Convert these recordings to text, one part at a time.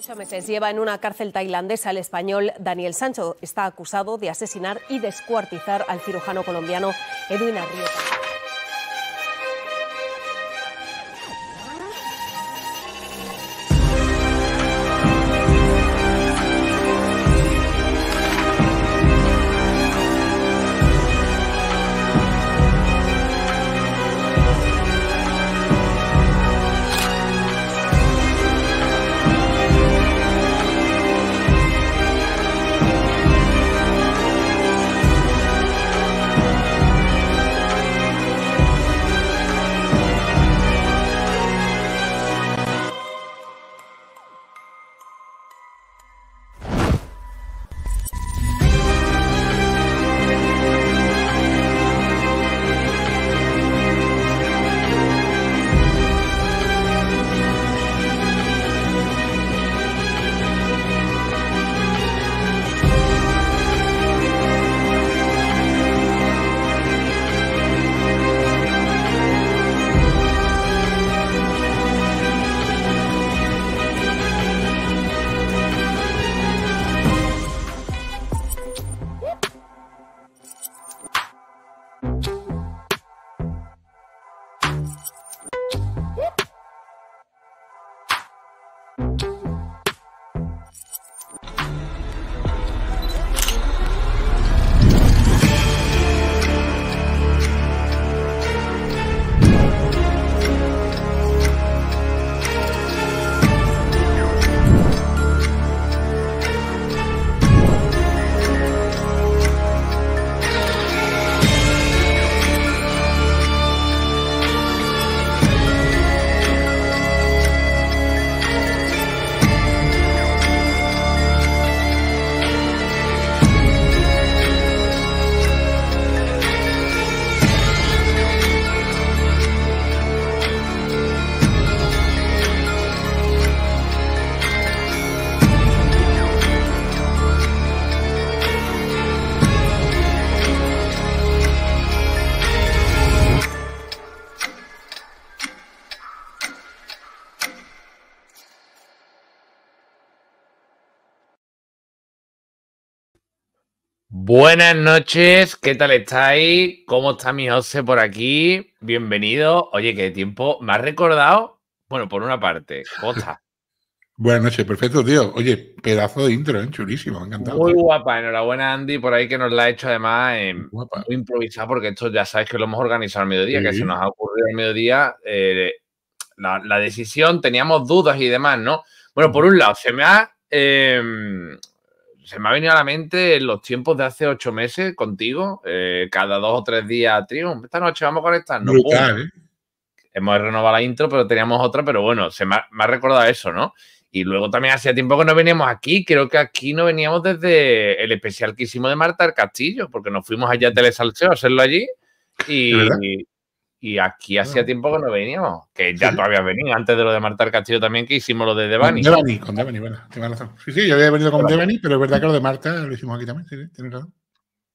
Ocho meses lleva en una cárcel tailandesa el español Daniel Sancho. Está acusado de asesinar y descuartizar al cirujano colombiano Edwin Arrieta. Buenas noches, ¿qué tal estáis? ¿Cómo está mi José por aquí? Bienvenido. Oye, qué tiempo. ¿Me has recordado? Bueno, por una parte, ¿cómo Buenas noches, perfecto, tío. Oye, pedazo de intro, ¿eh? chulísimo, me encantado. Muy guapa, enhorabuena Andy por ahí que nos la ha hecho además eh, muy improvisada, porque esto ya sabéis que lo hemos organizado al mediodía, que se nos ha ocurrido al mediodía eh, la, decisión, teníamos dudas y demás, ¿no? Bueno, por un lado, se me ha em, se me ha venido a la mente los tiempos de hace ocho meses contigo, eh, cada dos o tres días, tío, esta noche vamos con esta. No, ¿eh? Hemos renovado la intro, pero teníamos otra, pero bueno, se me ha, recordado eso, ¿no? Y luego también hacía tiempo que no veníamos aquí, creo que aquí no veníamos desde el especial que hicimos de Marta del Castillo, porque nos fuimos allá a Telesalcheo a hacerlo allí. y, y aquí hacía tiempo que no veníamos, que ya todavía venido antes de lo de Marta del Castillo también, que hicimos lo de Devani. Devani, con Devani, bueno, tienes razón. Sí, sí, yo había venido con Devani, pero es verdad que lo de Marta lo hicimos aquí también, sí, tienes razón.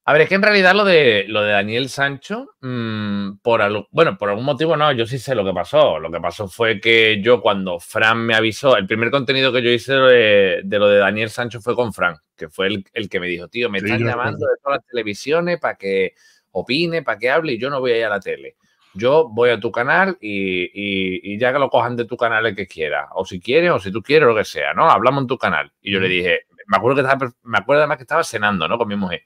A ver, es que en realidad lo de, lo de Daniel Sancho, mm, por bueno, por algún motivo no, yo sí sé lo que pasó. Lo que pasó fue que yo cuando Fran me avisó, el primer contenido que yo hice de, lo de Daniel Sancho fue con Fran, que fue el, que me dijo, tío, me están llamando de todas las televisiones para que opine, para que hable y yo no voy a ir a la tele yo voy a tu canal y, ya que lo cojan de tu canal el que quiera, o si quieres, o si tú quieres, o lo que sea, ¿no? Hablamos en tu canal. Y yo le dije, me acuerdo que estaba, me acuerdo además que estaba cenando, ¿no? Con mi mujer.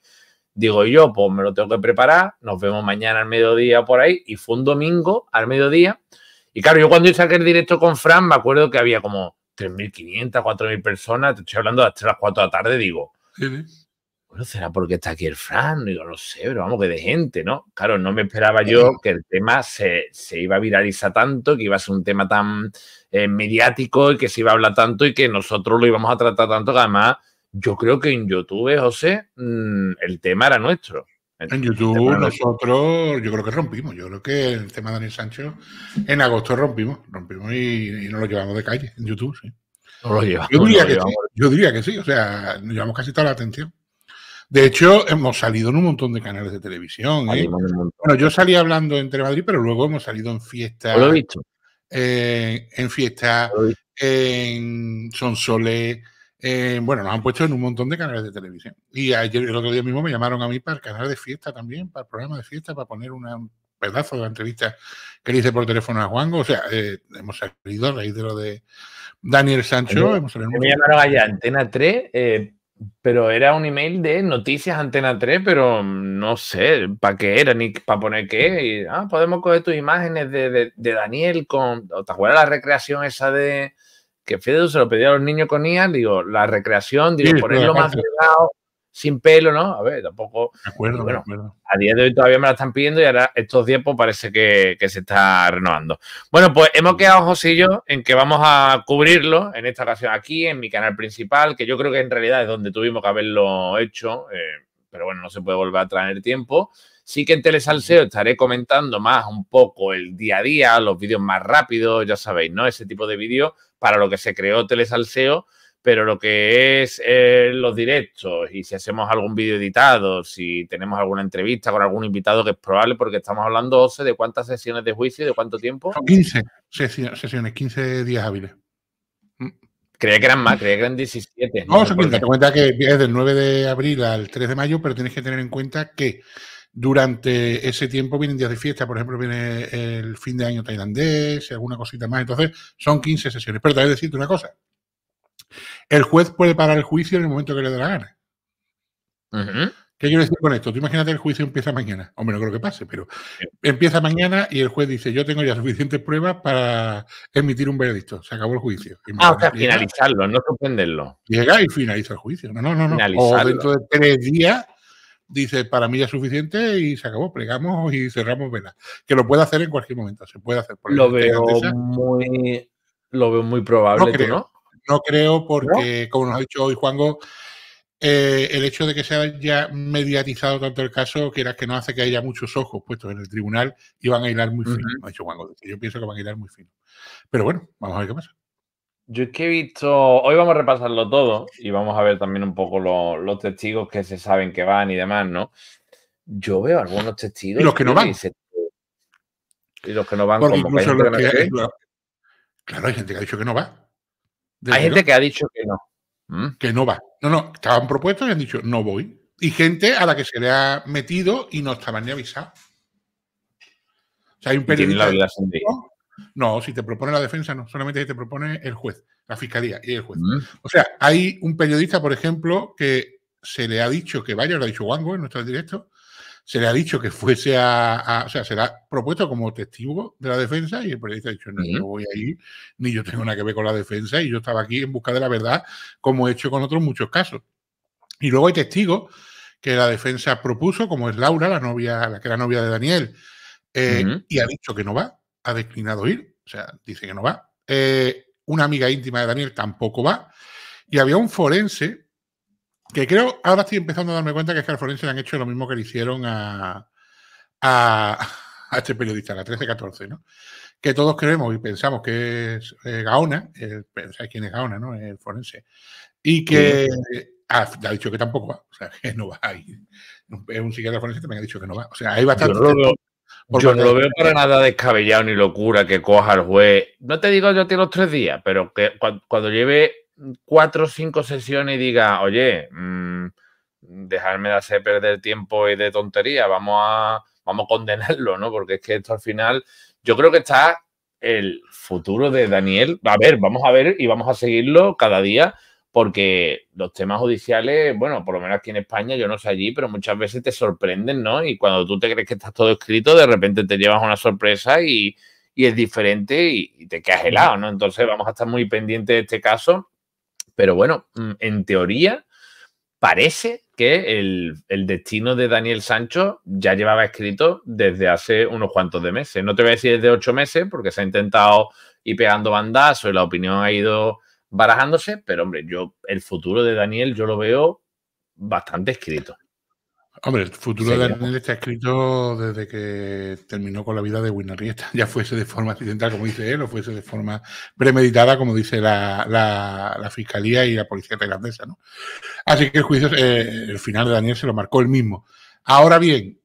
Digo, yo, pues me lo tengo que preparar, nos vemos mañana al mediodía por ahí, y fue un domingo al mediodía. Y claro, yo cuando hice aquel directo con Fran, me acuerdo que había como 3.500, 4.000 personas, te estoy hablando de las las 4 de la tarde, digo. Sí, sí bueno, será porque está aquí el Fran, digo, no sé, pero vamos, que de gente, ¿no? Claro, no me esperaba yo que el tema se, iba a viralizar tanto, que iba a ser un tema tan eh, mediático y que se iba a hablar tanto y que nosotros lo íbamos a tratar tanto, que además yo creo que en YouTube, José, mm, el tema era nuestro. en YouTube nosotros, yo creo que rompimos, yo creo que el tema de Daniel Sancho, en agosto rompimos, rompimos y, nos lo llevamos de calle, en YouTube, yo, diría que Sí, yo diría que sí, o sea, nos llevamos casi toda la atención. De hecho, hemos salido en un montón de canales de televisión. ¿eh? Bueno, yo salí hablando entre Madrid, pero luego hemos salido en Fiesta. Lo he visto. en Fiesta, en Sonsolé. Eh, bueno, nos han puesto en un montón de canales de televisión. Y ayer, el otro día mismo, me llamaron a mí para el canal de fiesta también, para el programa de fiesta, para poner un pedazo de la entrevista que le hice por teléfono a Juanjo. O sea, eh, hemos salido a raíz de lo de Daniel Sancho. me llamaron allá Antena 3 eh, pero era un email de noticias Antena 3, pero no sé para qué era ni para poner qué. ah, podemos coger tus imágenes de, de, Daniel con. te acuerdas la recreación esa de.? Que Pedro se lo pedía a los niños con IA, digo, la recreación, digo, ponerlo más cerrado sin pelo, ¿no? A ver, tampoco. De acuerdo, de acuerdo. A día de hoy todavía me la están pidiendo y ahora estos tiempos pues, parece que, se está renovando. Bueno, pues hemos quedado, Josillo, en que vamos a cubrirlo en esta ocasión aquí, en mi canal principal, que yo creo que en realidad es donde tuvimos que haberlo hecho, eh, pero bueno, no se puede volver a traer tiempo. Sí que en Telesalseo estaré comentando más un poco el día a día, los vídeos más rápidos, ya sabéis, ¿no? Ese tipo de vídeos para lo que se creó Telesalseo pero lo que es eh, los directos y si hacemos algún vídeo editado, si tenemos alguna entrevista con algún invitado que es probable, porque estamos hablando, sea, de cuántas sesiones de juicio, y de cuánto tiempo. Son 15 sesiones, 15 días hábiles. Mm. Creía que eran más, creía que eran 17. No, no son cuenta que es del 9 de abril al 3 de mayo, pero tienes que tener en cuenta que durante ese tiempo vienen días de fiesta, por ejemplo, viene el fin de año tailandés y alguna cosita más. Entonces, son 15 sesiones. Pero te voy a decirte una cosa, el juez puede parar el juicio en el momento que le dé la gana. ¿Qué quiero decir con esto? Tú imagínate el juicio empieza mañana. Hombre, no creo que pase, pero empieza mañana y el juez dice, yo tengo ya suficientes pruebas para emitir un veredicto. Se acabó el juicio. ah, o sea, finalizarlo, no sorprenderlo. Llega y finaliza el juicio. No, no, no. O dentro de tres días dice, para mí ya es suficiente y se acabó, plegamos y cerramos velas. Que lo puede hacer en cualquier momento, se puede hacer. lo veo muy... Lo veo muy probable, no, no? No creo porque, como nos ha dicho hoy Juango, eh, el hecho de que se haya mediatizado tanto el caso, que era que no hace que haya muchos ojos puestos en el tribunal y van a hilar muy fino. Uh ha dicho yo pienso que van a hilar muy fino. Pero bueno, vamos a ver qué pasa. Yo es que he visto, hoy vamos a repasarlo todo y vamos a ver también un poco los testigos que se saben que van y demás, ¿no? Yo veo algunos testigos. Y los que no van. Y, los que no van. como Claro, hay gente que ha dicho que no va. Hay gente que ha dicho que no. ¿Mm? Que no va. No, no, estaban propuestos y han dicho no voy. Y gente a la que se le ha metido y no estaban ni avisados. O sea, hay un periodista. no, si te propone la defensa, no, solamente te propone el juez, la fiscalía y el juez. ¿Mm? O sea, hay un periodista, por ejemplo, que se le ha dicho que vaya, lo ha dicho Wango en nuestro directo, se le ha dicho que fuese a, o sea, se le ha propuesto como testigo de la defensa y el periodista ha dicho, no, yo voy a ir, ni yo tengo nada que ver con la defensa y yo estaba aquí en busca de la verdad, como he hecho con otros muchos casos. Y luego hay testigos que la defensa propuso, como es Laura, la novia, la que era novia de Daniel, eh, y ha dicho que no va, ha declinado ir, o sea, dice que no va. Eh, una amiga íntima de Daniel tampoco va. Y había un forense que creo, ahora estoy empezando a darme cuenta que es que al forense le han hecho lo mismo que le hicieron a, este periodista, la 13 13-14, ¿no? Que todos creemos y pensamos que es eh, Gaona, el, ¿sabes quién es Gaona, no? El forense. Y que ha, dicho que tampoco va, o sea, que no va Es un psiquiatra forense también ha dicho que no va. O sea, hay bastante. Yo no lo veo, yo no lo veo para nada descabellado ni locura que coja al juez. No te digo yo tengo tres días, pero que cuando lleve cuatro o cinco sesiones y diga, oye, mm, dejarme de hacer perder tiempo y de tontería, vamos a, vamos a condenarlo, ¿no? Porque es que esto al final, yo creo que está el futuro de Daniel. A ver, vamos a ver y vamos a seguirlo cada día, porque los temas judiciales, bueno, por lo menos aquí en España, yo no sé allí, pero muchas veces te sorprenden, ¿no? Y cuando tú te crees que estás todo escrito, de repente te llevas una sorpresa y, es diferente y, y te quedas helado, ¿no? Entonces vamos a estar muy pendientes de este caso pero bueno, mm, en teoría parece que el, destino de Daniel Sancho ya llevaba escrito desde hace unos cuantos de meses. No te voy a decir desde ocho meses porque se ha intentado ir pegando bandazos y la opinión ha ido barajándose, pero hombre, yo el futuro de Daniel yo lo veo bastante escrito. Hombre, el futuro de Daniel está escrito desde que terminó con la vida de Rieta. ya fuese de forma accidental, como dice él, o fuese de forma premeditada, como dice la, fiscalía y la policía tailandesa. ¿no? Así que el juicio, eh, el final de Daniel se lo marcó él mismo. Ahora bien,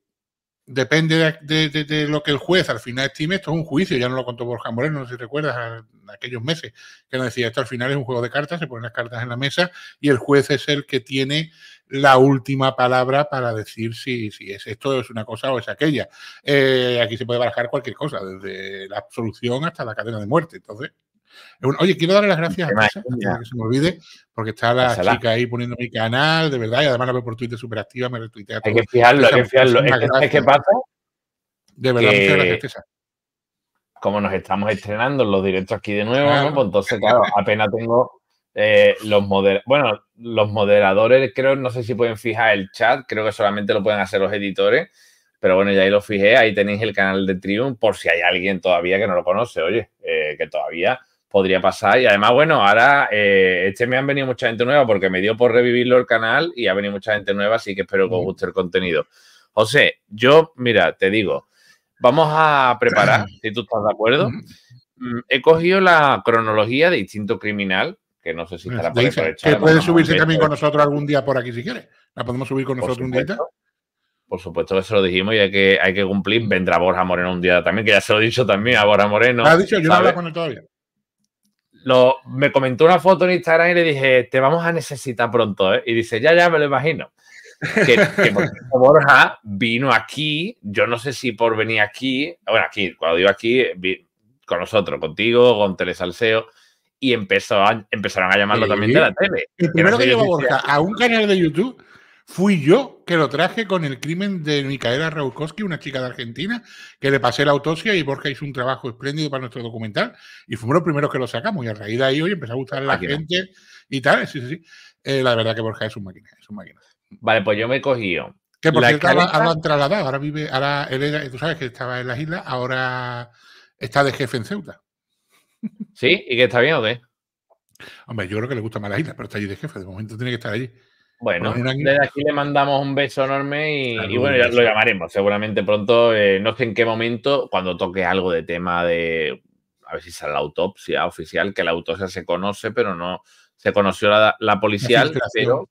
depende de, lo que el juez al final estime. Esto es un juicio, ya no lo contó Borja Moreno, no sé si recuerdas, aquellos meses que nos decía, esto al final es un juego de cartas, se ponen las cartas en la mesa y el juez es el que tiene la última palabra para decir si, si es esto es una cosa o es aquella. Eh, aquí se puede barajar cualquier cosa, desde la absolución hasta la cadena de muerte. Entonces, Oye, quiero darle las gracias a que se me olvide, porque está la chica ahí poniendo mi canal, de verdad, y además la veo por Twitter súper activa, me retuitea todo. Hay que fijarlo, hay que fijarlo. Es que, pasa? De verdad, que... Como nos estamos estrenando los directos aquí de nuevo, pues entonces, claro, apenas tengo eh, los bueno, los moderadores, creo, no sé si pueden fijar el chat, creo que solamente lo pueden hacer los editores, pero bueno, ya ahí lo fijé, ahí tenéis el canal de Triumph por si hay alguien todavía que no lo conoce, oye, eh, que todavía podría pasar. Y además, bueno, ahora eh, este me han venido mucha gente nueva porque me dio por revivirlo el canal y ha venido mucha gente nueva, así que espero que os guste el contenido. José, yo, mira, te digo, vamos a preparar, si tú estás de acuerdo. Mm, he cogido la cronología de Instinto Criminal, que no sé si pues estará por Que puede subirse también con nosotros algún día por aquí si quiere. La podemos subir con nosotros un día. Por supuesto que se lo dijimos y hay que, hay que cumplir. Vendrá Borja Moreno un día también, que ya se lo he dicho también a Borja Moreno. no con él todavía. me comentó una foto en Instagram y le dije, te vamos a necesitar pronto. ¿eh? Y dice, ya, ya, me lo imagino. Que, Borja vino aquí, yo no sé si por venir aquí, bueno, aquí, cuando digo aquí, con nosotros, contigo, con Telesalseo, y empezó empezaron a llamarlo también de la tele. El primero que, llegó a un canal de YouTube fui yo que lo traje con el crimen de Micaela Raukowski, una chica de Argentina, que le pasé la autopsia y Borja hizo un trabajo espléndido para nuestro documental y fuimos los primeros que lo sacamos y a raíz de ahí hoy empezó a gustar a la gente y tal. Sí, sí, sí. Eh, la verdad que Borja es un máquina, es un máquina. Vale, pues yo me he cogido. Que por cierto, ahora, han trasladado, ahora vive, ahora él era, tú sabes que estaba en las islas, ahora está de jefe en Ceuta. ¿Sí? ¿Y que está bien o qué? Hombre, yo creo que le gusta más la isla, pero está allí de jefe. De momento tiene que estar allí. Bueno, desde aquí le mandamos un beso enorme y, bueno, ya lo llamaremos seguramente pronto. Eh, no sé en qué momento, cuando toque algo de tema de. A ver si sale la autopsia oficial, que la autopsia se conoce, pero no. Se conoció la, policial, pero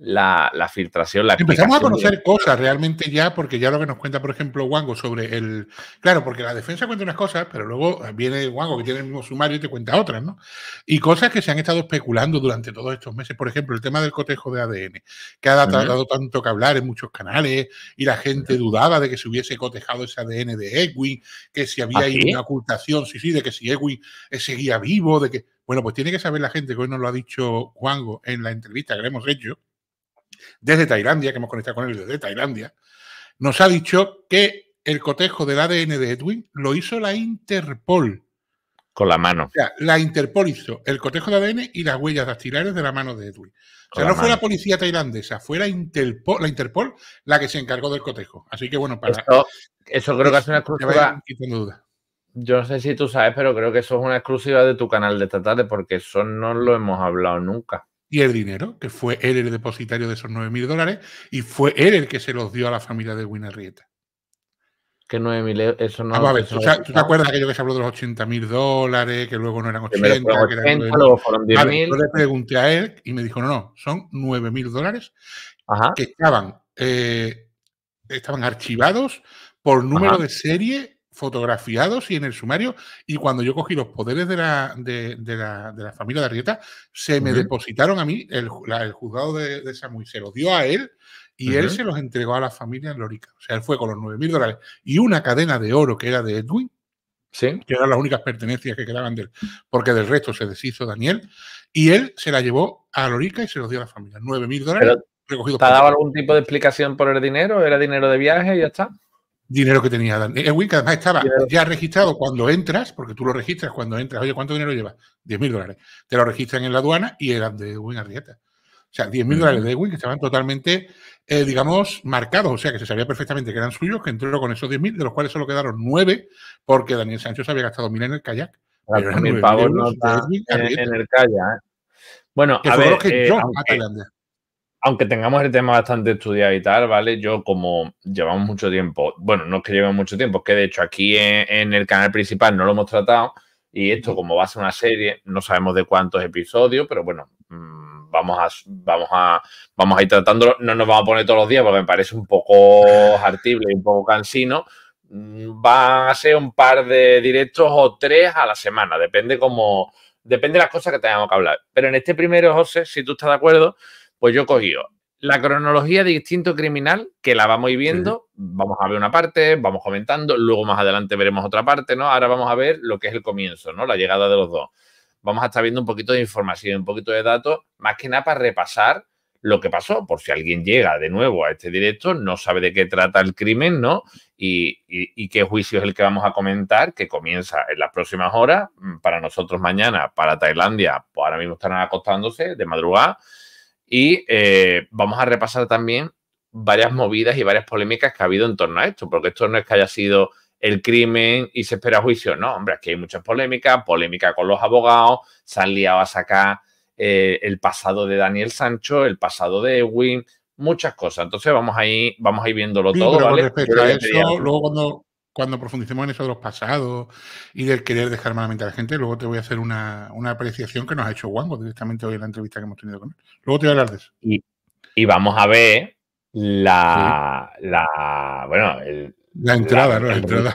la, filtración, la Empezamos a conocer cosas realmente ya, porque ya lo que nos cuenta, por ejemplo, Wango sobre el. Claro, porque la defensa cuenta unas cosas, pero luego viene Wango que tiene el mismo sumario y te cuenta otras, ¿no? Y cosas que se han estado especulando durante todos estos meses. Por ejemplo, el tema del cotejo de ADN, que ha tratado tanto que hablar en muchos canales y la gente dudaba de que se hubiese cotejado ese ADN de Edwin, que si había ¿Ah, una ocultación, sí, sí, de que si Egui eh, seguía vivo, de que. Bueno, pues tiene que saber la gente, que hoy nos lo ha dicho Wango en la entrevista que le hemos hecho, desde Tailandia, que hemos conectado con él desde Tailandia, nos ha dicho que el cotejo del ADN de Edwin lo hizo la Interpol. Con la mano. O sea, la Interpol hizo el cotejo de ADN y las huellas dactilares de la mano de Edwin. O sea, no fue la policía tailandesa, fue la Interpol, la Interpol la que se encargó del cotejo. Así que bueno, para. eso creo que es una exclusiva. duda. Yo no sé si tú sabes, pero creo que eso es una exclusiva de tu canal de esta tarde, porque eso no lo hemos hablado nunca y el dinero, que fue él el depositario de esos 9.000 dólares y fue él el que se los dio a la familia de Winnerrieta. Que 9.000, eh, eso no. Ah, ver, eso ¿tú, ¿tú te acuerdas que yo que se habló de los 80.000 dólares, que luego no eran 80? Que, que eran fueron 10.000. yo le pregunté a él y me dijo, no, no, son 9.000 dólares que estaban, eh, estaban archivados por número de serie fotografiados y en el sumario. Y cuando yo cogí los poderes de la, de, la, familia de Arrieta, se me depositaron a mí, el, juzgado de, de Samuel se los dio a él y él se los entregó a la familia Lorica. O sea, él fue con los mil dólares y una cadena de oro que era de Edwin, que eran las únicas pertenencias que quedaban de él, porque del resto se deshizo Daniel, y él se la llevó a Lorica y se los dio a la familia. 9.000 dólares. ¿Te ha dado algún tipo de explicación por el dinero? ¿Era dinero de viaje y ya está? dinero que tenía Daniel Ewing, eh, que además estaba ya registrado cuando entras, porque tú lo registras cuando entras. Oye, ¿cuánto dinero llevas? 10.000 dólares. Te lo registran en la aduana y eran de Ewing Arrieta. O sea, 10.000 dólares de Ewing que estaban totalmente, eh, digamos, marcados. O sea, que se sabía perfectamente que eran suyos, que entró con esos 10.000, de los cuales solo quedaron 9, porque Daniel Sánchez había gastado 1.000 en el kayak. no en, en, el kayak. ¿eh? Bueno, a ver, que aunque tengamos el tema bastante estudiado y tal, ¿vale? Yo como llevamos mucho tiempo, bueno, no es que lleve mucho tiempo, es que de hecho aquí en, el canal principal no lo hemos tratado y esto como va a ser una serie, no sabemos de cuántos episodios, pero bueno, mm, vamos a, vamos a, vamos a ir tratándolo, no nos vamos a poner todos los días porque me parece un poco hartible y un poco cansino. Mm, va a ser un par de directos o tres a la semana, depende como, depende de las cosas que tengamos que hablar. Pero en este primero, José, si tú estás de acuerdo, pues yo he cogido la cronología de Instinto Criminal, que la vamos viendo, vamos a ver una parte, vamos comentando, luego más adelante veremos otra parte, ¿no? Ahora vamos a ver lo que es el comienzo, ¿no? La llegada de los dos. Vamos a estar viendo un poquito de información, un poquito de datos, más que nada para repasar lo que pasó, por si alguien llega de nuevo a este directo, no sabe de qué trata el crimen, ¿no? Y, y, qué juicio es el que vamos a comentar, que comienza en las próximas horas, mm, para nosotros mañana, para Tailandia, pues ahora mismo estarán acostándose de madrugada, y eh, vamos a repasar también varias movidas y varias polémicas que ha habido en torno a esto, porque esto no es que haya sido el crimen y se espera juicio, no, hombre, que hay muchas polémicas, polémica con los abogados, se han liado a sacar eh, el pasado de Daniel Sancho, el pasado de Ewing, muchas cosas. Entonces vamos a ir, vamos a ir viéndolo todo. ¿vale? respecto a eso, luego cuando, cuando profundicemos en eso de los pasados y del querer dejar malamente a la gente, luego te voy a hacer una, apreciación que nos ha hecho Wango directamente hoy en la entrevista que hemos tenido con él. Luego te voy a hablar de eso. Y, vamos a ver la, la bueno, la entrada, ¿no? La entrada.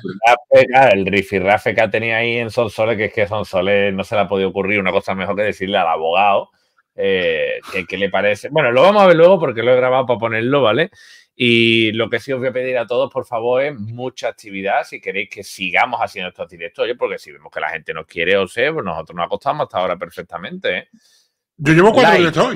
El rifirrafe que ha tenido ahí en Sonsoles, que es que Sonsoles no se le ha podido ocurrir una cosa mejor que decirle al abogado eh, que, le parece. Bueno, lo vamos a ver luego porque lo he grabado para ponerlo, ¿vale? Y lo que sí os voy a pedir a todos, por favor, es mucha actividad si queréis que sigamos haciendo estos directos, porque si vemos que la gente nos quiere o pues nosotros nos acostamos hasta ahora perfectamente. ¿eh? Yo llevo cuatro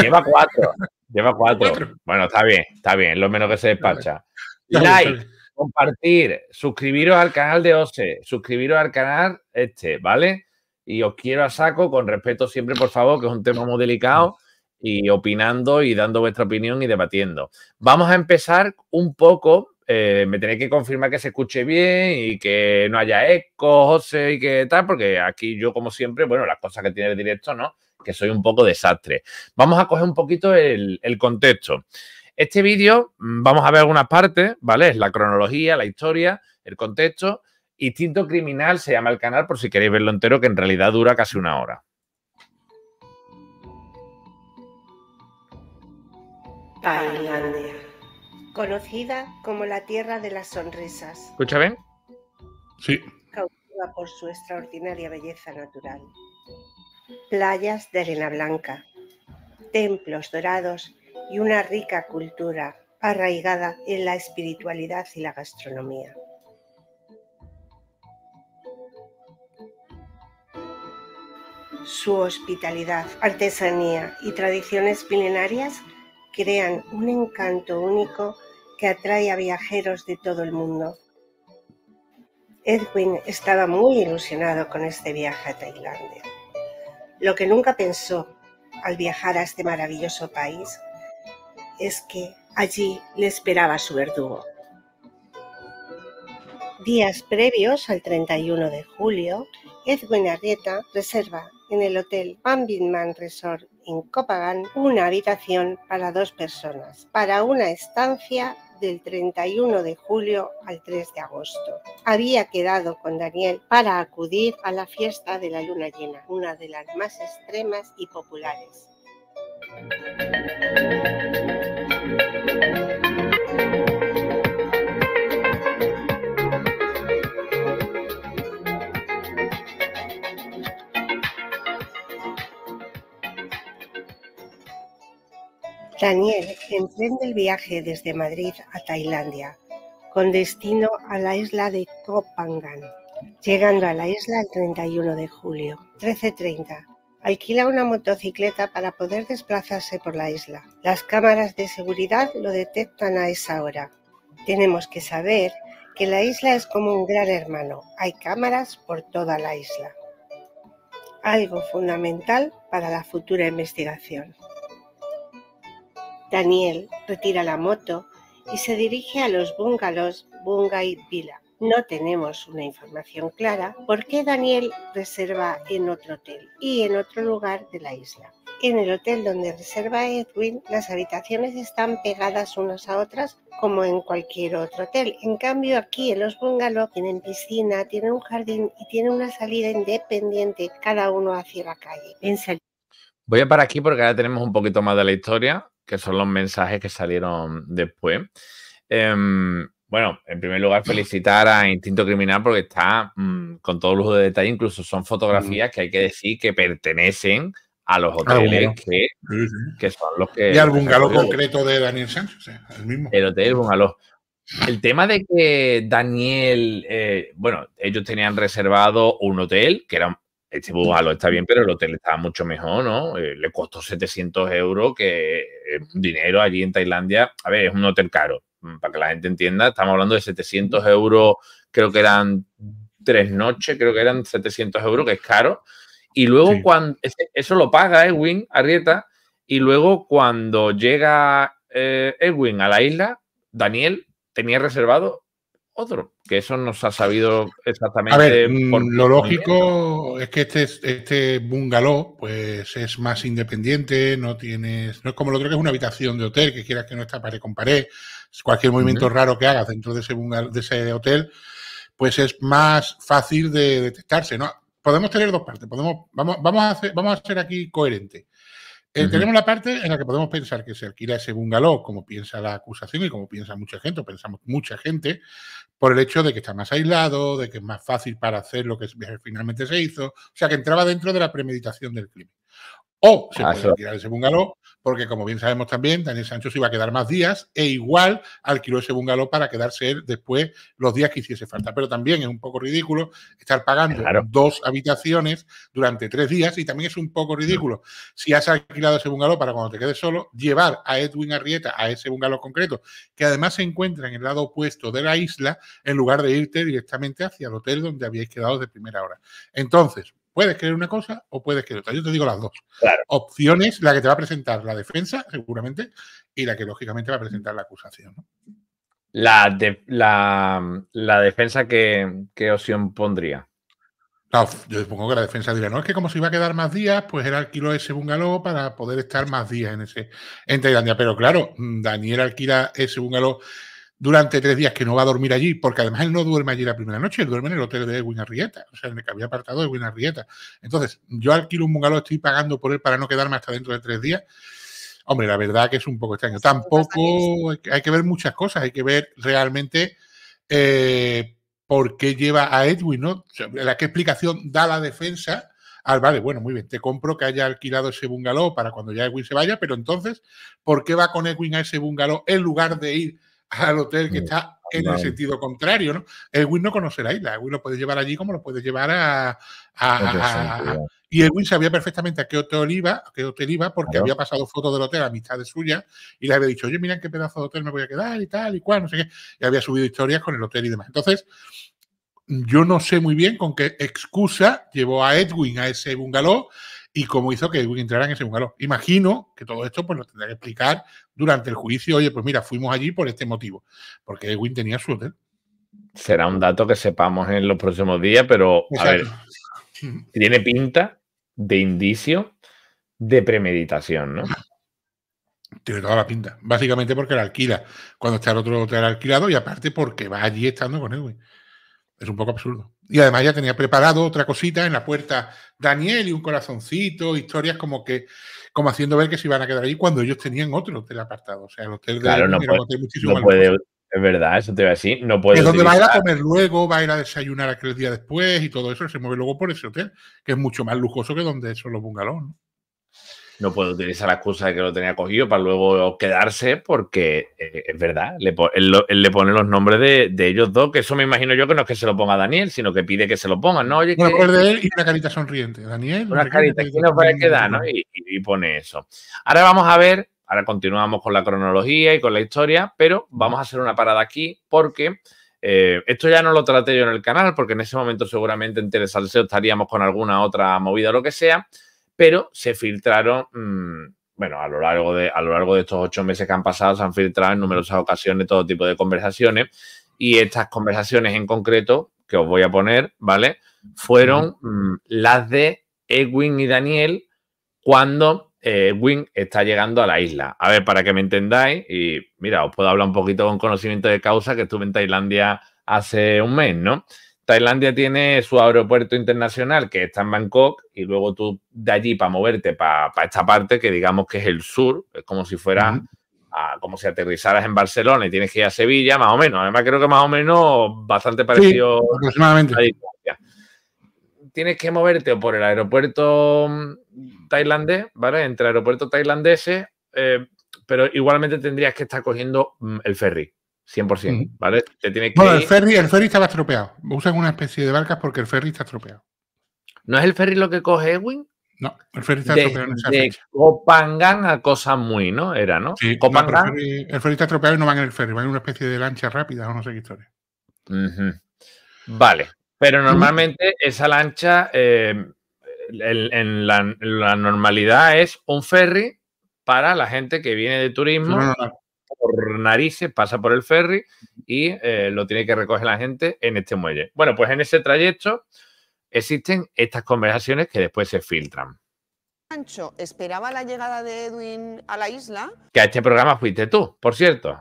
Lleva cuatro. Lleva cuatro. Bueno, está bien, está bien, lo menos que se despacha. Like, compartir, suscribiros al canal de OSE, suscribiros al canal este, ¿vale? Y os quiero a saco, con respeto siempre, por favor, que es un tema muy delicado y opinando y dando vuestra opinión y debatiendo. Vamos a empezar un poco. Eh, me tenéis que confirmar que se escuche bien y que no haya eco, José, y que tal, porque aquí yo, como siempre, bueno, las cosas que tiene el directo, ¿no? Que soy un poco desastre. Vamos a coger un poquito el, el contexto. Este vídeo, mm, vamos a ver algunas partes, ¿vale? Es la cronología, la historia, el contexto. Instinto Criminal se llama el canal, por si queréis verlo entero, que en realidad dura casi una hora. Tailandia, conocida como la Tierra de las Sonrisas. ¿Escucha bien? Sí. Cautiva por su extraordinaria belleza natural. Playas de arena blanca, templos dorados y una rica cultura arraigada en la espiritualidad y la gastronomía. Su hospitalidad, artesanía y tradiciones milenarias crean un encanto único que atrae a viajeros de todo el mundo. Edwin estaba muy ilusionado con este viaje a Tailandia. Lo que nunca pensó al viajar a este maravilloso país es que allí le esperaba su verdugo. Días previos al 31 de julio, Edwin Arrieta reserva en el Hotel Man Resort en Copagan, una habitación para dos personas, para una estancia del 31 de julio al 3 de agosto. Había quedado con Daniel para acudir a la fiesta de la luna llena, una de las más extremas y populares. Daniel emprende el viaje desde Madrid a Tailandia, con destino a la isla de Koh Phangan, llegando a la isla el 31 de julio. 13.30. Alquila una motocicleta para poder desplazarse por la isla. Las cámaras de seguridad lo detectan a esa hora. Tenemos que saber que la isla es como un gran hermano. Hay cámaras por toda la isla. Algo fundamental para la futura investigación. Daniel retira la moto y se dirige a los bungalows Bungay Villa. No tenemos una información clara por qué Daniel reserva en otro hotel y en otro lugar de la isla. En el hotel donde reserva Edwin, las habitaciones están pegadas unas a otras como en cualquier otro hotel. En cambio, aquí en los bungalows tienen piscina, tienen un jardín y tienen una salida independiente cada uno hacia la calle. Voy a parar aquí porque ahora tenemos un poquito más de la historia que son los mensajes que salieron después. Em, bueno, en primer lugar, felicitar a Instinto Criminal porque está mm, con todo lujo de detalle, incluso son fotografías que hay que decir que pertenecen a los ah, hoteles que, son los que. Y al bungalow concreto de Daniel Sánchez, el mismo. El hotel, bungalow. El tema de que Daniel, eh, bueno, ellos tenían reservado un hotel que era este Bújalo está bien, pero el hotel está mucho mejor, ¿no? Eh, le costó 700 euros, que eh, dinero allí en Tailandia. A ver, es un hotel caro, mm, para que la gente entienda. Estamos hablando de 700 euros, creo que eran tres noches, creo que eran 700 euros, que es caro. Y luego, cuando eso lo paga Edwin Arrieta, y luego cuando llega eh, Edwin a la isla, Daniel tenía reservado otro, que eso no se ha sabido exactamente. Mm, lo lógico es que este, este bungalow pues es más independiente, no tienes, no es como lo creo que es una habitación de hotel, que quieras que no está pared con pared, cualquier movimiento raro que hagas dentro de ese, de ese hotel, pues es más fácil de detectarse. ¿no? Podemos tener dos partes, podemos, vamos, vamos, a, hacer, vamos a ser aquí coherente. Eh, tenemos la parte en la que podemos pensar que se alquila ese bungalow, como piensa la acusación y como piensa mucha gente, o pensamos mucha gente, por el hecho de que está más aislado, de que es más fácil para hacer lo que eh, finalmente se hizo. O sea, que entraba dentro de la premeditación del crimen. O se ah, puede tirar ese porque como bien sabemos también, Daniel Sancho iba a quedar más días e igual alquiló ese bungalow para quedarse él después los días que hiciese falta. Pero también es un poco ridículo estar pagando dos habitaciones durante tres días y también es un poco mm. ridículo si has alquilado ese bungalow para cuando te quedes solo, llevar a Edwin Arrieta a ese bungalow concreto, que además se encuentra en el lado opuesto de la isla, en lugar de irte directamente hacia el hotel donde habíais quedado de primera hora. Entonces, Puedes querer una cosa o puedes querer otra. Yo te digo las dos. Opciones, la que te va a presentar la defensa, seguramente, y la que lógicamente va a presentar la acusación. La, la, defensa, que, ¿qué opción pondría? yo supongo que la defensa diría, no, es que como se iba a quedar más días, pues era alquiló ese bungalow para poder estar más días en ese en Tailandia. Pero claro, mm, Daniel alquila ese bungalow durante tres días que no va a dormir allí, porque además él no duerme allí la primera noche, él duerme en el hotel de Edwin Arrieta, o sea, en que había apartado de Edwin Arrieta. Entonces, yo alquilo un bungalow, estoy pagando por él para no quedarme hasta dentro de tres días. Hombre, la verdad que es un poco extraño. Tampoco hay que ver muchas cosas, hay que ver realmente eh, por qué lleva a Edwin, ¿no? la qué explicación da la defensa. al... vale, bueno, muy bien, te compro que haya alquilado ese bungalow para cuando ya Edwin se vaya, pero entonces, ¿por qué va con Edwin a ese bungalow en lugar de ir al hotel que mm, está en el sentido contrario, ¿no? Edwin no conoce la isla, Edwin lo puede llevar allí como lo puede llevar a... y Edwin sabía perfectamente a qué hotel iba, qué hotel iba porque había pasado fotos del hotel a amistades suyas y le había dicho, oye, mira qué pedazo de hotel me voy a quedar y tal y cual, no sé qué. Y había subido historias con el hotel y demás. Entonces, yo no sé muy bien con qué excusa llevó a Edwin a ese bungalow y cómo hizo que Edwin entrara en ese lugar. Imagino que todo esto pues, lo tendrá que explicar durante el juicio. Oye, pues mira, fuimos allí por este motivo, porque Edwin tenía su hotel. Será un dato que sepamos en los próximos días, pero a ver, tiene pinta de indicio de premeditación, ¿no? Tiene toda la pinta. Básicamente porque la alquila cuando está el otro hotel alquilado y aparte porque va allí estando con Edwin. Es un poco absurdo. Y además ya tenía preparado otra cosita en la puerta Daniel y un corazoncito, historias como que, como haciendo ver que se iban a quedar allí cuando ellos tenían otro hotel apartado. O sea, el hotel de hotel muchísimo no Es verdad, eso te va así. No puede. Es donde va a ir a comer luego, va a ir a desayunar aquel día después y todo eso, se mueve luego por ese hotel, que es mucho más lujoso que donde son los bungalows, no puede utilizar la excusa de que lo tenía cogido para luego quedarse, porque eh, es verdad, le él, le pone los nombres de, ellos dos, que eso me imagino yo que no es que se lo ponga Daniel, sino que pide que se lo pongan, ¿no? Oye, él y una carita sonriente. Daniel. Una carita, que nos puede quedar, ¿no? Mm, y, pone eso. Ahora vamos a ver, ahora continuamos con la cronología y con la historia, pero vamos a hacer una parada aquí porque... Eh, esto ya no lo traté yo en el canal porque en ese momento seguramente en Telesalseo estaríamos con alguna otra movida o lo que sea, pero se filtraron, mm, bueno, a lo, largo de, a lo largo de estos ocho meses que han pasado, se han filtrado en numerosas ocasiones todo tipo de conversaciones y estas conversaciones en concreto, que os voy a poner, ¿vale? Fueron mm, las de Edwin y Daniel cuando eh, Edwin está llegando a la isla. A ver, para que me entendáis, y mira, os puedo hablar un poquito con conocimiento de causa, que estuve en Tailandia hace un mes, ¿no? Tailandia tiene su aeropuerto internacional que está en Bangkok y luego tú de allí para moverte para esta parte que digamos que es el sur, es como si fuera como si aterrizaras en Barcelona y tienes que ir a Sevilla, más o menos. Además creo que más o menos bastante parecido Tienes que moverte por el aeropuerto mm, tailandés, ¿vale? Entre aeropuertos tailandeses, eh, pero igualmente tendrías que estar cogiendo mm, el ferry 100%, ¿vale? Te el ferry, el ferry estaba estropeado. Usan una especie de barcas porque el ferry está estropeado. ¿No es el ferry lo que coge Edwin? No, el ferry está estropeado en esa de ¿no? Era, ¿no? Sí, el, ferry, está estropeado y no van en el ferry, van en una especie de lancha rápida o no sé qué historia. Vale, pero normalmente esa lancha eh, en, la, normalidad es un ferry para la gente que viene de turismo por narices, pasa por el ferry y eh, lo tiene que recoger la gente en este muelle. Bueno, pues en ese trayecto existen estas conversaciones que después se filtran. Sancho esperaba la llegada de Edwin a la isla. Que a este programa fuiste tú, por cierto.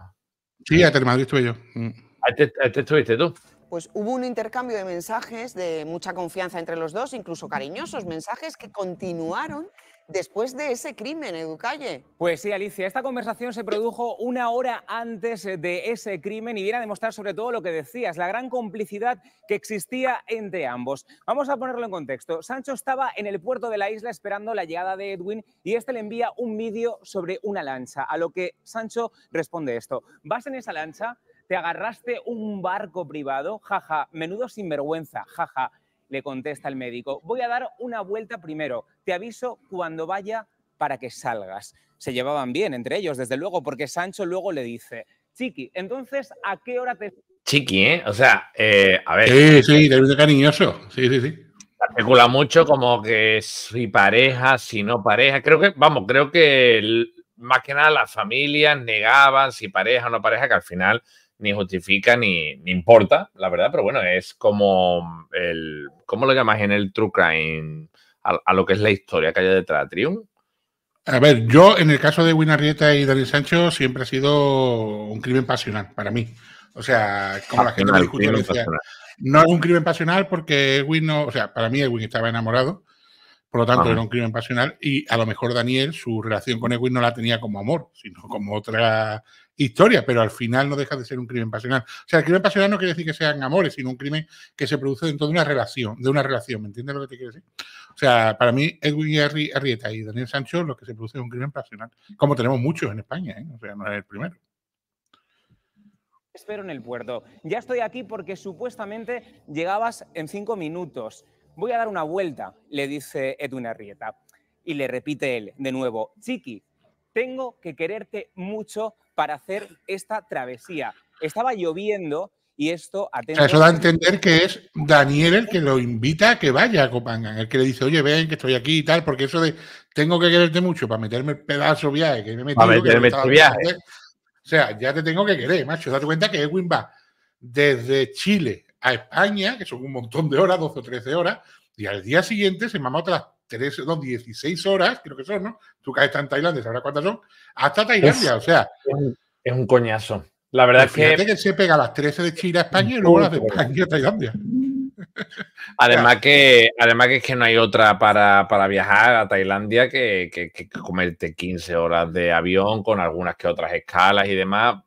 Sí, a Telemadrid estuve yo. Mm. Este, a este estuviste tú pues hubo un intercambio de mensajes de mucha confianza entre los dos, incluso cariñosos, mensajes que continuaron después de ese crimen, Educalle. Pues sí, Alicia, esta conversación se produjo una hora antes eh, de ese crimen y viene a demostrar sobre todo lo que decías, la gran complicidad que existía entre ambos. Vamos a ponerlo en contexto. Sancho estaba en el puerto de la isla esperando la llegada de Edwin y este le envía un vídeo sobre una lancha, a lo que Sancho responde esto. Vas en esa lancha, te agarraste un barco privado, jaja, menudo sinvergüenza, jaja le contesta el médico. Voy a dar una vuelta primero, te aviso cuando vaya para que salgas. Se llevaban bien entre ellos, desde luego, porque Sancho luego le dice, Chiqui, entonces, ¿a qué hora te... Chiqui, ¿eh? O sea, eh, a ver... Sí, sí, te cariñoso, sí, sí, sí. Articula mucho como que si pareja, si no pareja. Creo que, vamos, creo que más que nada las familias negaban si pareja o no pareja, que al final ni justifica ni, importa, la verdad, pero bueno, es como el. ¿Cómo lo llamas en el True Crime? A, lo que es la historia que hay detrás, Trium A ver, yo en el caso de Winarrieta y Daniel Sancho siempre ha sido un crimen pasional para mí. O sea, como la gente lo no es un crimen pasional porque Edwin no, o sea, para mí Edwin estaba enamorado, por lo tanto era un crimen pasional y a lo mejor Daniel su relación con Edwin no la tenía como amor, sino como otra historia, pero al final no deja de ser un crimen pasional. O sea, el crimen pasional no quiere decir que sean amores, sino un crimen que se produce dentro de una relación, de una relación, ¿me entiendes lo que te quiero decir? O sea, para mí, Edwin Arrieta y Daniel Sancho lo que se produce es un crimen pasional, como tenemos muchos en España, ¿eh? o sea, no es el primero espero en el puerto. Ya estoy aquí porque supuestamente llegabas en cinco minutos. Voy a dar una vuelta, le dice Edwin Arrieta. Y le repite él de nuevo, Chiqui, tengo que quererte mucho para hacer esta travesía. Estaba lloviendo y esto... Atento, eso da a entender eh, que es Daniel el que lo invita a que vaya a Copangan, el que le dice, oye, ven, que estoy aquí y tal, porque eso de tengo que quererte mucho para meterme el pedazo viaje que me he este viaje. o sea, ya te tengo que querer, macho. Date cuenta que Edwin va desde Chile a España, que son un montón de horas, 12 o 13 horas, y al día siguiente se mama otra… 13, no, 16 horas, creo que son, ¿no? Tú que estás en Tailandia, sabrás cuántas son, hasta Tailandia, o sea. Es un, coñazo. La verdad es que. que se pega las 13 de China a España y luego las de Tailandia. Además que, además que es que no hay otra para, viajar a Tailandia que, que, comerte 15 horas de avión con algunas que otras escalas y demás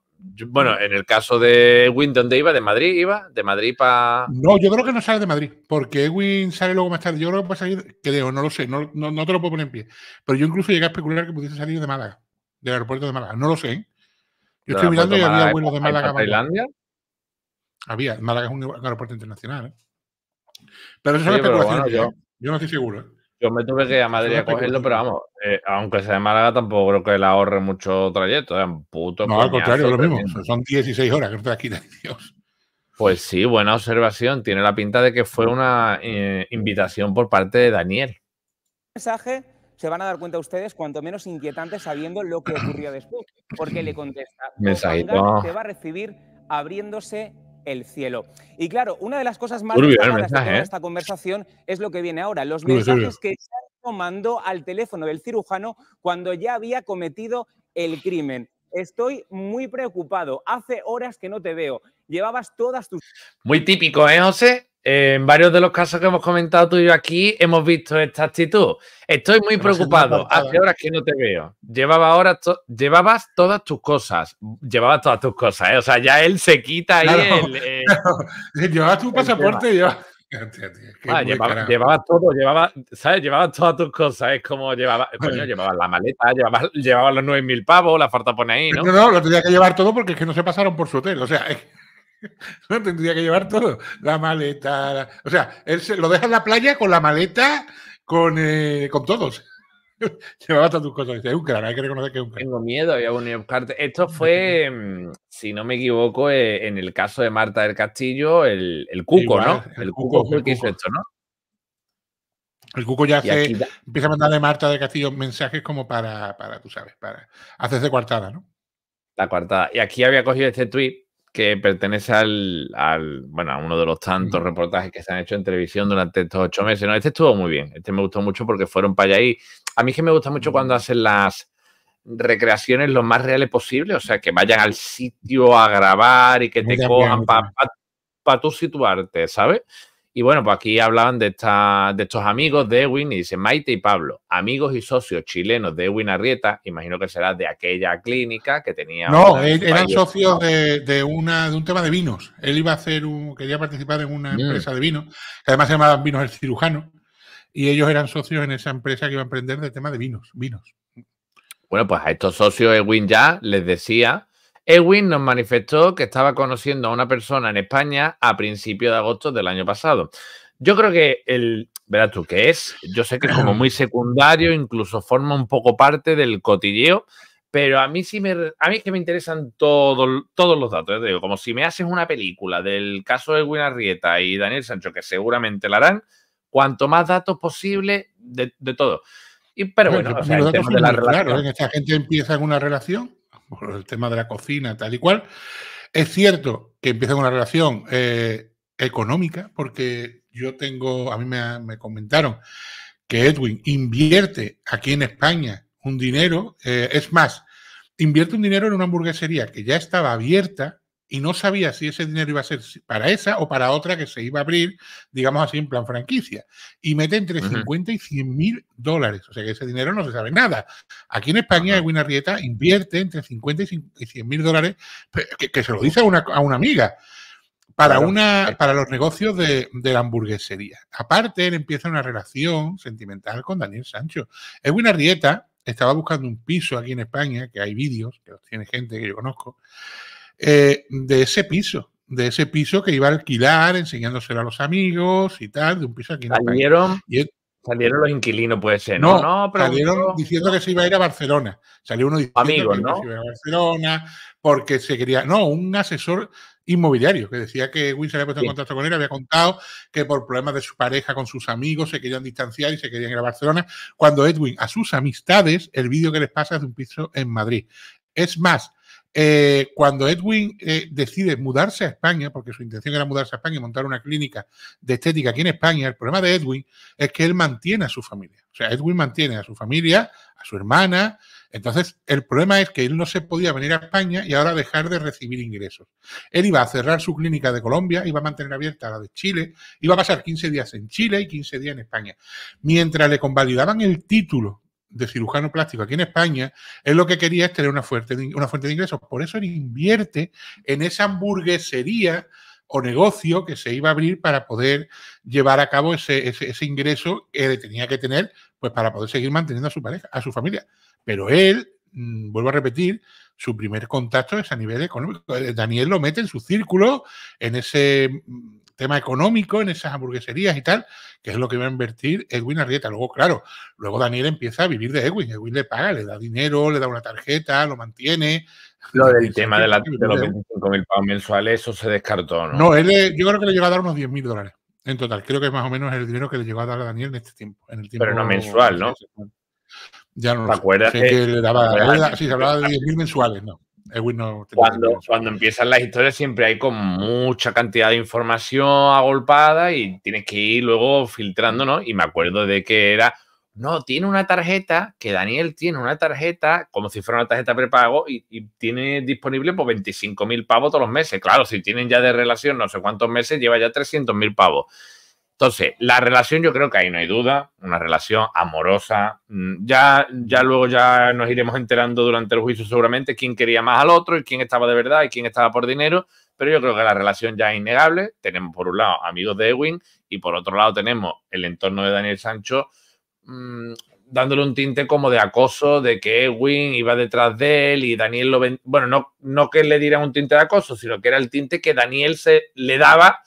bueno, en el caso de Ewing, ¿dónde iba? ¿De Madrid iba? ¿De Madrid para.? No, yo creo que no sale de Madrid, porque Ewing sale luego más tarde. Yo creo que puede salir, creo, no lo sé, no, no, te lo puedo poner en pie. Pero yo incluso llegué a especular que pudiese salir de Málaga, del aeropuerto de Málaga. No lo sé. ¿eh? Yo estoy mirando y había vuelos de Málaga. ¿Tailandia? Había, Málaga es un aeropuerto internacional. ¿eh? Pero eso es una especulación. yo, ¿eh? yo no estoy seguro. ¿eh? Yo me tuve que ir a Madrid a cogerlo, pero vamos, eh, aunque sea de Málaga, tampoco creo que le ahorre mucho trayecto. No, al contrario, lo mismo. Son 16 horas que estoy aquí, Dios. Pues sí, buena observación. Tiene la pinta de que fue una eh, invitación por parte de Daniel. Mensaje se van a dar cuenta ustedes cuanto menos inquietante sabiendo lo que ocurrió después, porque le contesta. Mensajito. va a recibir abriéndose el cielo. Y claro, una de las cosas más importantes de ¿eh? esta conversación es lo que viene ahora, los mensajes que se mandó al teléfono del cirujano cuando ya había cometido el crimen. Estoy muy preocupado. Hace horas que no te veo. Llevabas todas tus... Muy típico, ¿eh, José? En varios de los casos que hemos comentado tú y yo aquí, hemos visto esta actitud. Estoy muy preocupado. Hace horas que no te veo. Llevaba ahora llevabas todas tus cosas. Llevabas todas tus cosas, ¿eh? O sea, ya él se quita ahí eh, Llevabas tu pasaporte y llevabas. Ah, llevabas todo, llevaba, ¿sabes? Llevaba todas tus cosas, es como llevaba, llevaba la maleta, llevaba, llevaba los 9.000 pavos, la falta pone ahí, ¿no? No, no, lo tenía que llevar todo porque es que no se pasaron por su hotel, o sea, No tendría que llevar todo. La maleta. O sea, él se lo deja en la playa con la maleta, con, eh, todos. Llevaba todas cosas. Es un hay que reconocer que es un Tengo miedo, había unido Esto fue, mm, si no me equivoco, eh, en el caso de Marta del Castillo, el, el Cuco, ¿no? El, Cuco, ¿no? El Cuco ya hace, empieza a mandarle Marta del Castillo mensajes como para, para, tú sabes, para hacerse coartada, ¿no? La coartada. Y aquí había cogido este tweet que pertenece al, bueno, a uno de los tantos reportajes que se han hecho en televisión durante estos ocho meses. No, este estuvo muy bien, este me gustó mucho porque fueron para allá a mí que me gusta mucho cuando hacen las recreaciones lo más reales posible, o sea, que vayan al sitio a grabar y que te cojan para pa, tú situarte, ¿sabes? Y bueno, pues aquí hablaban de, esta, de estos amigos de y dice Maite y Pablo, amigos y socios chilenos de Ewin Arrieta, imagino que será de aquella clínica que tenía. No, eran socios de, una, de un tema de vinos. Él iba a hacer un, quería participar en una mm. empresa de vinos, que además se llamaba Vinos el Cirujano, y ellos eran socios en esa empresa que iba a emprender de tema de vinos, vinos. Bueno, pues a estos socios Ewin ya les decía Edwin nos manifestó que estaba conociendo a una persona en España a principios de agosto del año pasado. Yo creo que el, verás tú, qué es, yo sé que es como muy secundario, incluso forma un poco parte del cotilleo, pero a mí sí me, a mí es que me interesan todos todos los datos. ¿eh? Digo, como si me haces una película del caso de Edwin Arrieta y Daniel Sancho, que seguramente la harán, cuanto más datos posible de, de todo. pero bueno, de la relación. Claro, ¿eh? esta gente empieza en una relación el tema de la cocina, tal y cual. Es cierto que empieza con una relación eh, económica, porque yo tengo, a mí me, comentaron que Edwin invierte aquí en España un dinero, eh, es más, invierte un dinero en una hamburguesería que ya estaba abierta y no sabía si ese dinero iba a ser para esa o para otra que se iba a abrir, digamos así, en plan franquicia. Y mete entre 50 y 100 mil dólares. O sea que ese dinero no se sabe nada. Aquí en España, Edwin Arrieta invierte entre 50 y 100 mil dólares, que, se lo dice a una, amiga. Para, una, eh. para los negocios de, de, la hamburguesería. Aparte, él empieza una relación sentimental con Daniel Sancho. Edwin Arrieta estaba buscando un piso aquí en España, que hay vídeos, que los tiene gente que yo conozco, eh, de ese piso, de ese piso que iba a alquilar, enseñándoselo a los amigos y tal, de un piso aquí. Salieron, salieron los inquilinos, puede ser. No, no, salieron diciendo que se iba a ir a Barcelona. Salió uno diciendo amigos, ¿no? se iba a Barcelona porque se quería. No, un asesor inmobiliario, que decía que Edwin se había puesto en contacto con él, había contado que por problemas de su pareja con sus amigos se querían distanciar y se querían ir a Barcelona, cuando Edwin a sus amistades el vídeo que les pasa es de un piso en Madrid. Es más, eh, cuando Edwin eh, decide mudarse a España, porque su intención era mudarse a España y montar una clínica de estética aquí en España, el problema de Edwin es que él mantiene a su familia. O sea, Edwin mantiene a su familia, a su hermana. Entonces, el problema es que él no se podía venir a España y ahora dejar de recibir ingresos. Él iba a cerrar su clínica de Colombia, iba a mantener abierta la de Chile, iba a pasar 15 días en Chile y 15 días en España. Mientras le convalidaban el título de cirujano plástico aquí en España, él lo que quería es tener una fuente, una fuente de ingresos. Por eso él invierte en esa hamburguesería o negocio que se iba a abrir para poder llevar a cabo ese, ingreso que tenía que tener pues para poder seguir manteniendo a su pareja, a su familia. Pero él, mm, vuelvo a repetir, su primer contacto es a nivel económico. Eh, Daniel lo mete en su círculo, en ese mm, tema económico en esas hamburgueserías y tal, que es lo que va a invertir Edwin Arrieta. Luego, claro, luego Daniel empieza a vivir de Edwin. Edwin le paga, le da dinero, le da una tarjeta, lo mantiene. Lo del tema de, la, de, los 25 mil pavos mensuales, eso se descartó, ¿no? No, yo creo que le llegó a dar unos 10 mil dólares en total. Creo que más o menos es el dinero que le llegó a dar a Daniel en este tiempo. Pero no mensual, ¿no? Ya no ¿Te acuerdas? sí, se hablaba de 10 mil mensuales, ¿no? cuando, empiezan las historias siempre hay con mucha cantidad de información agolpada y tienes que ir luego filtrando, ¿no? Y me acuerdo de que era, no, tiene una tarjeta, que Daniel tiene una tarjeta, como si fuera una tarjeta prepago, y, tiene disponible por 25 mil pavos todos los meses. Claro, si tienen ya de relación no sé cuántos meses, lleva ya mil pavos entonces, la relación yo creo que ahí no hay duda, una relación amorosa. Mm, ya, ya luego ya nos iremos enterando durante el juicio seguramente quién quería más al otro y quién estaba de verdad y quién estaba por dinero, pero yo creo que la relación ya es innegable. Tenemos por un lado amigos de Ewing y por otro lado tenemos el entorno de Daniel Sancho mm, dándole un tinte como de acoso, de que Ewing iba detrás de él y Daniel lo... Ven... Bueno, no, no que le diera un tinte de acoso, sino que era el tinte que Daniel se le daba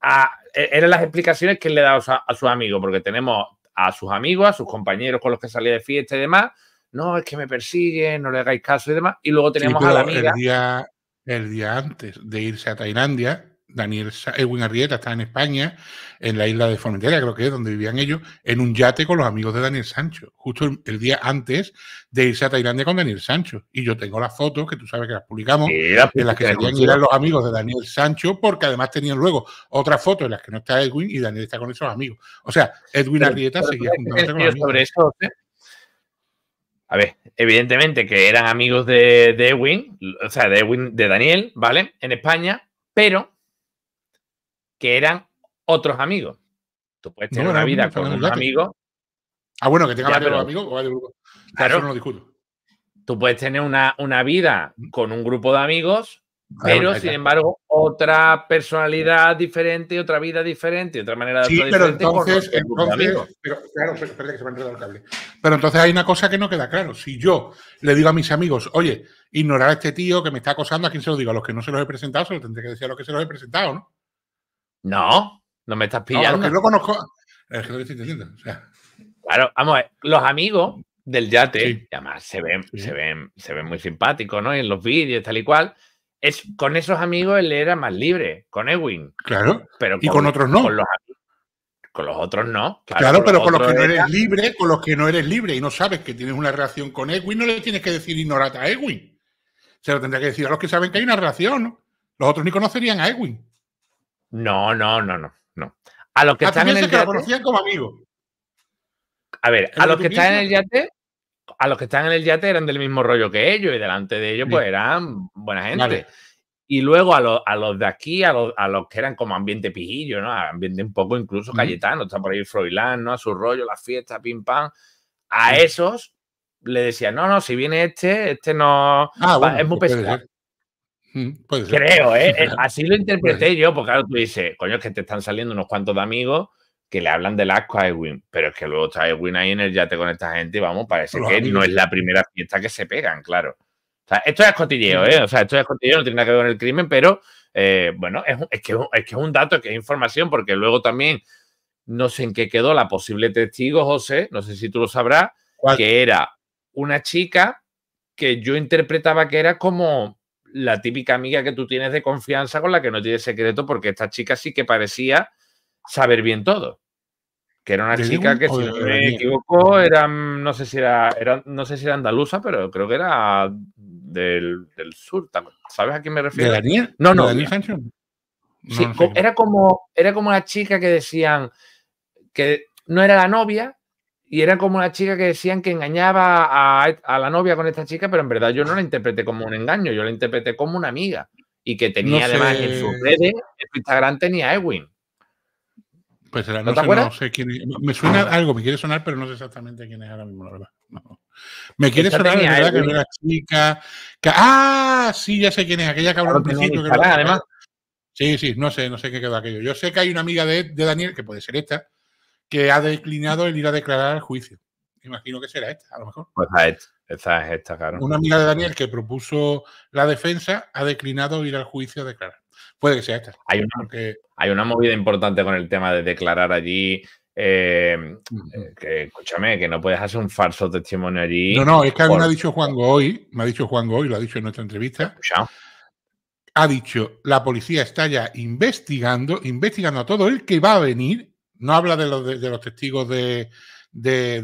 a e-, eran las explicaciones que él le da a, sus amigos, porque tenemos a sus amigos, a sus compañeros con los que salía de fiesta y demás. No, es que me persiguen, no le hagáis caso y demás. Y luego tenemos a la amiga. el día antes de irse a Tailandia, Daniel Edwin Arrieta está en España, en la isla de Formentera, creo que es donde vivían ellos, en un yate con los amigos de Daniel Sancho, justo el, día antes de irse a Tailandia con Daniel Sancho. Y yo tengo las fotos, que tú sabes que las publicamos, en las que ir los amigos de Daniel Sancho, porque además tenían luego otra foto en las que no está Edwin y Daniel está con esos amigos. O sea, Edwin Arrieta seguía juntándose con los A ver, evidentemente que eran amigos de, de Edwin, o sea, de Edwin, de Daniel, ¿vale? En España, pero que eran otros amigos. Tú puedes tener una vida con un amigo... Ah, bueno, que tenga varios amigos o ah, Claro, eso no discuto. Tú puedes tener una, una vida con un grupo de amigos, pero sin embargo, otra personalidad diferente, otra vida diferente, otra manera de Sí, pero entonces, pero, el cable. Pero entonces hay una cosa que no queda claro. Si yo le digo a mis amigos, oye, ignorar a este tío que me está acosando, ¿a quién se lo digo? A los que no se los he presentado, se lo tendré que decir a los que se los he presentado, ¿no? No, no me estás pillando. No, lo conozco. Es que lo Claro, vamos Los amigos del yate, además se ven, se ven, se ven muy simpáticos, ¿no? En los vídeos, tal y cual. Es, con esos amigos él era más libre, con Edwin Claro. Pero y con otros no. Con los, otros no. Claro, pero con los que no eres libre, con los que no eres libre y no sabes que tienes una relación con Edwin no le tienes que decir ignorata a Edwin Se lo tendría que decir a los que saben que hay una relación, Los otros ni conocerían a Edwin no, no, no, no, no. A los que ah, están en el yate. como amigo. A ver, a los que están en el yate, a los que están en el yate eran del mismo rollo que ellos y delante de ellos, pues eran buena gente. Y luego a, los de aquí, a, los, que eran como ambiente pijillo, ¿no? Ambiente un poco incluso está por ahí Froilán, ¿no? A su rollo, la fiestas, pim pam. A esos le decían, no, no, si viene este, este no. Ah, es muy pues pesado. Mm, Creo, ¿eh? Eh, Así lo interpreté yo, porque ahora tú dices, coño, es que te están saliendo unos cuantos de amigos que le hablan del asco a Edwin, pero es que luego está Edwin ahí en el yate con esta gente y vamos, parece que no es la primera fiesta que se pegan, claro. esto es cotilleo, ¿eh? O sea, esto es cotilleo, no tiene nada que ver con el crimen, pero eh, bueno, es, es, que, es un dato, es que es información, porque luego también no sé en qué quedó la posible testigo, José, no sé si tú lo sabrás, que era una chica que yo interpretaba que era como la típica amiga que tú tienes de confianza con la que no tienes secreto, porque esta chica sí que parecía saber bien todo. Que era una chica que, si no me equivoco, era, no sé si era, era, no sé si era andaluza, pero creo que era del, del sur. ¿Sabes a quién me refiero? ¿De No, no. Sí, era, como, era como una chica que decían que no era la novia, y era como una chica que decían que engañaba a, a, la novia con esta chica, pero en verdad yo no la interpreté como un engaño, yo la interpreté como una amiga. Y que tenía además en sus redes, en su Instagram tenía Edwin. Pues era, no, sé, quién es. Me suena algo, me quiere sonar, pero no sé exactamente quién es ahora mismo, la verdad. No. Me quiere sonar, la verdad, que era chica. ¡Ah! Sí, ya sé quién es, aquella cabrón que, además. Sí, sí, no sé, no sé qué quedó aquello. Yo sé que hay una amiga de, de Daniel, que puede ser esta, que ha declinado el ir a declarar al juicio. Imagino que será esta, a lo mejor. Pues esta, es esta, claro. Una amiga de Daniel que propuso la defensa ha declinado ir al juicio a declarar. Puede que sea esta. Hay una, hay una movida importante con el tema de declarar allí. Eh, eh, que escúchame, que no puedes hacer un falso testimonio allí. No, no, es que me ha dicho Juan Goy... me ha dicho Juan Goy, lo ha dicho en nuestra entrevista. Ha dicho, la policía está ya investigando, investigando a todo el que va a venir no habla de los, testigos de,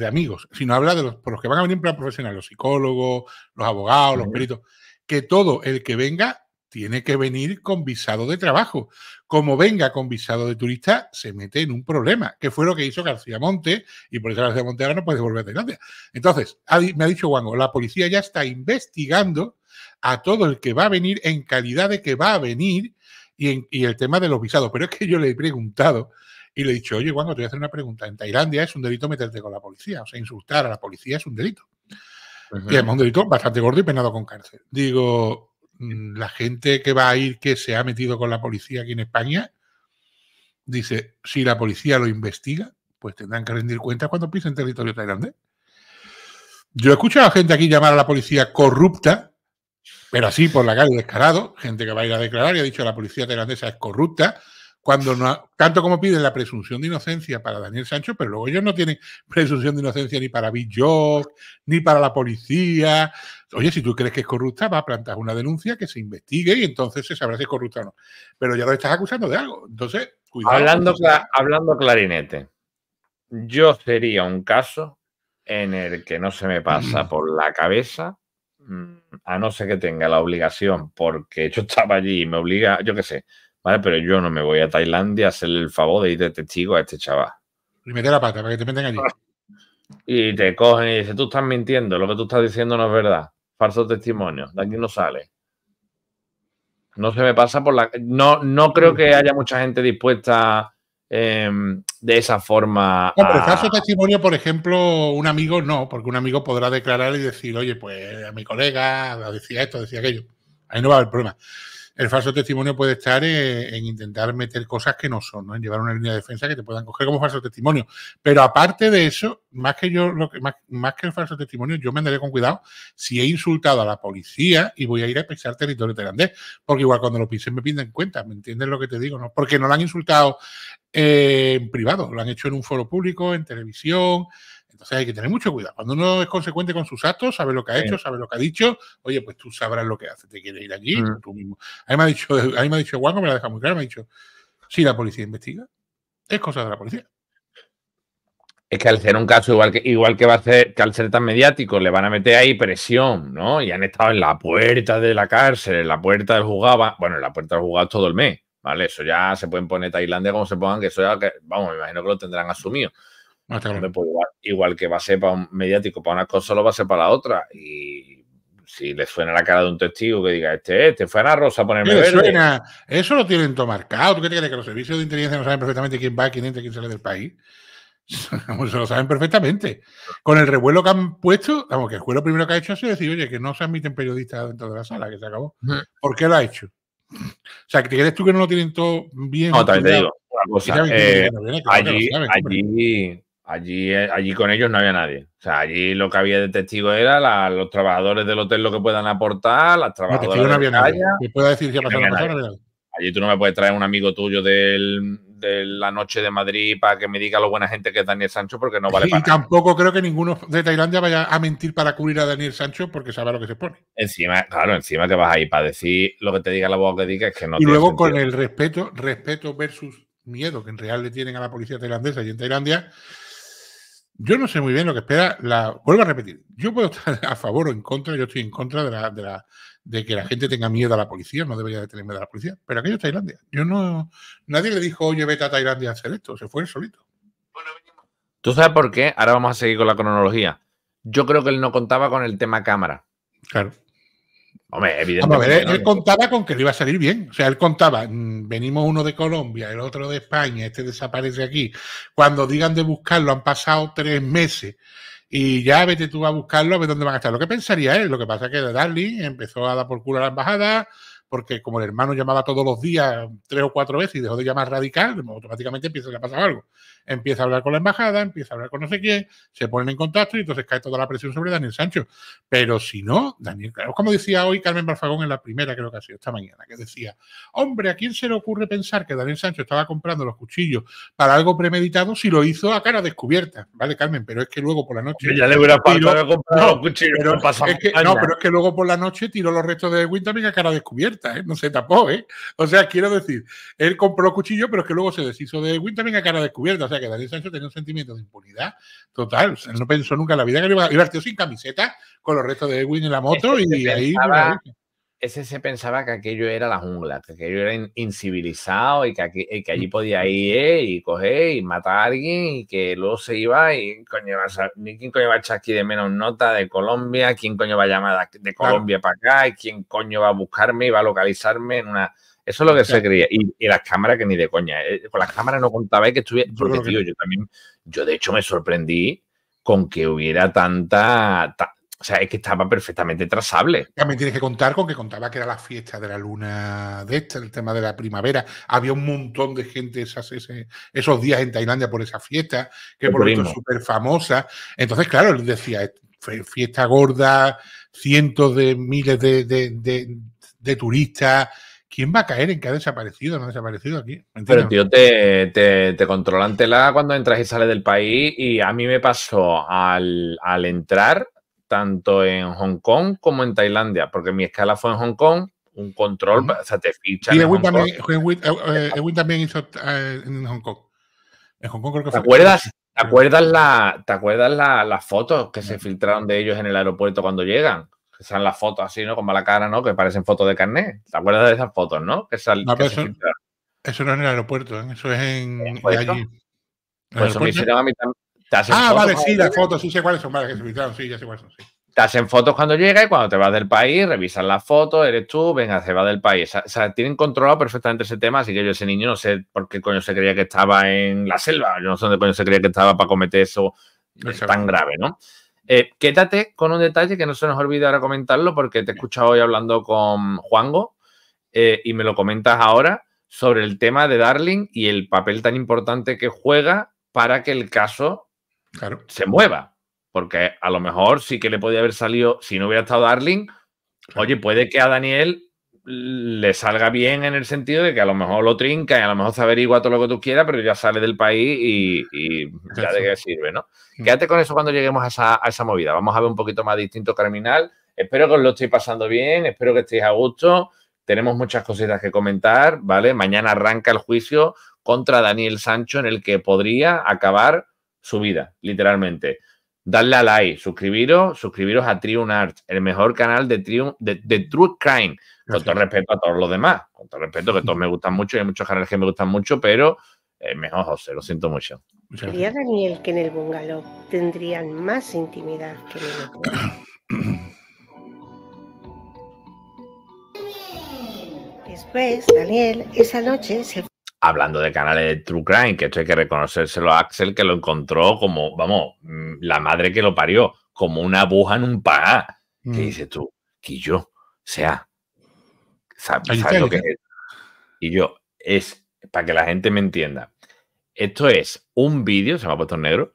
amigos, sino habla de los por los que van a venir en plan profesional, los psicólogos, los abogados, los peritos, que todo el que venga tiene que venir con visado de trabajo. Como venga con visado de turista, se mete en un problema, que fue lo que hizo García Monte, y por eso García Monte ahora no puede volver a Tailandia. Entonces, me ha dicho Wango, la policía ya está investigando a todo el que va a venir en calidad de que va a venir y, y el tema de los visados. Pero es que yo le he preguntado y le he dicho, oye, cuando te voy a hacer una pregunta. En Tailandia es un delito meterte con la policía, o sea, insultar a la policía es un delito. Y es un delito bastante gordo y penado con cárcel. Digo, mm, la gente que va a ir, que se ha metido con la policía aquí en España, dice, si la policía lo investiga, pues tendrán que rendir cuentas cuando pisen territorio tailandés. Yo he escuchado a gente aquí llamar a la policía corrupta, pero así por la calle descarado, gente que va a ir a declarar y ha dicho la policía tailandesa es corrupta, cuando tanto como piden la presunción de inocencia para Daniel Sancho, pero luego ellos no tienen presunción de inocencia ni para Bill York, ni para la policía. Oye, si tú crees que es corrupta, va a plantar una denuncia que se investigue y entonces se sabrá si es corrupta o no. Pero ya lo estás acusando de algo. Entonces, cuidado. Hablando, hablando clarinete, yo sería un caso en el que no se me pasa mm. por la cabeza mm, a no ser que tenga la obligación, porque yo estaba allí y me obliga, yo qué sé, ¿vale? Pero yo no me voy a Tailandia a hacerle el favor de ir de testigo a este chaval. Y meter la pata para que te metan allí. Y te cogen y dicen, tú estás mintiendo, lo que tú estás diciendo no es verdad. Falso testimonio, de aquí no sale. No se me pasa por la... No, no creo que haya mucha gente dispuesta em, de esa forma. falso testimonio, por ejemplo, un amigo no, porque un amigo podrá declarar y decir, oye, pues a mi colega decía esto, decía aquello. Ahí no va a haber problema el falso testimonio puede estar eh, en, intentar meter cosas que no son, en llevar una línea de defensa que te puedan coger como falso testimonio. Pero aparte de eso, más que yo, más, que el falso testimonio, yo me andaré con cuidado si he insultado a la policía y voy a ir a pisar territorio tailandés, porque igual cuando lo pisen me piden cuenta, ¿me entiendes lo que te digo? No? Porque no lo han insultado eh, en privado, lo han hecho en un foro público, en televisión, entonces hay que tener mucho cuidado. Cuando uno es consecuente con sus actos, sabe lo que ha hecho, sabe lo que ha dicho, oye, pues tú sabrás lo que hace. Te quieres ir aquí, mm. tú mismo. A mí me ha dicho, a mí me ha dicho me la deja muy clara, me ha dicho, si la policía investiga, es cosa de la policía. Es que al ser un caso igual que igual que va a ser que al ser tan mediático le van a meter ahí presión, ¿no? Y han estado en la puerta de la cárcel, en la puerta del juzgado, bueno, en la puerta del juzgado todo el mes, ¿vale? Eso ya se pueden poner Tailandia como se pongan, que eso ya vamos, me imagino que lo tendrán asumido. Pues igual, que va a ser para un mediático, para una cosa lo va a ser para la otra. Y si le suena la cara de un testigo que diga, este, este fue Ana Rosa a ponerme verde. Suena? Eso lo tienen todo marcado. ¿Tú qué crees que los servicios de inteligencia no saben perfectamente quién va, quién entra, quién sale del país? se lo saben perfectamente. Con el revuelo que han puesto, vamos, que el lo primero que ha hecho es decir, oye, que no se admiten periodistas dentro de la sala, que se acabó. ¿Por qué lo ha hecho? O sea, ¿te crees tú que no lo tienen todo bien? No, también te digo allí, Allí, eh, allí con ellos no había nadie. O sea, allí lo que había de testigo era los trabajadores del hotel lo que puedan aportar, las trabajadoras. No, no no Allí tú no me puedes traer un amigo tuyo de la noche de Madrid para que me diga lo buena gente que es Daniel Sancho, porque no vale para Y tampoco creo que ninguno de Tailandia vaya a mentir para cubrir a Daniel Sancho porque sabe lo que se pone. Encima, claro, encima que vas ahí para decir lo que te diga la voz que diga es que no. Y luego con el respeto, respeto versus miedo que en real le tienen a la policía tailandesa y en Tailandia yo no sé muy bien lo que espera la. Vuelvo a repetir, yo puedo estar a favor o en contra, yo estoy en contra de, la, de, que la gente tenga miedo a la policía, no debería de tener miedo a la policía, pero aquello es Tailandia. Yo no. Nadie le dijo, oye, vete a Tailandia a hacer esto, se fue él solito. ¿Tú sabes por qué? Ahora vamos a seguir con la cronología. Yo creo que él no contaba con el tema cámara. Claro. Hombre, evidentemente. él, contaba con que le iba a salir bien. O sea, él contaba, mm, venimos uno de Colombia, el otro de España, este desaparece aquí. Cuando digan de buscarlo, han pasado tres meses y ya vete tú a buscarlo, a ver dónde van a estar. Lo que pensaría él, lo que pasa es que Darling empezó a dar por culo a la embajada, porque como el hermano llamaba todos los días, tres o cuatro veces, y dejó de llamar radical, automáticamente empieza a pasado algo empieza a hablar con la embajada, empieza a hablar con no sé quién, se ponen en contacto y entonces cae toda la presión sobre Daniel Sancho. Pero si no, Daniel, claro, como decía hoy Carmen Barfagón en la primera, creo que ha sido esta mañana, que decía, hombre, ¿a quién se le ocurre pensar que Daniel Sancho estaba comprando los cuchillos para algo premeditado si lo hizo a cara descubierta? ¿Vale, Carmen? Pero es que luego por la noche... Ya le hubiera faltado comprar los cuchillos. Pero no, no, pero es que luego por la noche tiró los restos de Winterman a cara descubierta, ¿eh? No se tapó, ¿eh? O sea, quiero decir, él compró cuchillo, pero es que luego se deshizo de Winterman a cara descubierta. sea, que David Sancho tenía un sentimiento de impunidad total. no pensó nunca en la vida que iba, a tío sin camiseta con los restos de Edwin en la moto y pues, ahí. ese se pensaba que aquello era la jungla, que aquello era incivilizado y que, que allí podía ir y coger y matar a alguien y que luego se iba y coño, ¿quién coño va a echar aquí de menos nota de Colombia? ¿Quién coño va a llamar de Colombia para acá? ¿Y quién coño va a buscarme y va a localizarme en una eso es lo que se creía. Y, las cámaras que ni de coña. Eh. con las cámaras no contaba que estuviera. Porque, tío, yo también. Yo de hecho me sorprendí con que hubiera tanta. o sea, es que estaba perfectamente trazable. También tienes que contar con que contaba que era la fiesta de la luna de esta, el tema de la primavera. Había un montón de gente esas, esos días en Tailandia por esa fiesta, que por es súper famosa. Entonces, claro, les decía, eh, fiesta gorda, cientos de miles de, de, de turistas, ¿quién va a caer en que ha desaparecido no ha desaparecido aquí? Pero tío, te, te, te controlan tela cuando entras y sales del país y a mí me pasó al, entrar tanto en Hong Kong como en Tailandia, porque mi escala fue en Hong Kong, un control, o sea, te fichan. Y eh, eh, Edwin también, hizo eh, en Hong Kong. ¿Te acuerdas? ¿Te acuerdas, la, las fotos que se filtraron de ellos en el aeropuerto cuando llegan? que salen las fotos así, ¿no? Con mala cara, ¿no? Que parecen fotos de carné ¿Te acuerdas de esas fotos, no? Que sal, eso, no es en el aeropuerto, ¿eh? eso es en, allí. Pues ah, vale, sí, las fotos, sí sé cuáles son, vale, hicieron, sí, ya sé cuáles son, sí. Te hacen fotos cuando llegas y cuando te vas del país, revisan las fotos, eres tú, venga, se va del país. O sea, tienen controlado perfectamente ese tema, así que yo ese niño no sé por qué coño se creía que estaba en la selva, yo no sé dónde coño se creía que estaba para cometer eso eh, tan grave, ¿no? Eh, quédate con un detalle que no se nos olvide ahora comentarlo porque te he escuchado hoy hablando con Juango eh, y me lo comentas ahora sobre el tema de Darling y el papel tan importante que juega para que el caso se mueva. Porque a lo mejor sí que le podía haber salido, si no hubiera estado Darling, oye, puede que a Daniel le salga bien en el sentido de que a lo mejor lo trinca y a lo mejor se averigua todo lo que tú quieras, pero ya sale del país y, ya de qué sirve, ¿no? Mm. Quédate con eso cuando lleguemos a esa, movida. Vamos a ver un poquito más distinto criminal. Espero que os lo estéis pasando bien, espero que estéis a gusto. Tenemos muchas cositas que comentar, ¿vale? Mañana arranca el juicio contra Daniel Sancho en el que podría acabar su vida, literalmente. Dadle a like, suscribiros, suscribiros a Arts el mejor canal de, de, de True Crime con todo respeto a todos los demás, con todo respeto que todos me gustan mucho y hay muchos canales que me gustan mucho, pero eh, mejor José, lo siento mucho. Sería Daniel que en el bungalow tendrían más intimidad que en el Después, Daniel, esa noche hablando de canales de True Crime, que esto hay que reconocérselo a Axel, que lo encontró como, vamos, mm, la madre que lo parió, como una aguja en un pará. Que mm. dices tú, que yo, sea, lo que Y yo, es, para que la gente me entienda, esto es un vídeo, se me ha puesto en negro.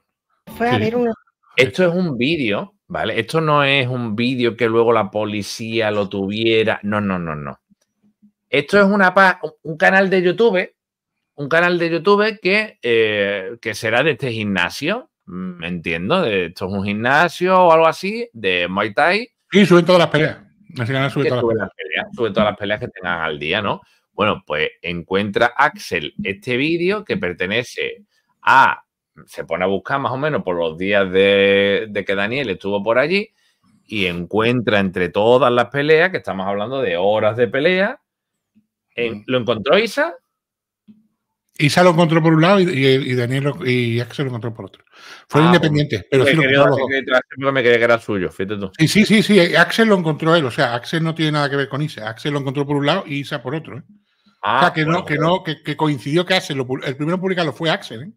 Esto es un vídeo, ¿vale? Esto no es un vídeo que luego la policía lo tuviera. No, no, no, no. Esto es una un canal de YouTube, un canal de YouTube que, eh, será de este gimnasio, me mm, entiendo. De, esto es un gimnasio o algo así, de Muay Thai. Y suben todas las peleas sube, todas las peleas. que tengan al día, ¿no? Bueno, pues encuentra Axel este vídeo que pertenece a. Se pone a buscar más o menos por los días de, que Daniel estuvo por allí y encuentra entre todas las peleas, que estamos hablando de horas de pelea, mm. lo encontró Isa Isa lo encontró por un lado y, Daniel y Axel lo encontró por otro. Fue ah, independiente pero sí me creía que era suyo, fíjate tú. Sí, sí, sí, Axel lo encontró él, o sea, Axel no tiene nada que ver con Isa. Axel lo encontró por un lado y Isa por otro. ¿eh? o sea, ah, que, no, que, no, que, coincidió que Axel, el primero en publicarlo fue Axel. ¿eh?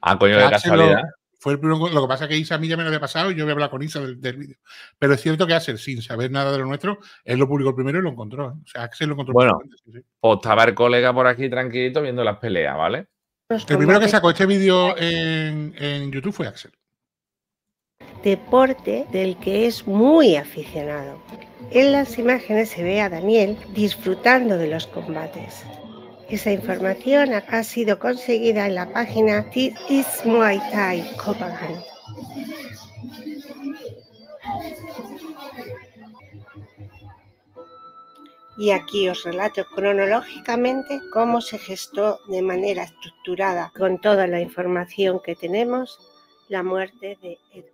Ah, coño, qué casualidad. Fue lo que pasa es que Isa a mí ya me lo había pasado y yo había hablado con Isa del, vídeo. Pero es cierto que Axel, sin saber nada de lo nuestro, él lo publicó primero y lo encontró. ¿eh? O sea, Axel lo encontró primero. O pues estaba el colega por aquí tranquilito viendo las peleas, ¿vale? Pues el primero que sacó este vídeo en YouTube fue Axel. Deporte del que es muy aficionado. En las imágenes se ve a Daniel disfrutando de los combates. Esa información ha sido conseguida en la página This is Muay Thai y aquí os relato cronológicamente cómo se gestó de manera estructurada con toda la información que tenemos la muerte de Edwin.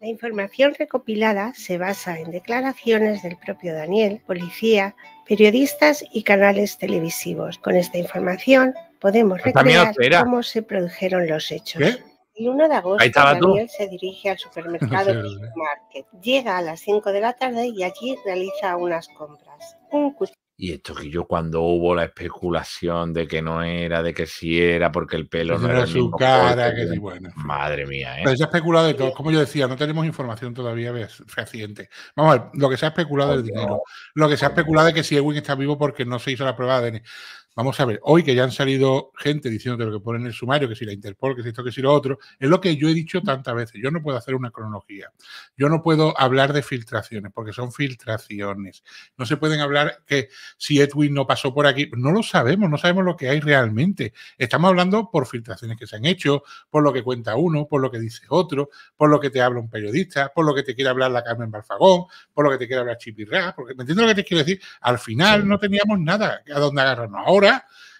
La información recopilada se basa en declaraciones del propio Daniel, policía, periodistas y canales televisivos. Con esta información podemos pues recrear cómo se produjeron los hechos. El 1 de agosto, Daniel se dirige al supermercado Big Market. Llega a las 5 de la tarde y allí realiza unas compras. Un y esto que yo cuando hubo la especulación de que no era, de que sí era, porque el pelo no, era su cara, que bueno. Madre mía, ¿eh? Pero se ha especulado de todo. Como yo decía, no tenemos información todavía fehaciente. Vamos a ver, lo que se ha especulado es el dinero. Lo que se ha especulado es que si Ewing está vivo porque no se hizo la prueba de ADN vamos a ver, hoy que ya han salido gente diciéndote lo que pone en el sumario, que si la Interpol, que si esto, que si lo otro, es lo que yo he dicho tantas veces. Yo no puedo hacer una cronología. Yo no puedo hablar de filtraciones, porque son filtraciones. No se pueden hablar que si Edwin no pasó por aquí. No lo sabemos, no sabemos lo que hay realmente. Estamos hablando por filtraciones que se han hecho, por lo que cuenta uno, por lo que dice otro, por lo que te habla un periodista, por lo que te quiere hablar la Carmen Balfagón, por lo que te quiere hablar Chipirra, porque ¿me entiendo lo que te quiero decir? Al final no teníamos nada a dónde agarrarnos. Ahora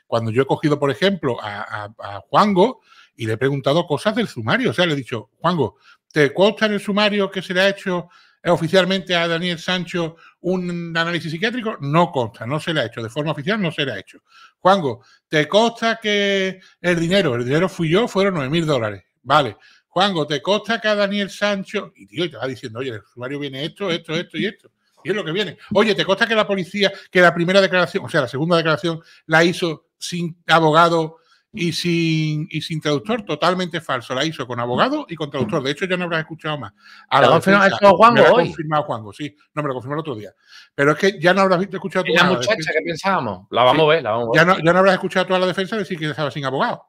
cuando yo he cogido, por ejemplo, a, a, Juango y le he preguntado cosas del sumario. O sea, le he dicho, Juango, ¿te consta en el sumario que se le ha hecho oficialmente a Daniel Sancho un análisis psiquiátrico? No consta, no se le ha hecho. De forma oficial no se le ha hecho. Juango, ¿te consta que el dinero, el dinero fui yo, fueron 9.000 mil dólares? Vale. Juango, ¿te consta que a Daniel Sancho? Y te va diciendo, oye, el sumario viene esto, esto, esto y esto. Y es lo que viene. Oye, ¿te consta que la policía, que la primera declaración, o sea, la segunda declaración, la hizo sin abogado y sin, sin traductor? Totalmente falso. La hizo con abogado y con traductor. De hecho, ya no habrás escuchado más. la confirma, Juango Juango, sí. No, me lo confirmó el otro día. Pero es que ya no habrás escuchado tú. la muchacha pensábamos. La vamos a ver, la Ya no, ya habrás escuchado toda la defensa decir que estaba sin abogado.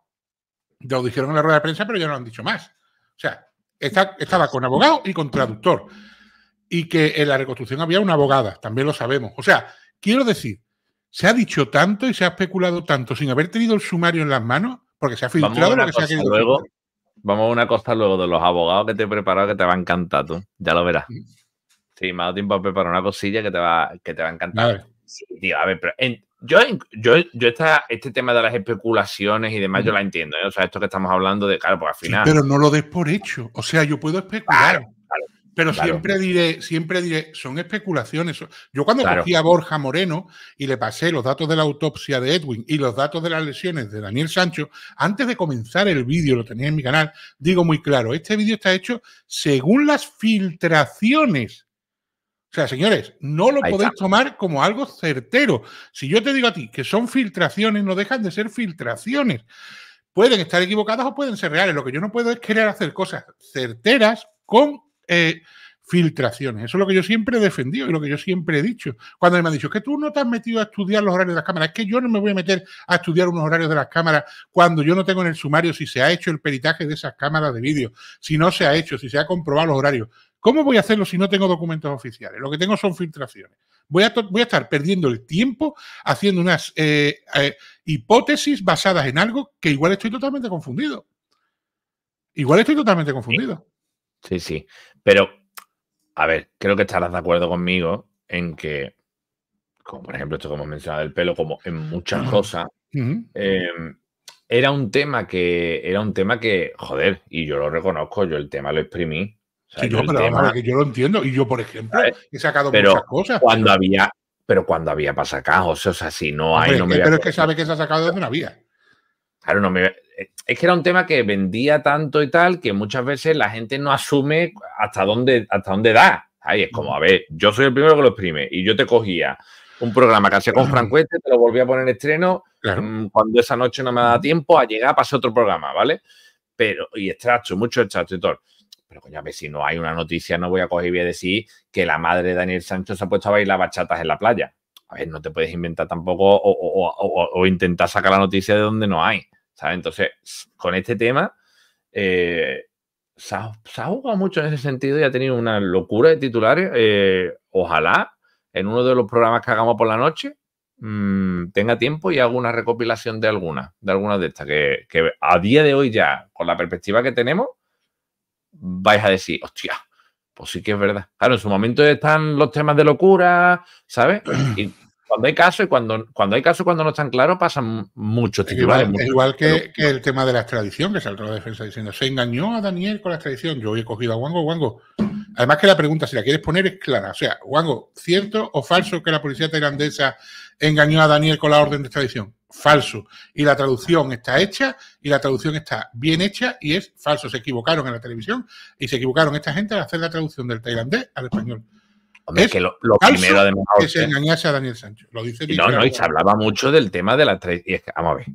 Lo dijeron en la rueda de prensa, pero ya no lo han dicho más. O sea, estaba con abogado y con traductor y que en la reconstrucción había una abogada, también lo sabemos. O sea, quiero decir, se ha dicho tanto y se ha especulado tanto sin haber tenido el sumario en las manos, porque se ha filtrado lo que se ha Luego, vamos a una cosa luego de los abogados que te he preparado que te va a encantar tú. Ya lo verás. Sí, me ha dado tiempo a preparar una cosilla que te va, te va a encantar. A ver. a ver, yo, yo, este tema de las especulaciones y demás, yo mm. la entiendo. ¿eh? O sea, esto que estamos hablando de, claro, pues al final. pero no lo des por hecho. O sea, yo puedo especular. Pero siempre diré, siempre diré, son especulaciones. Yo cuando conocí a Borja Moreno y le pasé los datos de la autopsia de Edwin y los datos de las lesiones de Daniel Sancho, antes de comenzar el vídeo, lo tenía en mi canal, digo muy claro, este vídeo está hecho según las filtraciones. O sea, señores, no lo podéis tomar como algo certero. Si yo te digo a ti que son filtraciones, no dejan de ser filtraciones. Pueden estar equivocadas o pueden ser reales. Lo que yo no puedo es querer hacer cosas certeras con eh, filtraciones. Eso es lo que yo siempre he defendido y lo que yo siempre he dicho. Cuando me han dicho que tú no te has metido a estudiar los horarios de las cámaras, es que yo no me voy a meter a estudiar unos horarios de las cámaras cuando yo no tengo en el sumario si se ha hecho el peritaje de esas cámaras de vídeo, si no se ha hecho, si se ha comprobado los horarios. ¿Cómo voy a hacerlo si no tengo documentos oficiales? Lo que tengo son filtraciones. Voy a, voy a estar perdiendo el tiempo haciendo unas eh, eh, hipótesis basadas en algo que igual estoy totalmente confundido. Igual estoy totalmente confundido. Sí, sí. Pero, a ver, creo que estarás de acuerdo conmigo en que, como por ejemplo esto que hemos mencionado del pelo, como en muchas cosas, em, era un tema que, era un tema que, joder, y yo lo reconozco, yo el tema lo exprimí. sí, yo, lo entiendo. Y yo, por ejemplo, he sacado muchas cosas. Cuando pero... había, pero cuando había pasacajos, o sea, si no hay. no me eh, pero es que sabe que se ha sacado de una vía. Claro, no me, es que era un tema que vendía tanto y tal que muchas veces la gente no asume hasta dónde, hasta dónde da. Ahí es como, a ver, yo soy el primero que lo exprime y yo te cogía un programa que hacía con Franco te lo volví a poner en estreno, mm, cuando esa noche no me da tiempo a llegar, pasé otro programa, ¿vale? Pero, y extracto, mucho extracto y todo. Pero coño, a ver, si no hay una noticia, no voy a coger y voy a decir que la madre de Daniel Sancho se ha puesto a bailar bachatas en la playa. A ver, no te puedes inventar tampoco o intentar sacar la noticia de donde no hay. Entonces, con este tema, eh, se, ha, jugado mucho en ese sentido y ha tenido una locura de titulares. Eh, ojalá en uno de los programas que hagamos por la noche mm, tenga tiempo y haga una recopilación de algunas, de algunas de estas, que, a día de hoy ya, con la perspectiva que tenemos, vais a decir, hostia, pues sí que es verdad. Claro, en su momento están los temas de locura, ¿sabes? Y cuando hay caso y cuando, cuando hay caso cuando no están claros, pasan muchos titulares. Igual, que, el tema de la extradición, que saltó la defensa diciendo, se engañó a Daniel con la extradición. Yo hoy he cogido a Wango, Wango. Además que la pregunta, si la quieres poner, es clara. O sea, Wango, ¿cierto o falso que la policía tailandesa engañó a Daniel con la orden de extradición? Falso. Y la traducción está hecha, y la traducción está bien hecha, y es falso. Se equivocaron en la televisión, y se equivocaron esta gente al hacer la traducción del tailandés al español es que lo, primero de que se engañase a Daniel Sancho. Lo dice no, no, y se hablaba mucho del tema de la extradición. Y es que, vamos a ver,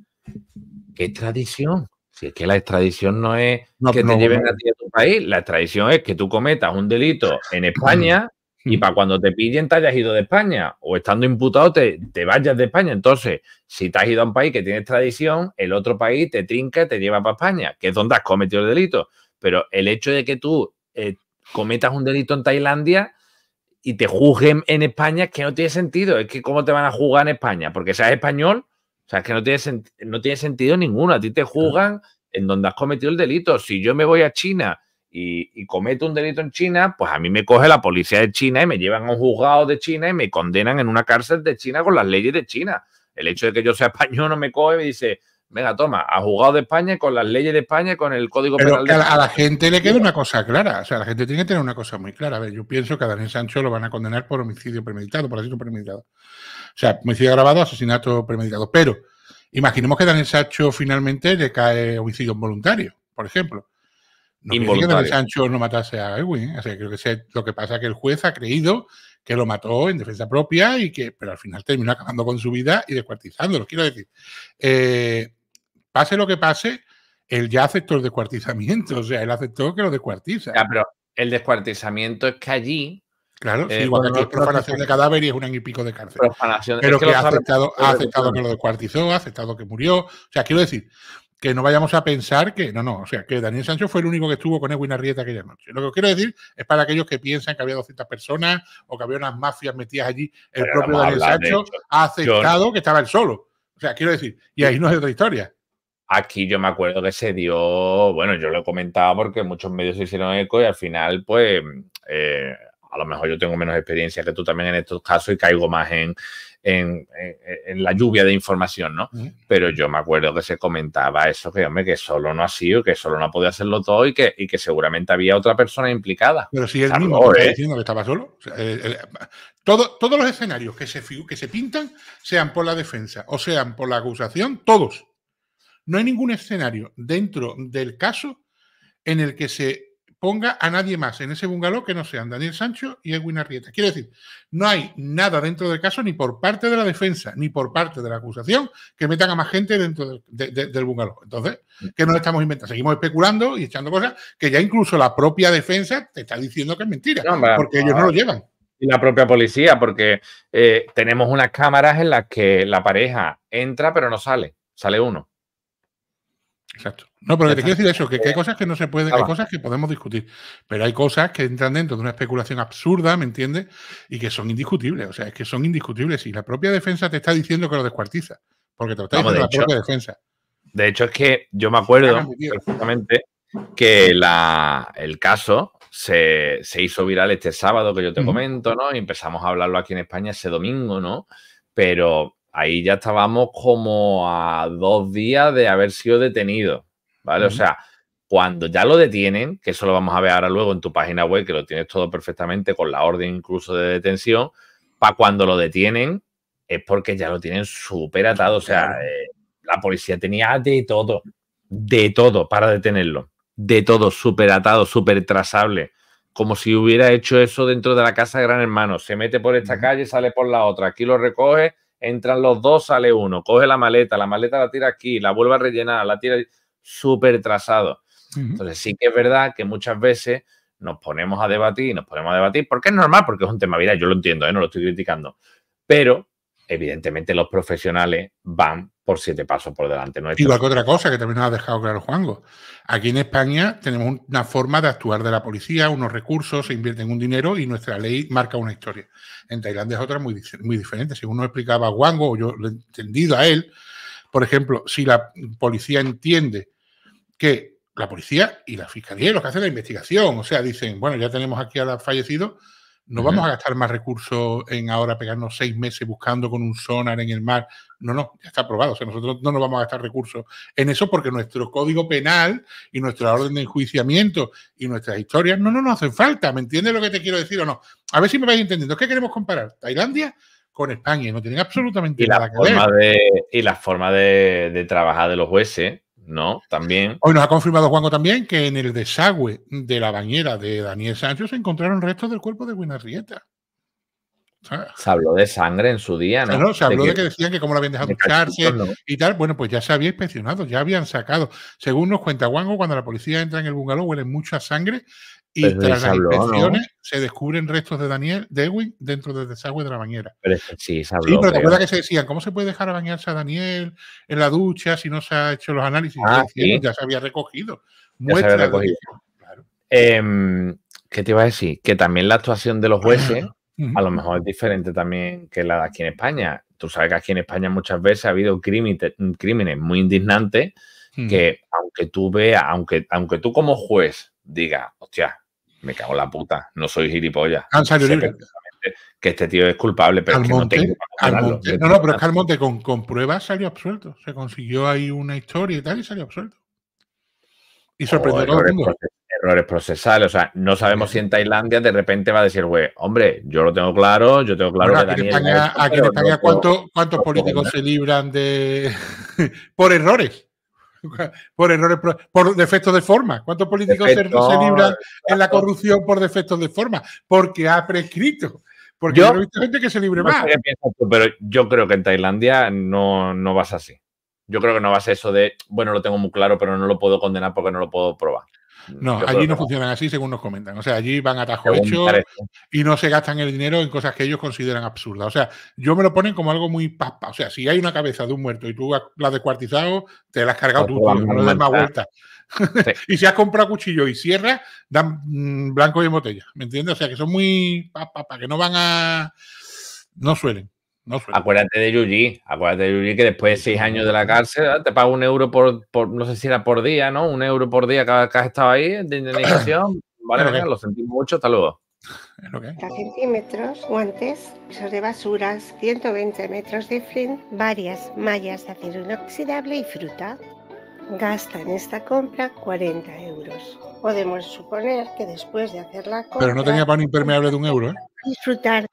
¿qué tradición? Si es que la extradición no es que te lleven a ti a tu país, la extradición es que tú cometas un delito en España y para cuando te piden te hayas ido de España o estando imputado te, vayas de España. Entonces, si te has ido a un país que tiene tradición el otro país te trinca y te lleva para España, que es donde has cometido el delito. Pero el hecho de que tú eh, cometas un delito en Tailandia y te juzguen en España que no tiene sentido. Es que cómo te van a juzgar en España, porque seas español, o sea, que no tiene, no tiene sentido ninguno. A ti te juzgan en donde has cometido el delito. Si yo me voy a China y, cometo un delito en China, pues a mí me coge la policía de China y me llevan a un juzgado de China y me condenan en una cárcel de China con las leyes de China. El hecho de que yo sea español no me coge y me dice, Venga, toma, ha jugado de España con las leyes de España, con el código penal. De... A, la, a, la, gente le queda una cosa clara. O sea, la gente tiene que tener una cosa muy clara. A ver, yo pienso que a Daniel Sancho lo van a condenar por homicidio premeditado, por asesinato premeditado. O sea, homicidio grabado, asesinato premeditado. Pero imaginemos que Daniel Sancho finalmente le cae homicidio involuntario, por ejemplo. No significa que Daniel Sancho no matase a Edwin. O sea, creo que lo que pasa es que el juez ha creído que lo mató en defensa propia y que, pero al final terminó acabando con su vida y descuartizándolo. Quiero decir, eh, pase lo que pase, él ya aceptó el descuartizamiento, o sea, él aceptó que lo descuartiza. Ya, pero el descuartizamiento es que allí. Claro, eh, profanación de cadáver y es un año y pico de cárcel. Pero que, ha aceptado, ha aceptado que lo descuartizó, ha aceptado que murió. O sea, quiero decir, que no vayamos a pensar que, no, no, o sea, que Daniel Sancho fue el único que estuvo con Edwin Arrieta aquella noche. Lo que quiero decir es para aquellos que piensan que había 200 personas o que había unas mafias metidas allí, el propio Daniel Sancho ha aceptado que estaba él solo. O sea, quiero decir, y ahí no es otra historia. Aquí yo me acuerdo que se dio, bueno, yo lo he comentado porque muchos medios se hicieron eco y al final, pues, eh, a lo mejor yo tengo menos experiencia que tú también en estos casos y caigo más en, en, la lluvia de información, ¿no? Pero yo me acuerdo que se comentaba eso, que hombre, que solo no ha sido, que solo no ha podido hacerlo todo y que, y que seguramente había otra persona implicada. Pero si él mismo está diciendo que estaba solo. todos los escenarios que se, que se pintan, sean por la defensa o sean por la acusación, todos no hay ningún escenario dentro del caso en el que se ponga a nadie más en ese bungalow que no sean Daniel Sancho y Edwin Arrieta. Quiere decir, no hay nada dentro del caso, ni por parte de la defensa, ni por parte de la acusación, que metan a más gente dentro del, bungalow. Entonces, que nos estamos inventando? Seguimos especulando y echando cosas que ya incluso la propia defensa te está diciendo que es mentira, porque ellos no lo llevan. Y la propia policía, porque eh, tenemos unas cámaras en las que la pareja entra pero no sale, sale uno. Exacto. No, pero te quiero decir eso, que, hay cosas que no se pueden, hay ah, cosas que podemos discutir, pero hay cosas que entran dentro de una especulación absurda, ¿me entiendes? Y que son indiscutibles, o sea, es que son indiscutibles. Y la propia defensa te está diciendo que lo descuartiza, porque te lo de la propia defensa. De hecho, es que yo me acuerdo perfectamente que el caso se, se, hizo viral este sábado que yo te comento, ¿no? Y empezamos a hablarlo aquí en España ese domingo, ¿no? Pero ahí ya estábamos como a dos días de haber sido detenido, ¿vale? O sea, cuando ya lo detienen, que eso lo vamos a ver ahora luego en tu página web, que lo tienes todo perfectamente con la orden incluso de detención, para cuando lo detienen es porque ya lo tienen súper atado, o sea, eh, la policía tenía de todo, de todo para detenerlo, de todo, súper atado, súper trazable como si hubiera hecho eso dentro de la casa de Gran Hermano. Se mete por esta calle, sale por la otra, aquí lo recoge entran los dos, sale uno, coge la maleta, la maleta la tira aquí, la vuelve a rellenar, la tira súper trazado. Entonces sí que es verdad que muchas veces nos ponemos a debatir, nos ponemos a debatir, porque es normal, porque es un tema vida yo lo entiendo, ¿eh? no lo estoy criticando, pero evidentemente los profesionales van por siete pasos por delante. No Igual que otra cosa que también nos ha dejado claro Juango. Aquí en España tenemos una forma de actuar de la policía, unos recursos, se invierte en un dinero y nuestra ley marca una historia. En Tailandia es otra muy, muy diferente. Si uno explicaba Juango, o yo lo he entendido a él, por ejemplo, si la policía entiende que la policía y la fiscalía lo los que hacen la investigación, o sea, dicen, bueno, ya tenemos aquí a los no vamos a gastar más recursos en ahora pegarnos seis meses buscando con un sonar en el mar. No, no, ya está aprobado. O sea, nosotros no nos vamos a gastar recursos en eso porque nuestro código penal y nuestra orden de enjuiciamiento y nuestras historias no, no nos hacen falta. ¿Me entiendes lo que te quiero decir o no? A ver si me vais entendiendo. ¿Qué queremos comparar? ¿Tailandia? con España no tienen absolutamente nada que ver. y la forma de, trabajar de los jueces no, también. Hoy nos ha confirmado Juanjo también que en el desagüe de la bañera de Daniel Sánchez se encontraron restos del cuerpo de Guinarrieta. Se habló de sangre en su día, ¿no? se habló de que, decían que como la habían dejado y tal. Bueno, pues ya se había inspeccionado, ya habían sacado. Según nos cuenta Juanjo, cuando la policía entra en el bungalow huele mucha sangre y tras las se descubren restos de Daniel Dewey dentro del desagüe de la bañera. sí, pero te que se decían, ¿cómo se puede dejar a bañarse a Daniel en la ducha si no se ha hecho los análisis? Ah, pues ya se había recogido. Muestra em, ¿Qué te iba a decir? Que también la actuación de los jueces a lo mejor es diferente también que la de aquí en España. Tú sabes que aquí en España muchas veces ha habido crímenes, muy indignantes que aunque tú veas, aunque, aunque tú como juez digas, hostia, me cago en la puta, no soy gilipollas. Han salido libres. Que este tío es culpable, pero es que no tengo No, no, pero es que Almonte con, con pruebas salió absuelto. Se consiguió ahí una historia y tal y salió absuelto. Y sorprendió a el errores procesales. O sea, no sabemos si en Tailandia de repente va a decir, güey, hombre, yo lo tengo claro, yo tengo claro bueno, que aquí Daniel. ¿cuántos, políticos se libran de por errores? por errores, por defectos de forma. ¿Cuántos políticos se, libran en la corrupción por defectos de forma? Porque ha prescrito. Porque yo, se libre más. pero yo creo que en Tailandia no, no vas así. Yo creo que no vas eso de, bueno, lo tengo muy claro, pero no lo puedo condenar porque no lo puedo probar. Mm, no, allí no funcionan así según nos comentan. O sea, allí van a tajo hecho y no se gastan el dinero en cosas que ellos consideran absurdas. O sea, yo me lo ponen como algo muy papa. O sea, si hay una cabeza de un muerto y tú la has descuartizado, te la has cargado pues tú, y si has comprado cuchillo y sierra, dan mm, blanco y en botella. ¿Me entiendes? O sea, que son muy papa, que no van a. No suelen acuérdate de Yuji, acuérdate de Yuji que después de seis años de la cárcel ah, te paga un euro por, no sé si era por día, ¿no? Un euro por día cada vez que has estado ahí de indemnización. Vale, lo sentimos mucho, hasta luego. centímetros, guantes, pisos de basuras, 120 metros de flint, varias mallas de acero inoxidable y fruta. Gasta en esta compra 40 euros. Podemos suponer que después de hacer la compra... Pero no tenía pan impermeable de un euro, ¿eh? Disfrutar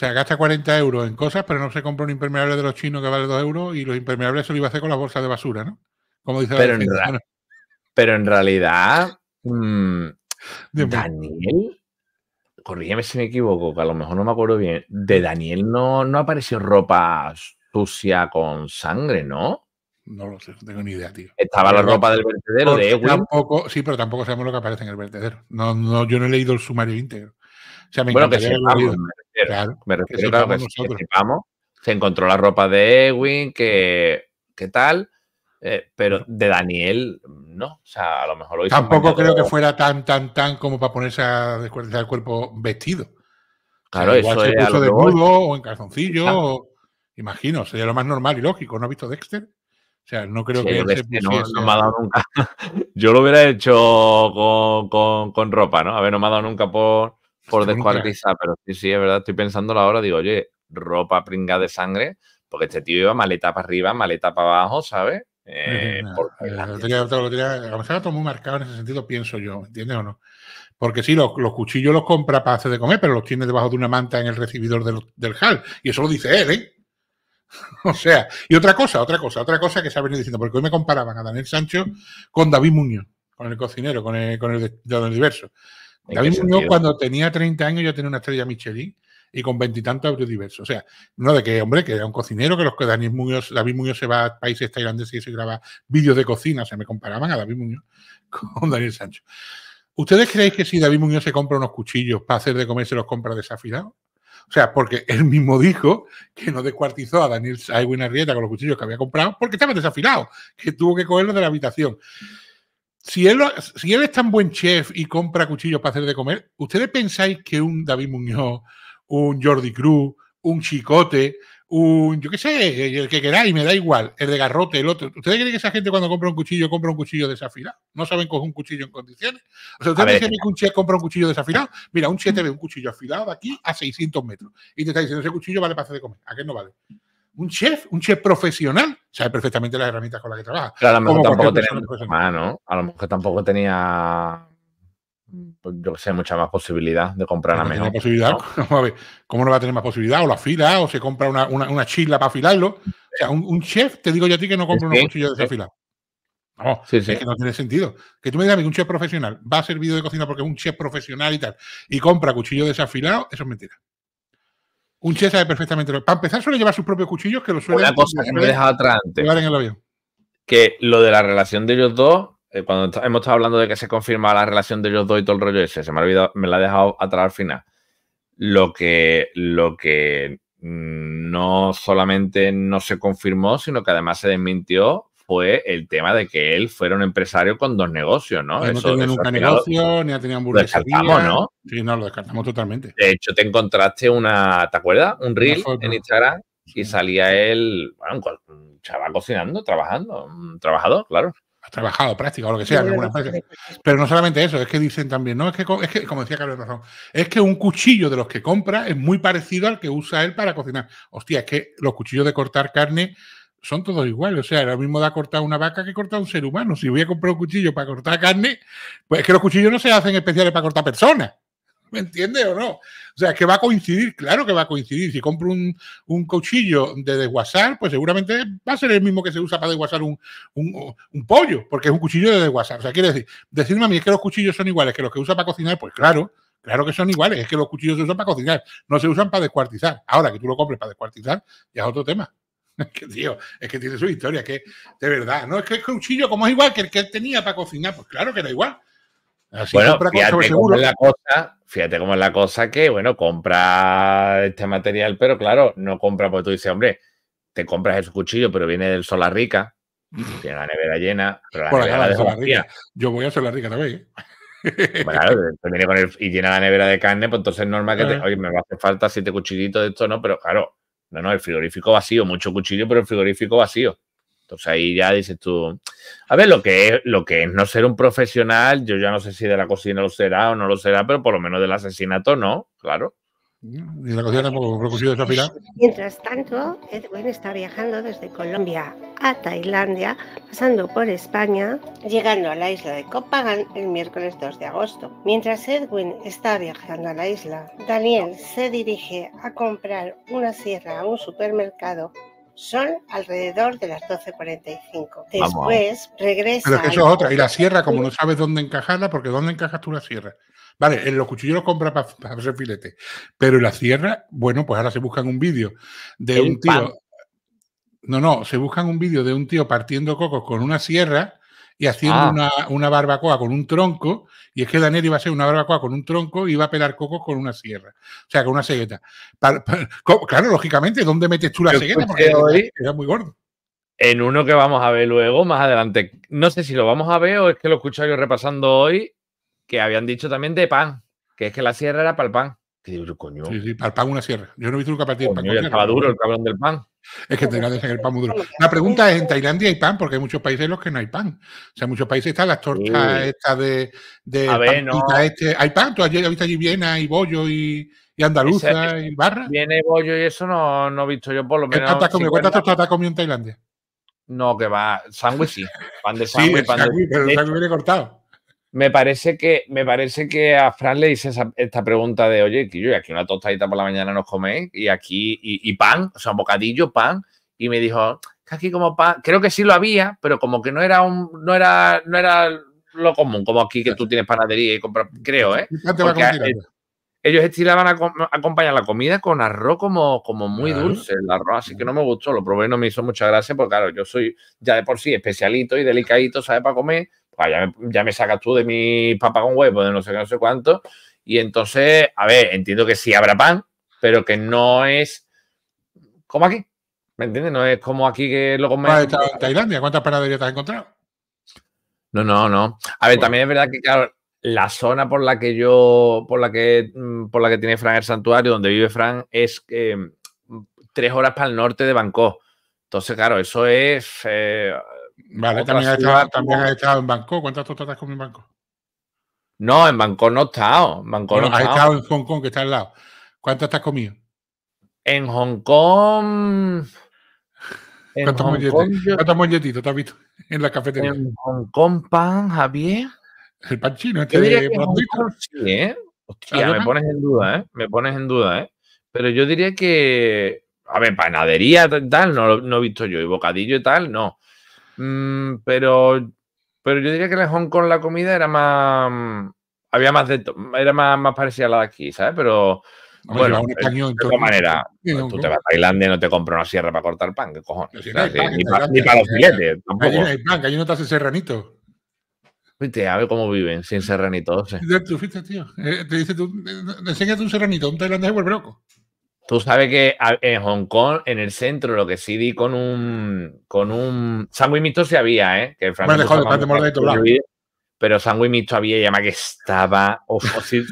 o sea, gasta 40 euros en cosas, pero no se compra un impermeable de los chinos que vale 2 euros y los impermeables se lo iba a hacer con la bolsa de basura, ¿no? Como dice pero, en, pero en realidad, mm, Daniel, corrígeme si me equivoco, que a lo mejor no me acuerdo bien, de Daniel no, no apareció ropa sucia con sangre, ¿no? No lo sé, no tengo ni idea, tío. Estaba la ropa del vertedero de Ewing. sí, pero tampoco sabemos lo que aparece en el vertedero. no, yo no he leído el sumario íntegro bueno, que me refiero, claro, me que, que, pues, se encontró la ropa de Ewing, que, tal, eh, pero de Daniel, no. O sea, a lo mejor lo hizo Tampoco creo que fuera tan, tan, tan como para ponerse a el cuerpo vestido. Claro, o sea, igual eso se o en calzoncillo, imagino, sería lo más normal y lógico. ¿No ha visto Dexter? O sea, no creo que. Yo lo hubiera hecho con, ropa, ¿no? A ver, no me ha dado nunca por por descuartizar, pero sí, sí, es verdad, estoy pensando ahora, digo, oye, ropa pringada de sangre, porque este tío iba maleta para arriba, maleta para abajo, ¿sabes? Eh, la lotería, a lo mejor muy marcado en ese sentido, pienso yo, ¿entiendes o no? Porque sí, los, cuchillos los compra para hacer de comer, pero los tiene debajo de una manta en el recibidor del, del hall, Y eso lo dice él, ¿eh? o sea, y otra cosa, otra cosa, otra cosa que se ha venido diciendo, porque hoy me comparaban a Daniel Sancho con David Muñoz, con el cocinero, con el, con el de, David Muñoz, cuando tenía 30 años, ya tenía una estrella Michelin y con veintitantos abrió diversos. O sea, no de que, hombre, que era un cocinero, que los que David Muñoz, David Muñoz se va a países tailandeses y se graba vídeos de cocina, o sea, me comparaban a David Muñoz con Daniel Sancho. ¿Ustedes creéis que si David Muñoz se compra unos cuchillos para hacer de comer, se los compra desafilados? O sea, porque él mismo dijo que no descuartizó a Daniel a Arrieta con los cuchillos que había comprado porque estaban desafilados, que tuvo que cogerlo de la habitación si él, es tan buen chef y compra cuchillos para hacer de comer, ¿ustedes pensáis que un David Muñoz, un Jordi Cruz, un Chicote, un, yo qué sé, el que queráis, me da igual, el de garrote, el otro. ¿Ustedes creen que esa gente cuando compra un cuchillo compra un cuchillo desafilado? No saben coger un cuchillo en condiciones. O sea, ustedes creen que un eh, chef compra un cuchillo desafilado. Mira, un chef te mm. ve un cuchillo afilado de aquí a 600 metros y te está diciendo, ese cuchillo vale para hacer de comer. ¿A qué no vale? un chef, un chef profesional, sabe perfectamente las herramientas con las que trabaja. Pero a lo mejor tampoco tenía a lo mejor pues, yo que sé, mucha más posibilidad de comprar una. a ¿Cómo no va a tener más posibilidad? O la fila, o se compra una, una, chila para afilarlo. O sea, un, chef, te digo yo a ti que no compra un cuchillo desafilado. No, es que no tiene sentido. Que tú me digas que un chef profesional va a servir de cocina porque es un chef profesional y tal, y compra cuchillo desafilado, eso es mentira. Un Un sabe perfectamente. Para empezar, suele llevar sus propios cuchillos que lo suele. Una cosa que me atrás antes. en el avión. Que lo de la relación de ellos dos, eh, cuando hemos estado hablando de que se confirma la relación de ellos dos y todo el rollo ese, se me ha olvidado, me la ha dejado atrás al final. Lo que, lo que mm, no solamente no se confirmó, sino que además se desmintió fue el tema de que él fuera un empresario con dos negocios, ¿no? no tenía nunca negocio, ni ha tenido hamburguesería. ¿no? Sí, no, lo descartamos totalmente. De hecho, te encontraste una, ¿te acuerdas? Un reel en Instagram y salía él, bueno, un chaval cocinando, trabajando, un trabajador, claro. Ha trabajado, práctica o lo que sea. Pero no solamente eso, es que dicen también, no, es que, es que como decía Carlos es que un cuchillo de los que compra es muy parecido al que usa él para cocinar. Hostia, es que los cuchillos de cortar carne son todos iguales. O sea, lo mismo da cortar una vaca que cortar un ser humano. Si voy a comprar un cuchillo para cortar carne, pues es que los cuchillos no se hacen especiales para cortar personas. ¿Me entiendes o no? O sea, es que va a coincidir, claro que va a coincidir. Si compro un, un cuchillo de desguasar pues seguramente va a ser el mismo que se usa para desguazar un, un, un, pollo, porque es un cuchillo de desguasar, O sea, quiere decir, decirme a mí es que los cuchillos son iguales que los que usa para cocinar, pues claro, Claro que son iguales, es que los cuchillos se usan para cocinar, no se usan para descuartizar. Ahora que tú lo compres para descuartizar, ya es otro tema. Es que, es que tiene su historia, que de verdad, ¿no? Es que el cuchillo, como es igual que el que él tenía para cocinar, pues claro que era igual. Así bueno, fíjate cómo, es la cosa, fíjate cómo es la cosa que, bueno, compra este material, pero claro, no compra porque tú dices, hombre, te compras el cuchillo, pero viene del Solar Rica, mm. tiene la nevera llena, pero la, nevera la rica. Yo voy a sola Rica también. ¿eh? claro, viene con el, y llena la nevera de carne, pues entonces es normal que te, oye, me va a hacer falta siete cuchillitos de esto, ¿no? Pero claro, no, no, el frigorífico vacío, mucho cuchillo, pero el frigorífico vacío. Entonces ahí ya dices tú, a ver, lo que es, lo que es no ser un profesional, yo ya no sé si de la cocina lo será o no lo será, pero por lo menos del asesinato no, claro. ¿eh? Mientras tanto, Edwin está viajando desde Colombia a Tailandia, pasando por España, llegando a la isla de Copagán el miércoles 2 de agosto. Mientras Edwin está viajando a la isla, Daniel se dirige a comprar una sierra a un supermercado son alrededor de las 12.45. Después regresa. eso es otra. Y la sierra, como no sabes dónde encajarla, porque ¿dónde encajas tú la sierra? Vale, en los cuchillos compra para hacer filete. Pero la sierra, bueno, pues ahora se buscan un vídeo de un tío. No, no, se buscan un vídeo de un tío partiendo cocos con una sierra y haciendo ah. una, barbacoa con un tronco, y es que Daniel iba a hacer una barbacoa con un tronco y iba a pelar cocos con una sierra, o sea, con una cegueta. claro, lógicamente, ¿dónde metes tú la segueta? Porque era muy gordo. En uno que vamos a ver luego, más adelante. No sé si lo vamos a ver o es que lo escucho yo repasando hoy, que habían dicho también de pan, que es que la sierra era para el pan. Que digo, coño. Sí, sí, para el pan una sierra. Yo no he visto nunca partir el pan. Ya estaba duro el cabrón del pan. Es que Tailandia es el pan muy duro. La pregunta es, ¿en Tailandia hay pan? Porque hay muchos países en los que no hay pan. O sea, en muchos países están las tortas esta de, de a no. este. Hay pan, tú has visto allí Viena y bollo y, y andaluza y barra. Viene bollo y eso no, no he visto yo por lo menos. ¿Cuántas tortas has comido en Tailandia? No, que va, sándwich sí. Pan de sándwich, sí, pan de... Sándwich, pero el sándwich viene cortado me parece que, me parece que a Fran le hice esta pregunta de, oye, que yo aquí una tostadita por la mañana nos coméis y aquí, y, pan, o sea, bocadillo, pan, y me dijo, que aquí como pan, creo que sí lo había, pero como que no era un, no era, no era lo común, como aquí que tú tienes panadería y compras, creo, ¿eh? ellos estilaban, a, acompañar la comida con arroz como, como muy dulce, el arroz, así que no me gustó, lo probé no me hizo mucha gracia, porque claro, yo soy ya de por sí especialito y delicadito, ¿sabes? Para comer, ya me, sacas tú de mi papá con huevo, de no sé no sé cuánto. Y entonces, a ver, entiendo que sí habrá pan, pero que no es como aquí. ¿Me entiendes? No es como aquí que luego me en Tailandia, ¿cuántas panaderías te has encontrado? No, no, no. A ver, también es verdad que, claro, la zona por la que yo, por la que, mm, por la que tiene Fran el santuario, donde vive Fran, es eh, tres horas para el norte de Bangkok. Entonces, claro, eso es eh, Vale, también has, estado, también estado, en Bangkok. ¿Cuántas tostadas comido en Bangkok? No, en banco no he estado. En no has estado. en Hong Kong, que está al lado. ¿Cuántas has comido? En Hong Kong. ¿Cuántos, Hong te has visto en la cafetería? En Hong Kong, pan, Javier. El pan chino, este de ¿eh? Hostia, me pones en duda, ¿eh? Me pones en duda, ¿eh? Pero yo diría que. A ver, panadería, tal, no, no he visto yo. Y bocadillo y tal, no. Mm, pero, pero yo diría que en Hong Kong la comida era más. Había más de. Era más, más parecida a la de aquí, ¿sabes? Pero. bueno, de otra manera, pues tú te vas a Tailandia y no te compras una sierra para cortar pan, ¿qué cojones? ni, para, los filetes. Allí no hay pan, allí no te hace serranito. Viste, a ver cómo viven sin serranito. de eh. Tú fuiste, tío. Eh, te dice, tú, eh, un serranito, un tailandés vuelve loco. Tú sabes que en Hong Kong, en el centro, lo que sí di con un. con un. Sándwich mixto se había, ¿eh? Que en joder, Pero sándwich mixto había y además que estaba. Ojo, si,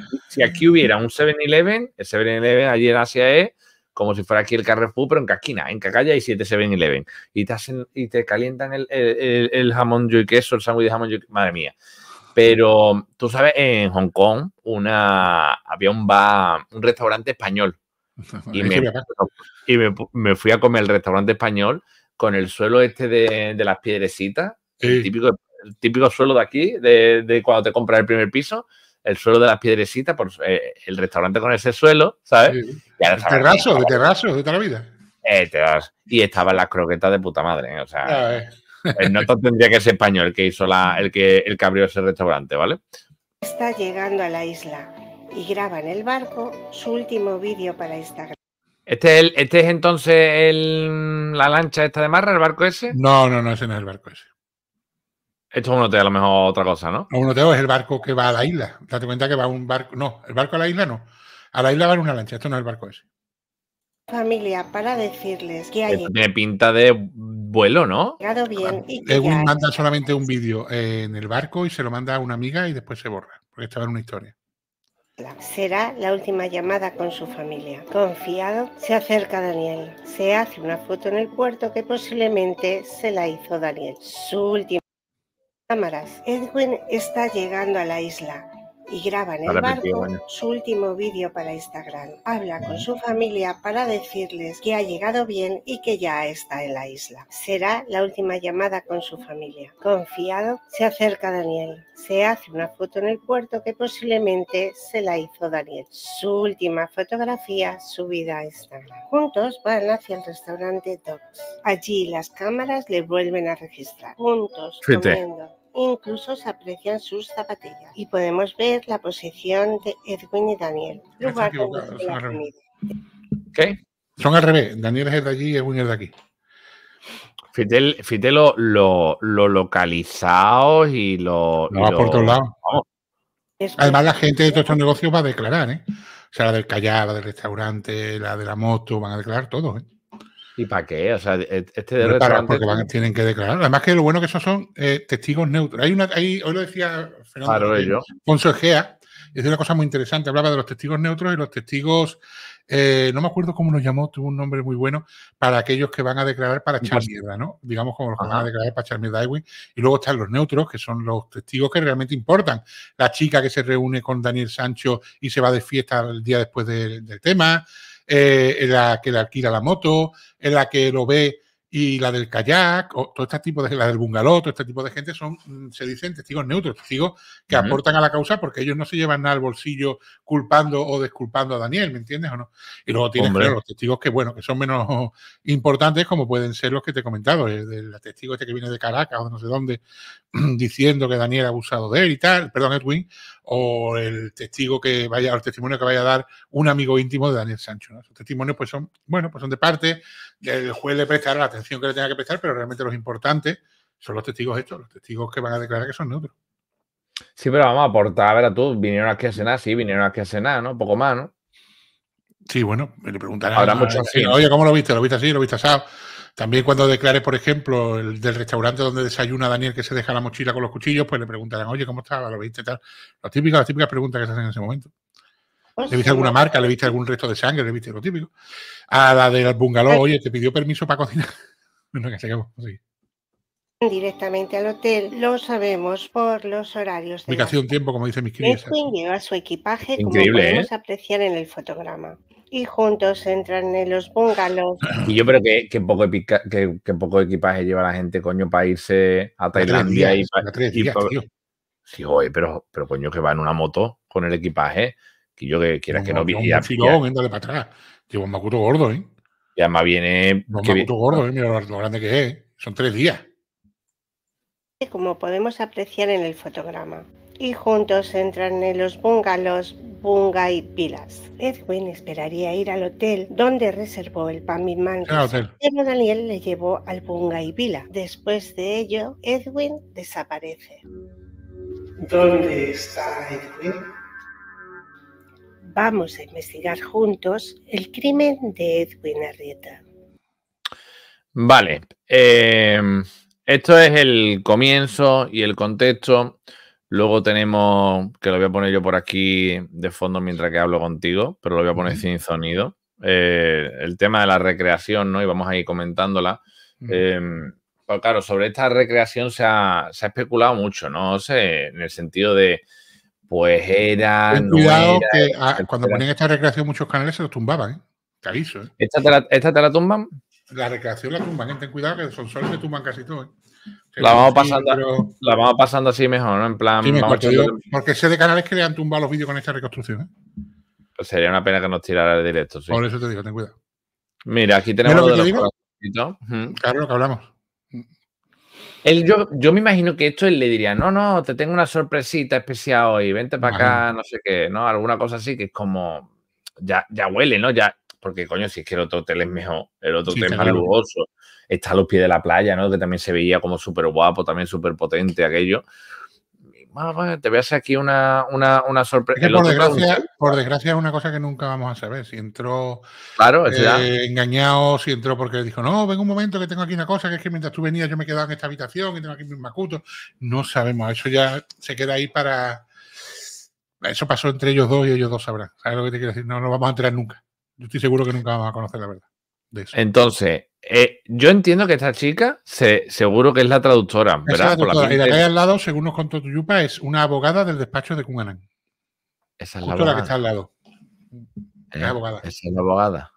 aquí hubiera un 7-Eleven, el 7-Eleven allí en Asia es como si fuera aquí el Carrefour, pero en Casquina, en Cacalla hay 7 7-Eleven. Y te hacen, y te calientan el, el, el, el jamón y queso, el sándwich de jamón y madre mía. Pero tú sabes, en Hong Kong una, había un bar, un restaurante español Y, me, fui a comer el restaurante español con el suelo este de, las piedrecitas, el, típico, el típico suelo de aquí, de, cuando te compras el primer piso, el suelo de las piedrecitas, pues, eh, el restaurante con ese suelo, ¿sabes? terrazo, terrazo de toda la vida. Eh, y estaban las croquetas de puta madre, o sea... Eh, no tendría que ser español que hizo la, el que, el que abrió ese restaurante, ¿vale? Está llegando a la isla y graba en el barco su último vídeo para Instagram. ¿Este es, este entonces la lancha esta de Marra, el barco ese? No, no, no, ese no es el barco ese. Esto es un hotel, a lo mejor otra cosa, ¿no? No, un es el barco que va a la isla. Date cuenta que va un barco. No, el barco a la isla no. A la isla va en una lancha, esto no es el barco ese. Familia, para decirles que hay. Esto pinta de vuelo, ¿no? Bien y un, manda solamente un vídeo en el barco y se lo manda a una amiga y después se borra, porque estaba en una historia. Será la última llamada con su familia. Confiado, se acerca Daniel. Se hace una foto en el puerto que posiblemente se la hizo Daniel. Su última cámaras. Edwin está llegando a la isla y graba en el barco su último vídeo para Instagram. Habla con su familia para decirles que ha llegado bien y que ya está en la isla. Será la última llamada con su familia. Confiado, se acerca Daniel. Se hace una foto en el puerto que posiblemente se la hizo Daniel. Su última fotografía subida a Instagram. Juntos van hacia el restaurante Docs. Allí las cámaras le vuelven a registrar. Juntos comiendo Incluso se aprecian sus zapatillas. Y podemos ver la posición de Edwin y Daniel. son al revés. Daniel es de allí y Edwin es de aquí. Fidel lo, localizado y lo. No, por todos lados. Además, la gente de todos estos negocios va a declarar, ¿eh? O sea, la del callar, la del restaurante, la de la moto, van a declarar todo, ¿eh? ¿Y para qué? O sea, e-, este de no tienen que declarar. Además que lo bueno que esos son eh, testigos neutros. Hay una, hoy lo decía Fernando claro, Ponzo Egea, es una cosa muy interesante. Hablaba de los testigos neutros y los testigos, eh, no me acuerdo cómo los llamó, tuvo un nombre muy bueno, para aquellos que van a declarar para echar pues mierda, ¿no? Digamos como los que van a declarar para echar mierda Y luego están los neutros, que son los testigos que realmente importan. La chica que se reúne con Daniel Sancho y se va de fiesta el día después del tema. Eh, en la que le alquila la moto, en la que lo ve y la del kayak, o todo este tipo de la del bungaló, todo este tipo de gente son, mm, se dicen testigos neutros, testigos que aportan a la causa porque ellos no se llevan nada al bolsillo culpando o desculpando a Daniel, ¿me entiendes o no? Y luego tienen los testigos que, bueno, que son menos importantes, como pueden ser los que te he comentado, el, testigo este que viene de Caracas o no sé dónde, diciendo que Daniel ha abusado de él y tal, perdón, Edwin, o el testigo que vaya, el testimonio que vaya a dar un amigo íntimo de Daniel Sancho. ¿no? testimonios, pues son, bueno, pues son de parte, Del juez de prestará la atención que le tenga que prestar, pero realmente los importantes son los testigos estos, los testigos que van a declarar que son neutros. Sí, pero vamos a aportar, a ver, a tú, vinieron aquí a cenar, sí, vinieron aquí a cenar, ¿no? Poco más, ¿no? Sí, bueno, me le preguntarán. mucho. Oye, ¿cómo lo viste? ¿Lo viste así? ¿Lo viste asado? También cuando declare, por ejemplo, el del restaurante donde desayuna Daniel que se deja la mochila con los cuchillos, pues le preguntarán, oye, ¿cómo estaba? ¿Lo viste tal? Las típicas, las típicas preguntas que se hacen en ese momento. Pues ¿Le viste alguna marca? ¿Le viste algún resto de sangre? ¿Le viste lo típico? A la del bungalow, oye, ¿te pidió permiso para cocinar? bueno, que se Directamente al hotel, lo sabemos por los horarios. De Ubicación, tiempo, como dice mis este lleva su equipaje, Increíble, como ¿eh? podemos apreciar en el fotograma y juntos entran en los bungalows. Y yo creo que, que poco, que, poco equipaje lleva la gente, coño, para irse a Tailandia y, Sí, pero, pero coño, que va en una moto con el equipaje, que yo que quieras no, que no, no viaje. filón, para atrás. Lleva un macuto gordo, ¿eh? Y además viene. Un macuto gordo, ¿eh? Mira lo grande que es. ¿eh? Son tres días. Como podemos apreciar en el fotograma y juntos entran en los bungalows y Pilas. Edwin esperaría ir al hotel donde reservó el Manga, Pero Daniel le llevó al Bunga y Vila. Después de ello, Edwin desaparece. ¿Dónde está Edwin? Vamos a investigar juntos el crimen de Edwin Arrieta. Vale. Eh, esto es el comienzo y el contexto Luego tenemos, que lo voy a poner yo por aquí de fondo mientras que hablo contigo, pero lo voy a poner sin sonido. Eh, el tema de la recreación, ¿no? Y vamos a ir comentándola. Em, pues claro, sobre esta recreación se ha, especulado mucho, ¿no? en el sentido de, pues era. que ah, cuando ponían esta recreación, muchos canales se los tumbaban, ¿eh? Te ¿eh? ¿Esta te la, tumban? La recreación la tumban, ¿eh? ten cuidado que son soles que tumban casi todo, ¿eh? La vamos, pasando, la vamos pasando así mejor, ¿no? En plan. porque sé de canales que le han tumbado los vídeos con esta reconstrucción. ¿eh? Pues sería una pena que nos tirara el directo. Sí. Por eso te digo, ten cuidado. Mira, aquí tenemos lo de digo? Claro, lo que hablamos. Él, yo, yo, me imagino que esto él le diría, no, no, te tengo una sorpresita especial hoy, vente para acá, no sé qué, ¿no? Alguna cosa así que es como, ya, ya huele, ¿no? Ya, porque coño, si es que el otro hotel es mejor, el otro hotel es más lujoso, está a los pies de la playa, ¿no? Que también se veía como súper guapo, también súper potente aquello. te veas aquí una, una, sorpresa. por, desgracia, es una cosa que nunca vamos a saber. Si entró eh, engañado, si entró porque dijo, no, vengo un momento que tengo aquí una cosa, que es que mientras tú venías yo me quedaba en esta habitación, que tengo aquí mis macutos. No sabemos, eso ya se queda ahí para... Eso pasó entre ellos dos y ellos dos sabrán. ¿Sabes lo que te quiero decir? No nos vamos a enterar nunca. Yo estoy seguro que nunca vamos a conocer la verdad. De eso. Entonces, eh, yo entiendo que esta chica seguro que es la traductora. Es la traductora. La y que al lado, según nos contó Tuyupa, es una abogada del despacho de Cumanán. Esa es la, abogada. que está al lado. ¿Eh? Esa es la abogada.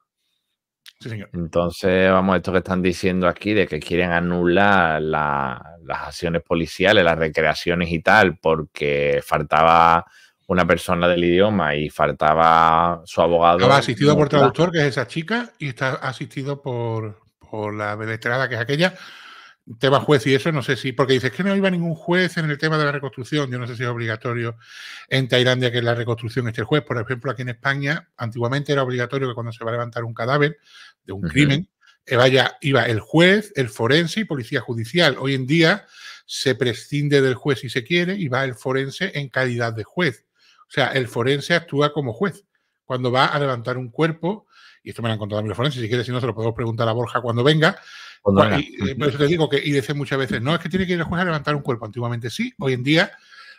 Sí, señor. Entonces, vamos, esto que están diciendo aquí de que quieren anular las acciones policiales, las recreaciones y tal, porque faltaba una persona del idioma y faltaba su abogado. Estaba asistido por traductor, que es esa chica, y está asistido por, o la deletrada que es aquella, tema juez y eso, no sé si, porque dices que no iba ningún juez en el tema de la reconstrucción, yo no sé si es obligatorio en Tailandia que la reconstrucción esté el juez, por ejemplo, aquí en España antiguamente era obligatorio que cuando se va a levantar un cadáver de un crimen, eh, vaya, iba el juez, el forense y policía judicial. Hoy en día se prescinde del juez si se quiere y va el forense en calidad de juez. O sea, el forense actúa como juez cuando va a levantar un cuerpo y esto me lo han contado a mí los forenses, si quieres, si no, se lo podemos preguntar a Borja cuando venga. Eh, por eso te digo que y decir muchas veces, no, es que tiene que ir el juez a levantar un cuerpo. Antiguamente sí, hoy en día,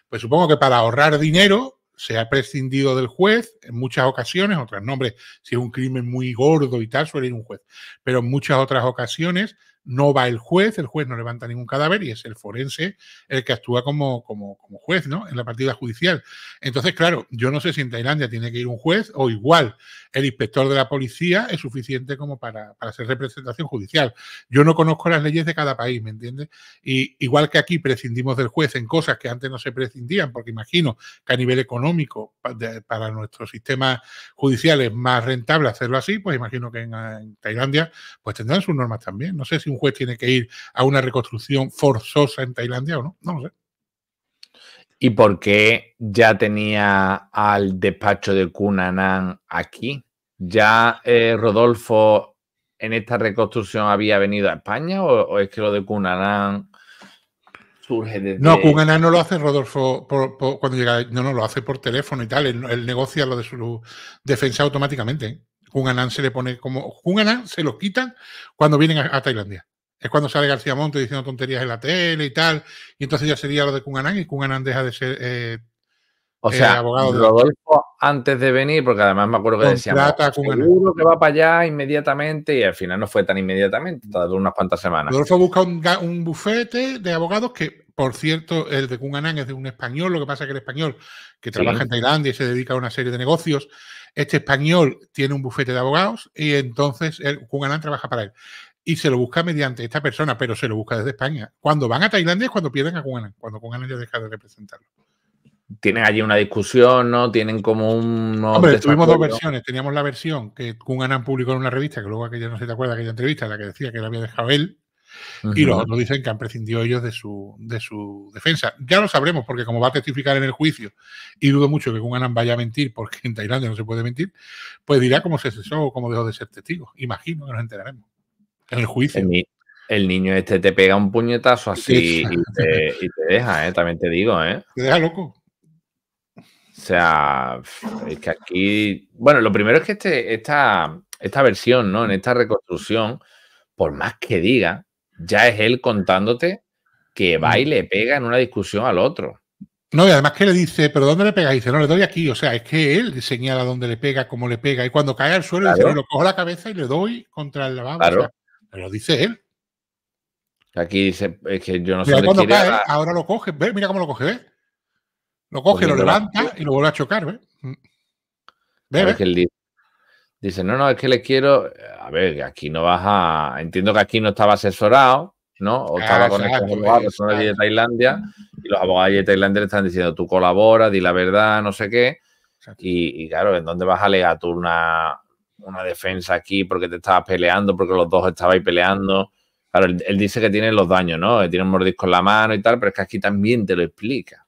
pues supongo que para ahorrar dinero se ha prescindido del juez en muchas ocasiones, otras nombres, si es un crimen muy gordo y tal, suele ir un juez, pero en muchas otras ocasiones no va el juez, el juez no levanta ningún cadáver y es el forense el que actúa como, como, como juez, ¿no? En la partida judicial. Entonces, claro, yo no sé si en Tailandia tiene que ir un juez o igual el inspector de la policía es suficiente como para, hacer representación judicial. Yo no conozco las leyes de cada país, ¿me entiendes? Y igual que aquí prescindimos del juez en cosas que antes no se prescindían, porque imagino que a nivel económico para nuestro sistema judicial es más rentable hacerlo así, pues imagino que en, en Tailandia pues tendrán sus normas también. No sé si un juez tiene que ir a una reconstrucción forzosa en Tailandia o no, no lo sé. ¿Y por qué ya tenía al despacho de kunanán aquí? ¿Ya eh, Rodolfo en esta reconstrucción había venido a España o, es que lo de Kunanan surge desde... No, Kunanan no lo hace Rodolfo cuando llega, no, no, lo hace por teléfono y tal, él negocia lo de su defensa automáticamente. Hunanan se le pone como. se los quitan cuando vienen a, Tailandia. Es cuando sale García Monte diciendo tonterías en la tele y tal. Y entonces ya sería lo de Anand y Anand deja de ser. Eh, o eh, sea, Rodolfo, antes de venir, porque además me acuerdo que decía seguro que va para allá inmediatamente y al final no fue tan inmediatamente, tardó unas cuantas semanas. Rodolfo busca un, bufete de abogados que, por cierto, el de Cunanan es de un español, lo que pasa es que el español que trabaja en Tailandia y se dedica a una serie de negocios, este español tiene un bufete de abogados y entonces el Kuganan trabaja para él. Y se lo busca mediante esta persona, pero se lo busca desde España. Cuando van a Tailandia es cuando pierden a cuando Kuganan ya deja de representarlo. Tienen allí una discusión, ¿no? Tienen como un. Hombre, tuvimos dos versiones. Teníamos la versión que Kuganan publicó en una revista, que luego aquella no se te acuerda, aquella entrevista, la que decía que la había dejado él, y los otros dicen que han prescindido ellos de su, de su defensa. Ya lo sabremos, porque como va a testificar en el juicio, y dudo mucho que Anan vaya a mentir, porque en Tailandia no se puede mentir, pues dirá cómo se cesó o cómo dejó de ser testigo. Imagino que nos enteraremos en el juicio. El, niño este te pega un puñetazo así y, te, deja, ¿eh? también te digo. ¿eh? Te deja loco. O sea, es que aquí. Bueno, lo primero es que este, esta, esta versión, ¿no? En esta reconstrucción, por más que diga, ya es él contándote que va y mm. le pega en una discusión al otro. No, y además que le dice, ¿pero dónde le pega? dice, no, le doy aquí. O sea, es que él señala dónde le pega, cómo le pega. Y cuando cae al suelo, lo la cabeza y le doy contra el lavabo. Claro. lo dice él. Aquí dice, es que yo no sé cuando Ahora lo coge, ¿ves? Mira cómo lo coge, ¿ves? Lo coge, lo levanta y lo vuelve a chocar, ¿ves? Mm. ¿Ves? Que él dice, Dice, no, no, es que le quiero. Eh, a ver, aquí no vas a. Entiendo que aquí no estaba asesorado, ¿no? O ah, estaba con estos abogados, pues, de Tailandia, y los abogados de Tailandia le están diciendo, tú colaboras, di la verdad, no sé qué. Y, claro, ¿en dónde vas a leer tú una, una, defensa aquí porque te estabas peleando, porque los dos estabais peleando? Claro, él, dice que tiene los daños, ¿no? tiene un mordisco en la mano y tal, pero es que aquí también te lo explica.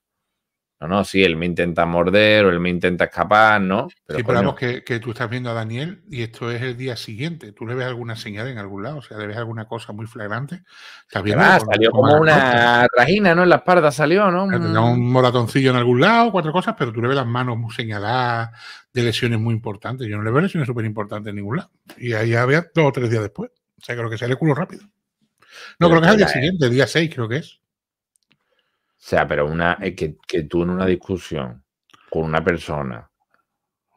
No, no, sí, él me intenta morder o él me intenta escapar, ¿no? Esperamos que, tú estás viendo a Daniel y esto es el día siguiente. Tú le ves alguna señal en algún lado, o sea, le ves alguna cosa muy flagrante. Ah, salió como, una rajina, ¿no? En la espalda salió, ¿no? un moratoncillo en algún lado, cuatro cosas, pero tú le ves las manos muy señaladas, de lesiones muy importantes. Yo no le veo lesiones súper importantes en ningún lado. Y ahí había dos o tres días después. O sea, creo que sale culo rápido. No, creo que es ¿eh? el día siguiente, día 6 creo que es. O sea, pero una eh, que, tú en una discusión con una persona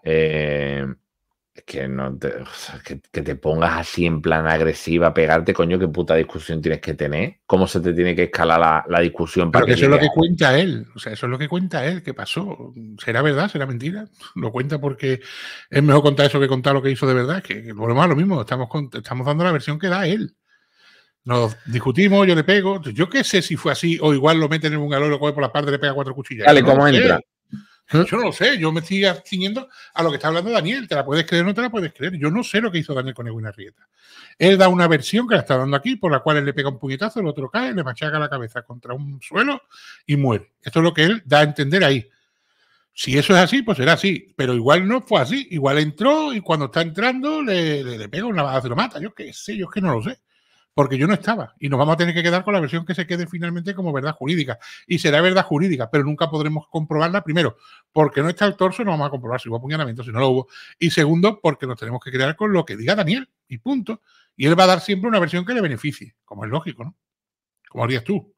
eh, que no te, que, te pongas así en plan agresiva, pegarte, coño, qué puta discusión tienes que tener, cómo se te tiene que escalar la, discusión. Pero eso es lo que cuenta él, o sea, eso es lo que cuenta él, ¿qué pasó? ¿Será verdad? ¿Será mentira? Lo cuenta porque es mejor contar eso que contar lo que hizo de verdad, que volvemos lo mismo, estamos, estamos dando la versión que da él. Nos discutimos, yo le pego. Yo qué sé si fue así, o igual lo meten en un galón, lo coge por la parte, le pega cuatro cuchillas. Dale, entra? Yo ¿Eh? no lo sé, yo me estoy atingiendo a lo que está hablando Daniel. Te la puedes creer o no te la puedes creer. Yo no sé lo que hizo Daniel con Eguina Rieta. Él da una versión que la está dando aquí, por la cual él le pega un puñetazo, el otro cae, le machaca la cabeza contra un suelo y muere. Esto es lo que él da a entender ahí. Si eso es así, pues será así. Pero igual no fue así. Igual entró y cuando está entrando le, le, pega una base lo mata. Yo qué sé, yo es que no lo sé porque yo no estaba y nos vamos a tener que quedar con la versión que se quede finalmente como verdad jurídica. Y será verdad jurídica, pero nunca podremos comprobarla, primero, porque no está el torso, no vamos a comprobar si hubo apuñalamiento, si no lo hubo, y segundo, porque nos tenemos que quedar con lo que diga Daniel, y punto. Y él va a dar siempre una versión que le beneficie, como es lógico, ¿no? Como harías tú.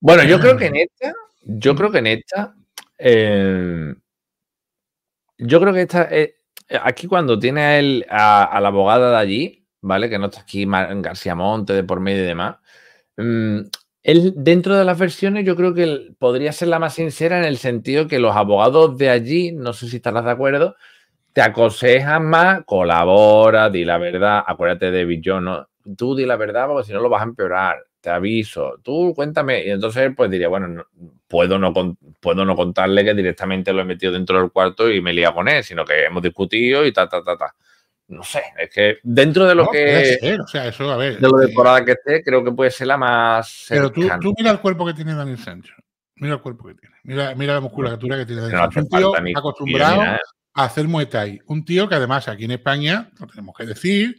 Bueno, yo creo que en esta, yo creo que en esta, eh, yo creo que esta, eh, aquí cuando tiene a, la abogada de allí, ¿vale? Que no está aquí García Monte de por medio y demás. Mm, él, dentro de las versiones, yo creo que podría ser la más sincera en el sentido que los abogados de allí, no sé si estarás de acuerdo, te aconsejan más, colabora, di la verdad, acuérdate de Bill ¿no? tú di la verdad porque si no lo vas a empeorar te aviso, tú cuéntame. Y entonces, pues diría, bueno, puedo, no, puedo no contarle que directamente lo he metido dentro del cuarto y me lía con él, sino que hemos discutido y ta, ta, ta, ta. No sé, es que dentro de lo que. o sea, eso, a ver. De lo eh, decorada que esté, creo que puede ser la más. Pero tú, mira el cuerpo que tiene Daniel Sancho. Mira el cuerpo que tiene. Mira, la musculatura que tiene Daniel Sancho. Un tío acostumbrado ¿eh? a hacer Muay Thai. Un tío que además aquí en España, lo tenemos que decir,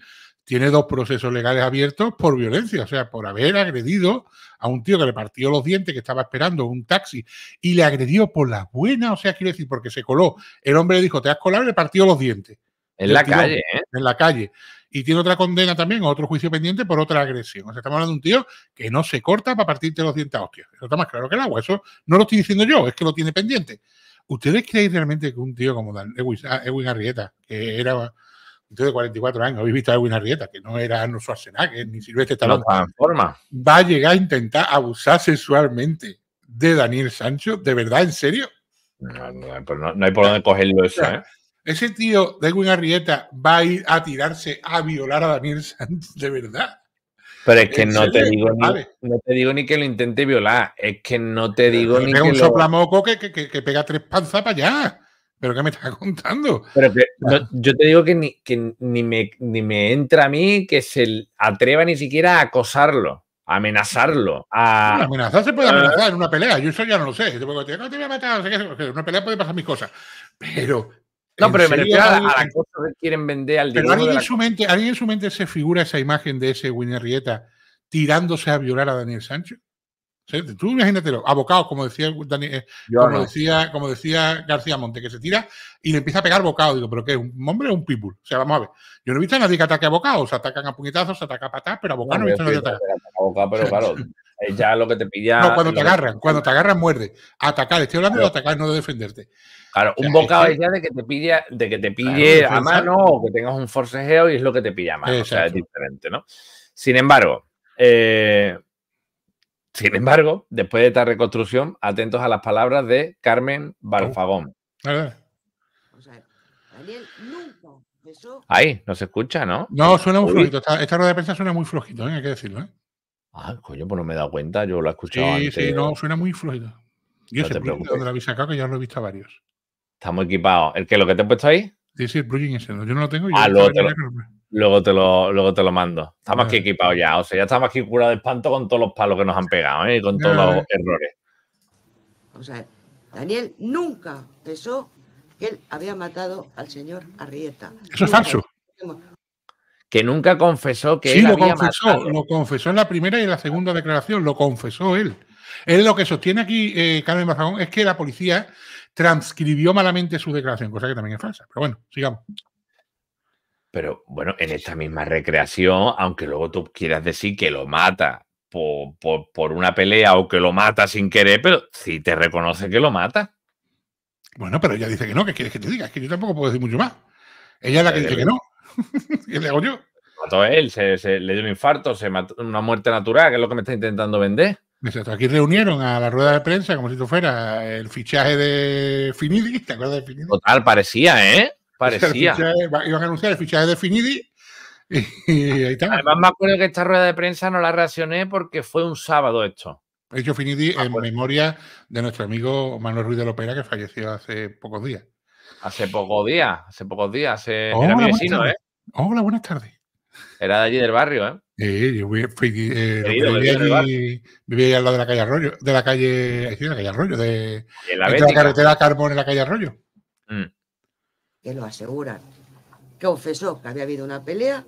tiene dos procesos legales abiertos por violencia, o sea, por haber agredido a un tío que le partió los dientes, que estaba esperando un taxi, y le agredió por la buena, o sea, quiero decir, porque se coló. El hombre le dijo, te has colado y le partió los dientes. En la calle, ¿eh? En la calle. Y tiene otra condena también, otro juicio pendiente por otra agresión. O sea, estamos hablando de un tío que no se corta para partirte los dientes a hostias. Eso está más claro que el agua. Eso no lo estoy diciendo yo, es que lo tiene pendiente. ¿Ustedes creen realmente que un tío como Dan Ewing ah, Arrieta, que era entonces, de 44 años, habéis visto a Edwin Arrieta, que no era Arnold que eh, ni Silvestre de No, forma. Va a llegar a intentar abusar sexualmente de Daniel Sancho, ¿de verdad? ¿En serio? No, hay por dónde cogerlo eso, ¿eh? Ese tío de Edwin Arrieta va a ir a tirarse a violar a Daniel Sancho, ¿de verdad? Pero es que no te, digo ni, no te digo ni que lo intente violar, es que no te digo ni que. Es un soplamoco que, que, que pega tres panzas para allá. ¿Pero qué me estás contando? Pero yo te digo que, ni, me, entra a mí que se atreva ni siquiera a acosarlo, a amenazarlo. amenazar se puede ah. amenazar en una pelea, yo eso ya no lo sé. Te no te voy a matar, en una pelea puede pasar mis cosas. Pero. No, pero me a, la cosa que quieren vender al Pero alguien, en su mente, ¿alguien en su mente se figura esa imagen de ese Winner Rieta tirándose a violar a Daniel Sancho? Tú imagínatelo, abocados, como decía, Daniel, eh, como, decía, García Monte, que se tira y le empieza a pegar bocados. Digo, ¿pero qué? ¿Un hombre o un pitbull? O sea, vamos a ver. Yo no he visto a nadie que ataque a bocados. Se atacan a puñetazos, se ataca a patas, pero a no, no he visto nadie atacar. A pero claro, ya lo que te pilla. No, cuando te agarran, cuando te agarran muerde. Atacar, estoy hablando de atacar, no de defenderte. Claro, un bocado es ya de que te pilla, de que te pille a mano o que tengas un forcejeo y es lo que te pilla a mano. O sea, es diferente, ¿no? Sin embargo, eh sin embargo, después de esta reconstrucción, atentos a las palabras de Carmen Balfagón. a ver. Daniel nunca Ahí, no se escucha, ¿no? No, suena muy flojito. Esta, rueda de prensa suena muy flojito, ¿eh? hay que decirlo. ¿eh? Ah, coño, pues no me he dado cuenta, yo lo he escuchado. Sí, antes. sí, no, suena muy flojito. Yo no sé, donde la sacado, que ya lo he visto a varios. Estamos equipados. ¿El que lo que te he puesto ahí? Sí, sí, el plugin ese. Yo no lo tengo. Ah, yo ah, lo, te lo, Luego te lo, luego te lo mando. Estamos aquí ah. equipados ya. O sea, ya estamos aquí curados de espanto con todos los palos que nos han pegado, ¿eh? Y con todos los ¿eh? errores. O sea, Daniel nunca pensó que él había matado al señor Arrieta. Eso es falso. Que nunca confesó que sí, él lo había confesó, matado. Lo confesó en la primera y en la segunda declaración, lo confesó él. Él lo que sostiene aquí, eh, Carmen Mazagón, es que la policía transcribió malamente su declaración, cosa que también es falsa. Pero bueno, sigamos. Pero bueno, en esta misma recreación, aunque luego tú quieras decir que lo mata por, una pelea o que lo mata sin querer, pero si te reconoce que lo mata. Bueno, pero ella dice que no, que quieres que te diga? Es que yo tampoco puedo decir mucho más. Ella es la que dice que no. ¿Qué le hago yo? Mató él, se, le dio un infarto, se una muerte natural, que es lo que me está intentando vender. Exacto. Aquí reunieron a la rueda de prensa como si tú fuera el fichaje de Finidi, ¿te acuerdas de Finidi? Total, parecía, ¿eh? Pues parecía. iban a anunciar el fichaje de Finidi. Y, ahí está. Además, me acuerdo que esta rueda de prensa no la reaccioné porque fue un sábado esto. He hecho Finidi ah, en pues. memoria de nuestro amigo Manuel Ruiz de Lopera, que falleció hace pocos días. Hace pocos días, hace pocos días. Hola, era mi vecino, ¿eh? Hola, buenas tardes. Era de allí del barrio, ¿eh? Sí, yo fui, eh, vivía, allí, al lado de la calle Arroyo, de la calle, sí, la calle Arroyo, de, la carretera Carbón en la calle Arroyo. Mm que lo aseguran. Confesó que había habido una pelea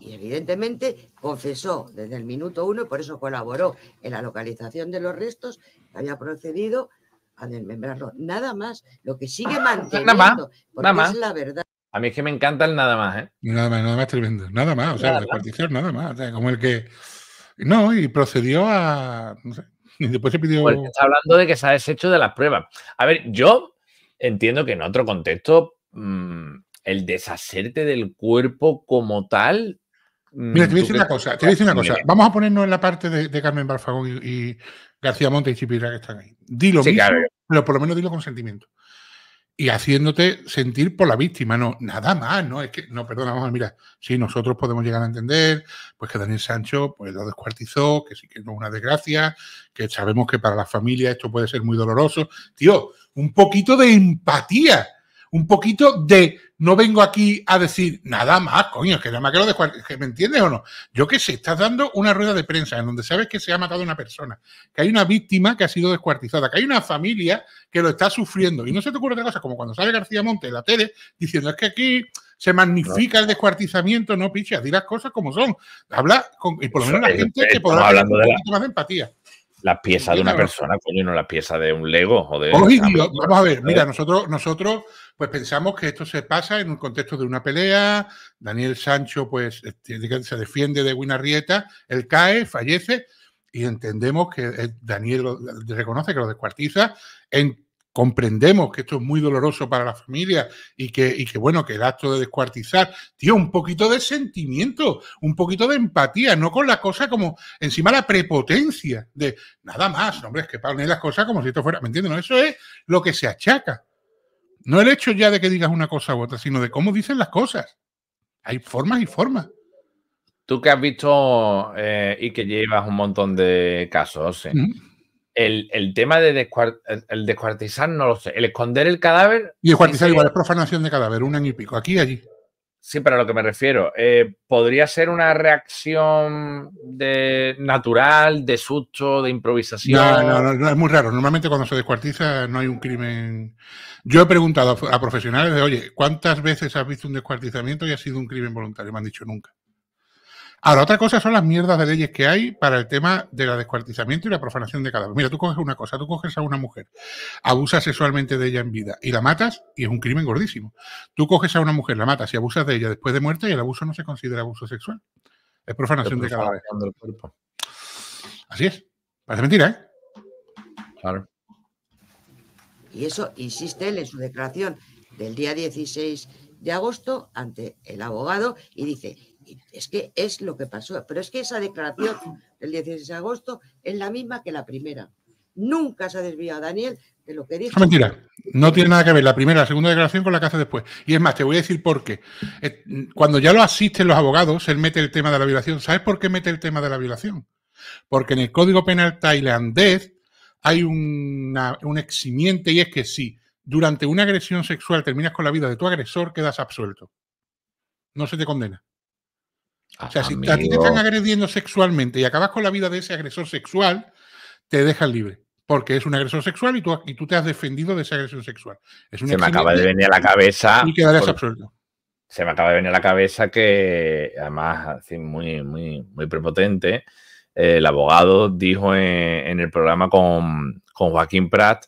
y evidentemente confesó desde el minuto uno, y por eso colaboró en la localización de los restos, que había procedido a desmembrarlo. Nada más, lo que sigue manteniendo, más, porque es la verdad. A mí es que me encanta el nada más, ¿eh? Nada más, nada más tremendo. Nada más, o sea, la partición nada más. como el que... No, y procedió a... No sé, y después se pidió... Pues está hablando de que se ha deshecho de las pruebas. A ver, yo entiendo que en otro contexto Mm, el deshacerte del cuerpo como tal. Mira, mm, te voy a decir una cosa, te voy una cosa. Vamos a ponernos en la parte de, Carmen Barfagón y, García Monte y Chipira que están ahí. Dilo pero por lo menos dilo con sentimiento y haciéndote sentir por la víctima, no, nada más, no, es que, no, perdona, vamos a mira, si nosotros podemos llegar a entender, pues que Daniel Sancho, pues lo descuartizó, que sí que es una desgracia, que sabemos que para la familia esto puede ser muy doloroso, tío, un poquito de empatía, un poquito de no vengo aquí a decir nada más, coño, que nada más que lo de ¿me entiendes o no? Yo que sé, estás dando una rueda de prensa en donde sabes que se ha matado una persona, que hay una víctima que ha sido descuartizada, que hay una familia que lo está sufriendo. Y no se te ocurre otra cosa, como cuando sale García Monte de la tele diciendo es que aquí se magnifica el descuartizamiento, no pichas, di las cosas como son. Habla con, y por lo menos la gente que podrá tener un poquito más de empatía las piezas de una persona, coño, no las piezas de un Lego o de. vamos a ver, mira, nosotros, nosotros pues pensamos que esto se pasa en un contexto de una pelea, Daniel Sancho pues este, se defiende de Winarrieta, él cae, fallece y entendemos que eh, Daniel reconoce que lo descuartiza, en, comprendemos que esto es muy doloroso para la familia y que, y bueno, que el acto de descuartizar, tiene un poquito de sentimiento, un poquito de empatía, no con la cosa como encima la prepotencia de nada más, hombre, es que poner las cosas como si esto fuera, ¿me entiendes? eso es lo que se achaca no el hecho ya de que digas una cosa u otra, sino de cómo dicen las cosas. Hay formas y formas. Tú que has visto eh, y que llevas un montón de casos, el, tema de el descuartizar, no lo sé, el esconder el cadáver. Y descuartizar igual, es profanación de cadáver, un año y pico, aquí y allí pero a lo que me refiero. Eh, ¿Podría ser una reacción de natural, de susto, de improvisación? No, no, no, es muy raro. Normalmente cuando se descuartiza no hay un crimen. Yo he preguntado a, a profesionales de, oye, ¿cuántas veces has visto un descuartizamiento y ha sido un crimen voluntario? Me han dicho nunca. Ahora, otra cosa son las mierdas de leyes que hay para el tema de la descuartizamiento y la profanación de cadáveres. Mira, tú coges una cosa, tú coges a una mujer, abusas sexualmente de ella en vida y la matas y es un crimen gordísimo. Tú coges a una mujer, la matas y abusas de ella después de muerte y el abuso no se considera abuso sexual. Es profanación de cadáveres. Así es. Parece mentira, ¿eh? Claro. Y eso insiste él en su declaración del día 16 de agosto ante el abogado y dice, es que es lo que pasó. Pero es que esa declaración del 16 de agosto es la misma que la primera. Nunca se ha desviado Daniel de lo que dijo. Es mentira. No tiene nada que ver la primera, la segunda declaración con la que hace después. Y es más, te voy a decir por qué. Eh, cuando ya lo asisten los abogados, él mete el tema de la violación. ¿Sabes por qué mete el tema de la violación? Porque en el Código Penal tailandés hay un eximiente y es que si durante una agresión sexual terminas con la vida de tu agresor, quedas absuelto. No se te condena. Ah, o sea, si a ti te están agrediendo sexualmente y acabas con la vida de ese agresor sexual, te dejan libre. Porque es un agresor sexual y tú, tú te has defendido de esa agresión sexual. Se me acaba de venir a la cabeza. se me acaba de venir a la cabeza que, además, muy, muy, muy prepotente, eh, el abogado dijo en, el programa con, Joaquín Prat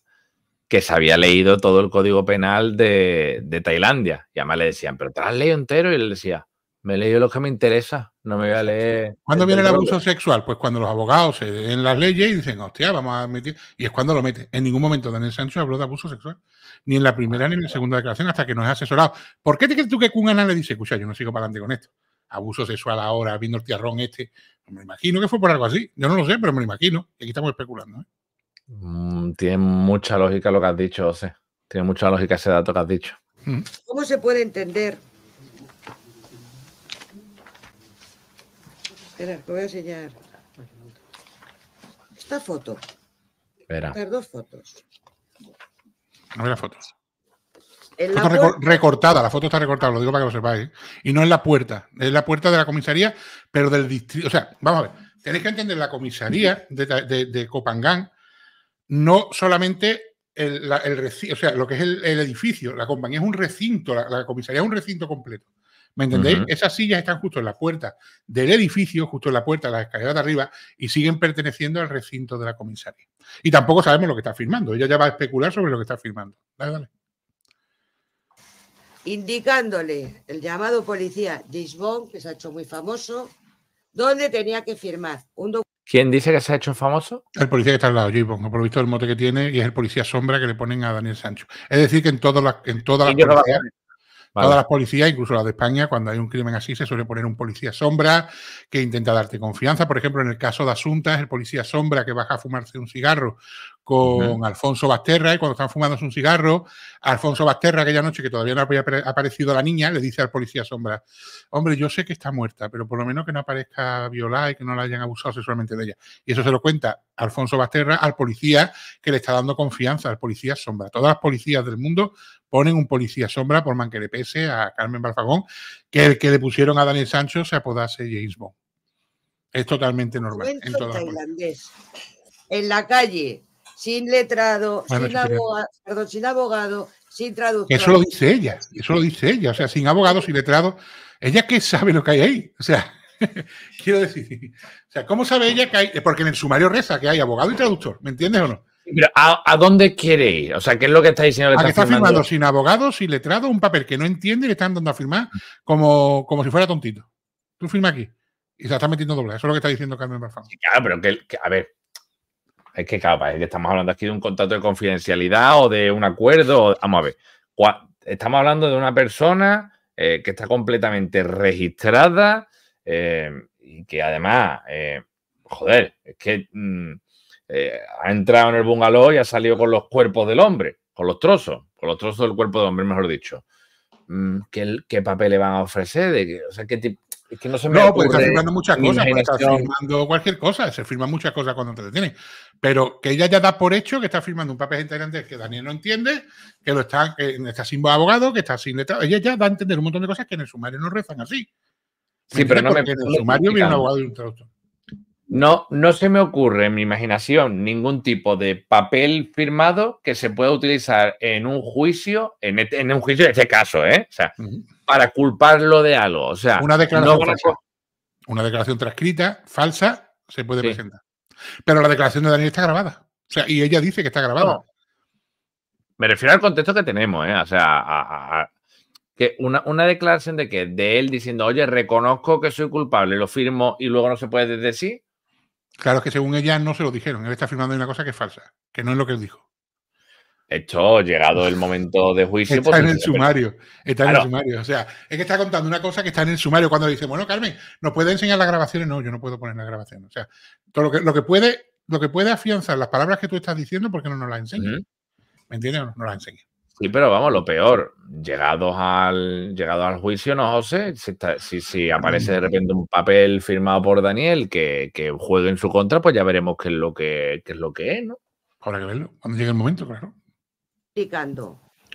que se había leído todo el código penal de, Tailandia. Y además le decían, pero te has leído entero. Y él decía, me he leído lo que me interesa, no me voy a leer. ¿Cuándo viene el abuso sexual? Pues cuando los abogados se den las leyes y dicen, hostia, vamos a meter... Y es cuando lo mete. En ningún momento Daniel Sánchez habló de abuso sexual, ni en la primera ni en la segunda declaración, hasta que nos es asesorado. ¿Por qué te crees tú que Cunana le dice, escucha, yo no sigo para adelante con esto? Abuso sexual ahora, viendo el tiarrón este. Me imagino que fue por algo así. Yo no lo sé, pero me lo imagino. Y aquí estamos especulando. ¿eh? Mm, tiene mucha lógica lo que has dicho, José. Tiene mucha lógica ese dato que has dicho. Mm. ¿Cómo se puede entender Espera, te voy a enseñar. Esta foto. Espera. Ver dos fotos. No fotos. La foto recortada, la foto está recortada, lo digo para que lo sepáis. Y no es la puerta, es la puerta de la comisaría, pero del distrito. O sea, vamos a ver, tenéis que entender la comisaría de, Copangán, no solamente el, o sea, lo que es el, edificio, la compañía es un recinto, la comisaría es un recinto completo. ¿Me entendéis? Esas sillas están justo en la puerta del edificio, justo en la puerta de la escalera de arriba, y siguen perteneciendo al recinto de la comisaría. Y tampoco sabemos lo que está firmando. Ella ya va a especular sobre lo que está firmando. Dale, dale. Indicándole el llamado policía James que se ha hecho muy famoso, dónde tenía que firmar ¿Quién dice que se ha hecho famoso? El policía que está al lado, James Bond, por visto el mote que tiene, y es el policía sombra que le ponen a Daniel Sancho. Es decir, que en todas las, Todas las policías, incluso las de España, cuando hay un crimen así, se suele poner un policía sombra que intenta darte confianza. Por ejemplo, en el caso de Asuntas, el policía sombra que baja a fumarse un cigarro con Alfonso Basterra y cuando están fumando un cigarro, Alfonso Basterra aquella noche que todavía no había aparecido la niña, le dice al policía sombra, hombre, yo sé que está muerta, pero por lo menos que no aparezca violada y que no la hayan abusado sexualmente de ella. Y eso se lo cuenta Alfonso Basterra al policía que le está dando confianza, al policía sombra. Todas las policías del mundo ponen un policía sombra por man que le pese a Carmen Balfagón, que el que le pusieron a Daniel Sancho se apodase James Bond. Es totalmente normal. En en la calle, sin letrado, ah, sin, abogado, sin abogado, sin traductor. Eso lo dice ella, eso lo dice ella, o sea, sin abogado, sin letrado. ¿Ella qué sabe lo que hay ahí? O sea, quiero decir, o sea, ¿cómo sabe ella que hay? Eh, porque en el sumario reza que hay abogado y traductor, ¿me entiendes o no? Pero ¿a, dónde quiere ir? O sea, ¿qué es lo que está diciendo? Ah, está, que está firmando? sin abogado, sin letrado, un papel que no entiende y le están dando a firmar como, como si fuera tontito. Tú firma aquí. Y se la está metiendo doble. Eso es lo que está diciendo Carmen Barfán. claro, pero que, a ver, es que, capaz es que estamos hablando aquí de un contrato de confidencialidad o de un acuerdo. Vamos a ver. Estamos hablando de una persona eh, que está completamente registrada eh, y que además, eh, joder, es que mm, ha entrado en el bungalow y ha salido con los cuerpos del hombre, con los trozos, con los trozos del cuerpo del hombre, mejor dicho. Mm, ¿qué, papel le van a ofrecer? ¿De o sea, ¿qué tipo? que no, se no está firmando muchas cosas, está firmando cualquier cosa, se firman muchas cosas cuando te detienen. Pero que ella ya da por hecho que está firmando un papel integrante que Daniel no entiende, que lo está, que está sin abogado, que está sin letra. Ella ya da a entender un montón de cosas que en el sumario no rezan así. Sí, pero no me, en el sumario viene un abogado y un traductor. No, no se me ocurre en mi imaginación ningún tipo de papel firmado que se pueda utilizar en un juicio, en, un juicio de este caso, ¿eh? O sea, para culparlo de algo. O sea, una declaración, Una declaración transcrita, falsa, se puede presentar. Pero la declaración de Daniel está grabada. O sea, y ella dice que está grabada. Me refiero al contexto que tenemos, ¿eh? O sea, que una, una, declaración de que de él diciendo, oye, reconozco que soy culpable, lo firmo y luego no se puede decir. Claro que según ella no se lo dijeron. Él está firmando una cosa que es falsa, que no es lo que él dijo. Esto, llegado el momento de juicio. Está pues, en el sumario. Está en el sumario. O sea, es que está contando una cosa que está en el sumario. Cuando dice, bueno, Carmen, ¿nos puede enseñar las grabaciones? No, yo no puedo poner la grabación. O sea, lo que, lo que puede, lo que puede afianzar las palabras que tú estás diciendo, ¿por qué no nos las enseña? ¿Me entiendes? No, las enseña. Sí, pero vamos, lo peor, llegados al, al juicio, no, sé. si, aparece de mm. repente un papel firmado por Daniel que, que juegue en su contra, pues ya veremos qué es lo que, es, lo que es, ¿no? Habrá que verlo, cuando llegue el momento, claro.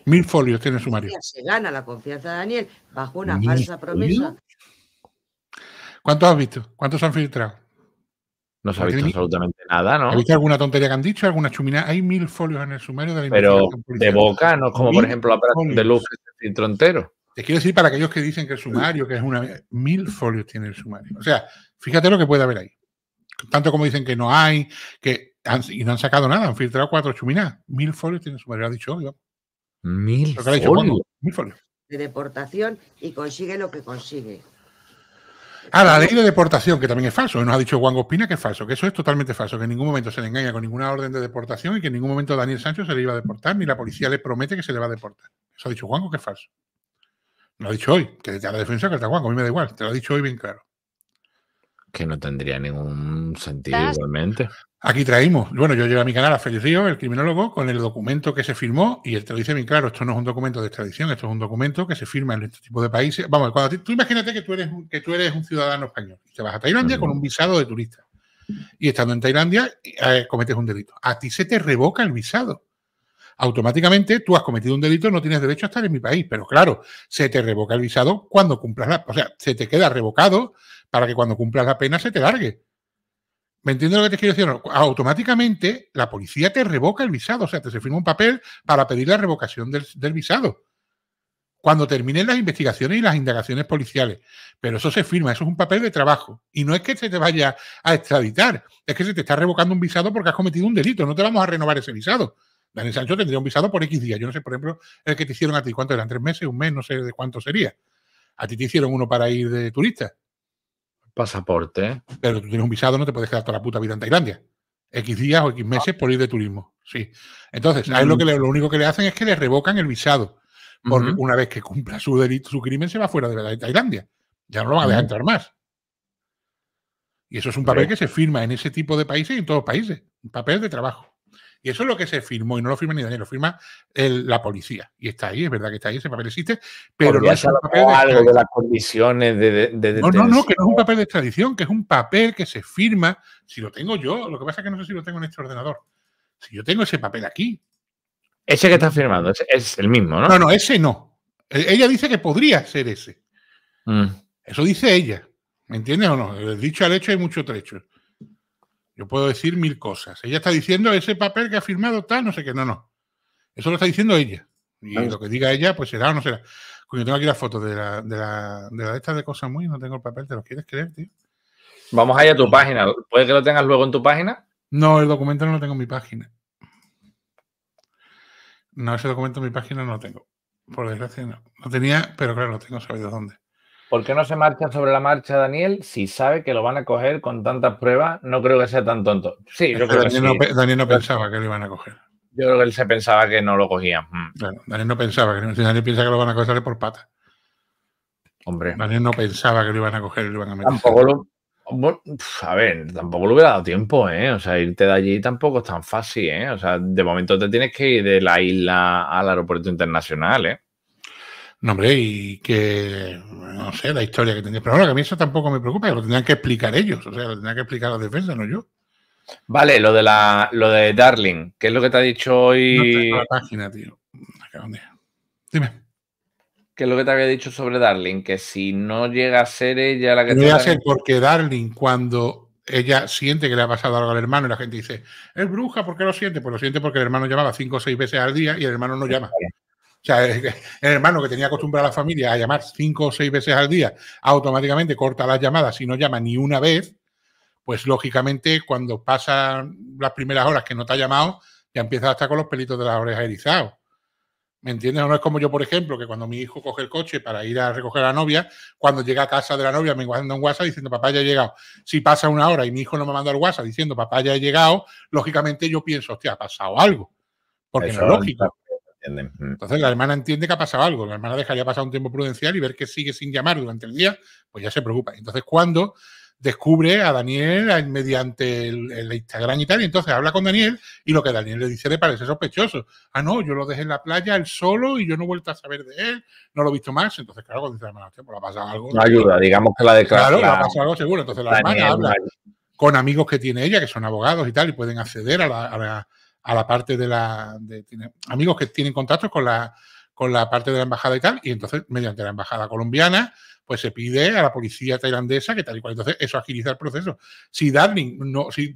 Mil folios tiene el sumario. Se gana la confianza de Daniel bajo una falsa promesa. ¿Cuántos has visto? ¿Cuántos han filtrado? No se ha visto absolutamente nada, ¿no? visto alguna tontería que han dicho? ¿Alguna chuminada? Hay mil folios en el sumario de la Pero de boca, no como por ejemplo la operación de luz el trontero entero. Te quiero decir para aquellos que dicen que el sumario, que es una. Mil folios tiene el sumario. O sea, fíjate lo que puede haber ahí. Tanto como dicen que no hay, que y no han sacado nada, han filtrado cuatro chuminas. Mil folios tiene su mayoría dicho obvio. Mil folios. De deportación y consigue lo que consigue. Ah, la ley de deportación, que también es falso. Nos ha dicho Juan Gospina que es falso, que eso es totalmente falso, que en ningún momento se le engaña con ninguna orden de deportación y que en ningún momento Daniel Sancho se le iba a deportar, ni la policía le promete que se le va a deportar. Eso ha dicho Juanco que es falso. Lo ha dicho hoy, que desde la defensa que está Juanco, a mí me da igual, te lo ha dicho hoy bien claro. Que no tendría ningún sentido igualmente. Aquí traímos, bueno, yo llevo a mi canal a Río, el criminólogo, con el documento que se firmó, y él te lo dice bien claro, esto no es un documento de extradición, esto es un documento que se firma en este tipo de países. Vamos, tú imagínate que tú eres un, que tú eres un ciudadano español, y te vas a Tailandia con un visado de turista, y estando en Tailandia eh, cometes un delito. A ti se te revoca el visado. Automáticamente tú has cometido un delito, no tienes derecho a estar en mi país, pero claro, se te revoca el visado cuando cumplas la, o sea, se te queda revocado para que cuando cumplas la pena se te largue. ¿Me entiendes lo que te quiero decir? automáticamente la policía te revoca el visado, o sea, te se firma un papel para pedir la revocación del, del visado. Cuando terminen las investigaciones y las indagaciones policiales. Pero eso se firma, eso es un papel de trabajo. Y no es que se te vaya a extraditar, es que se te está revocando un visado porque has cometido un delito, no te vamos a renovar ese visado. Daniel Sancho tendría un visado por X días. Yo no sé, por ejemplo, el que te hicieron a ti, ¿cuánto eran? ¿Tres meses? ¿Un mes? No sé de cuánto sería. A ti te hicieron uno para ir de turista pasaporte. Pero tú tienes un visado, no te puedes quedar toda la puta vida en Tailandia. X días o X meses ah. por ir de turismo. Sí. Entonces, lo, mm. que lo único que le hacen es que le revocan el visado. una vez que cumpla su delito, su crimen, se va fuera de, de Tailandia. Ya no lo van a dejar entrar más. Y eso es un papel que se firma en ese tipo de países y en todos los países. Un papel de trabajo. Y eso es lo que se firmó, y no lo firma ni Daniel, lo firma la policía. Y está ahí, es verdad que está ahí, ese papel existe, pero no es de algo de las condiciones de, No, no, no, que no es un papel de extradición, que es un papel que se firma, si lo tengo yo, lo que pasa es que no sé si lo tengo en este ordenador. Si yo tengo ese papel aquí. Ese que está firmado es, el mismo, ¿no? No, no, ese no. E, ella dice que podría ser ese. Mm. Eso dice ella. ¿Me entiendes o no? El dicho al hecho hay mucho trecho. Yo puedo decir mil cosas. Ella está diciendo ese papel que ha firmado tal, no sé qué, no, no. Eso lo está diciendo ella. Y lo que diga ella, pues será o no será. yo tengo aquí la foto de la, de la, de la de cosas muy, no tengo el papel, ¿te lo quieres creer, tío? Vamos allá a tu página. ¿Puede que lo tengas luego en tu página? No, el documento no lo tengo en mi página. No, ese documento en mi página no lo tengo. Por desgracia, no. No tenía, pero claro, lo tengo sabido dónde. ¿Por qué no se marcha sobre la marcha Daniel si sabe que lo van a coger con tantas pruebas? No creo que sea tan tonto. Sí, yo creo que No, Daniel no pensaba que lo iban a coger. Yo creo que él se pensaba que no lo cogían. Mm. Daniel no pensaba. Que, si Daniel piensa que lo van a coger por pata. Hombre. Daniel no pensaba que lo iban a coger lo iban a meter. Tampoco lo, a ver, tampoco le hubiera dado tiempo, ¿eh? O sea, irte de allí tampoco es tan fácil, ¿eh? O sea, de momento te tienes que ir de la isla al aeropuerto internacional, ¿eh? No, hombre, y que no sé la historia que tenía. Pero bueno, que a mí eso tampoco me preocupa, que lo tendrían que explicar ellos, o sea, lo tendrían que explicar la defensa, no yo. Vale, lo de lo de Darling, ¿qué es lo que te ha dicho hoy? No la página, tío. Dime. ¿Qué es lo que te había dicho sobre Darling? Que si no llega a ser ella la que... No llega a ser porque Darling, cuando ella siente que le ha pasado algo al hermano y la gente dice, es bruja, ¿por qué lo siente? Pues lo siente porque el hermano llamaba cinco o seis veces al día y el hermano no llama sea, el hermano que tenía acostumbrado a la familia a llamar cinco o seis veces al día, automáticamente corta las llamadas si no llama ni una vez, pues lógicamente cuando pasan las primeras horas que no te ha llamado, ya empiezas estar con los pelitos de las orejas erizados. ¿Me entiendes? No es como yo, por ejemplo, que cuando mi hijo coge el coche para ir a recoger a la novia, cuando llega a casa de la novia me manda un WhatsApp diciendo papá ya ha llegado. Si pasa una hora y mi hijo no me manda el WhatsApp diciendo papá ya ha llegado, lógicamente yo pienso, hostia, ha pasado algo. Porque no es lógico. Mm. Entonces la hermana entiende que ha pasado algo. La hermana dejaría pasar un tiempo prudencial y ver que sigue sin llamar durante el día, pues ya se preocupa. Entonces, cuando descubre a Daniel mediante el, Instagram y tal, entonces habla con Daniel y lo que Daniel le dice le parece sospechoso. Ah, no, yo lo dejé en la playa él solo y yo no he vuelto a saber de él, no lo he visto más. Entonces, claro, cuando dice la ah, hermana, pues ha pasado algo. No ayuda, digamos que la declaración. Claro, la, ha pasado algo seguro. Entonces la hermana habla con amigos que tiene ella, que son abogados y tal, y pueden acceder a la a la parte de la... amigos que tienen contacto con la, con la parte de la embajada y tal, y entonces mediante la embajada colombiana pues se pide a la policía tailandesa que tal y cual. Entonces, eso agiliza el proceso. Si Darling, no, si,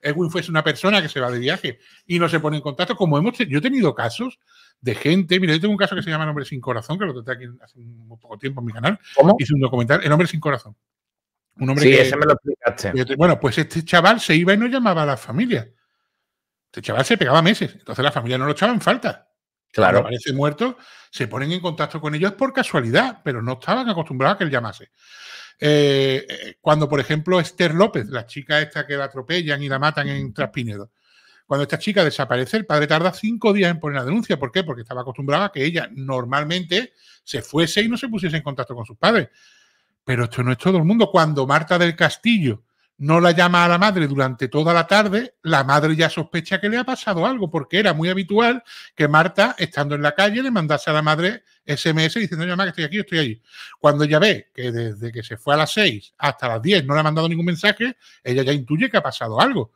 Edwin fuese una persona que se va de viaje y no se pone en contacto, como hemos yo he tenido casos de gente, mira, yo tengo un caso que se llama El hombre sin corazón, que lo traté aquí hace un poco tiempo en mi canal, hice un documental, El hombre sin corazón. Un hombre sí, ese me lo explicaste. bueno, pues este chaval se iba y no llamaba a la familia. Este chaval se pegaba meses, entonces la familia no lo echaba en falta. Claro. Cuando aparece muerto, se ponen en contacto con ellos por casualidad, pero no estaban acostumbrados a que él llamase. Eh, eh, cuando, por ejemplo, Esther López, la chica esta que la atropellan y la matan en Traspinedo, cuando esta chica desaparece, el padre tarda cinco días en poner la denuncia. ¿Por qué? Porque estaba acostumbrada a que ella normalmente se fuese y no se pusiese en contacto con sus padres. Pero esto no es todo el mundo. Cuando Marta del Castillo no la llama a la madre durante toda la tarde, la madre ya sospecha que le ha pasado algo, porque era muy habitual que Marta, estando en la calle, le mandase a la madre SMS diciendo, mamá, que estoy aquí, estoy ahí. Cuando ella ve que desde que se fue a las 6 hasta las 10 no le ha mandado ningún mensaje, ella ya intuye que ha pasado algo.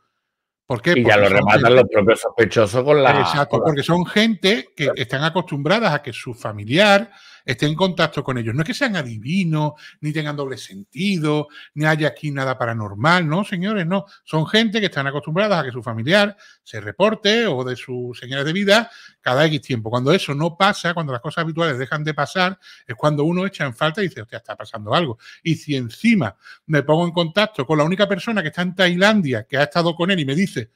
Y ya lo rematan los propios sospechosos con la... Exacto, porque son gente que están acostumbradas a que su familiar esté en contacto con ellos. No es que sean adivinos, ni tengan doble sentido, ni haya aquí nada paranormal, no, señores, no. Son gente que están acostumbradas a que su familiar se reporte o de sus señales de vida cada X tiempo. Cuando eso no pasa, cuando las cosas habituales dejan de pasar, es cuando uno echa en falta y dice, hostia, está pasando algo. Y si encima me pongo en contacto con la única persona que está en Tailandia, que ha estado con él y me dice,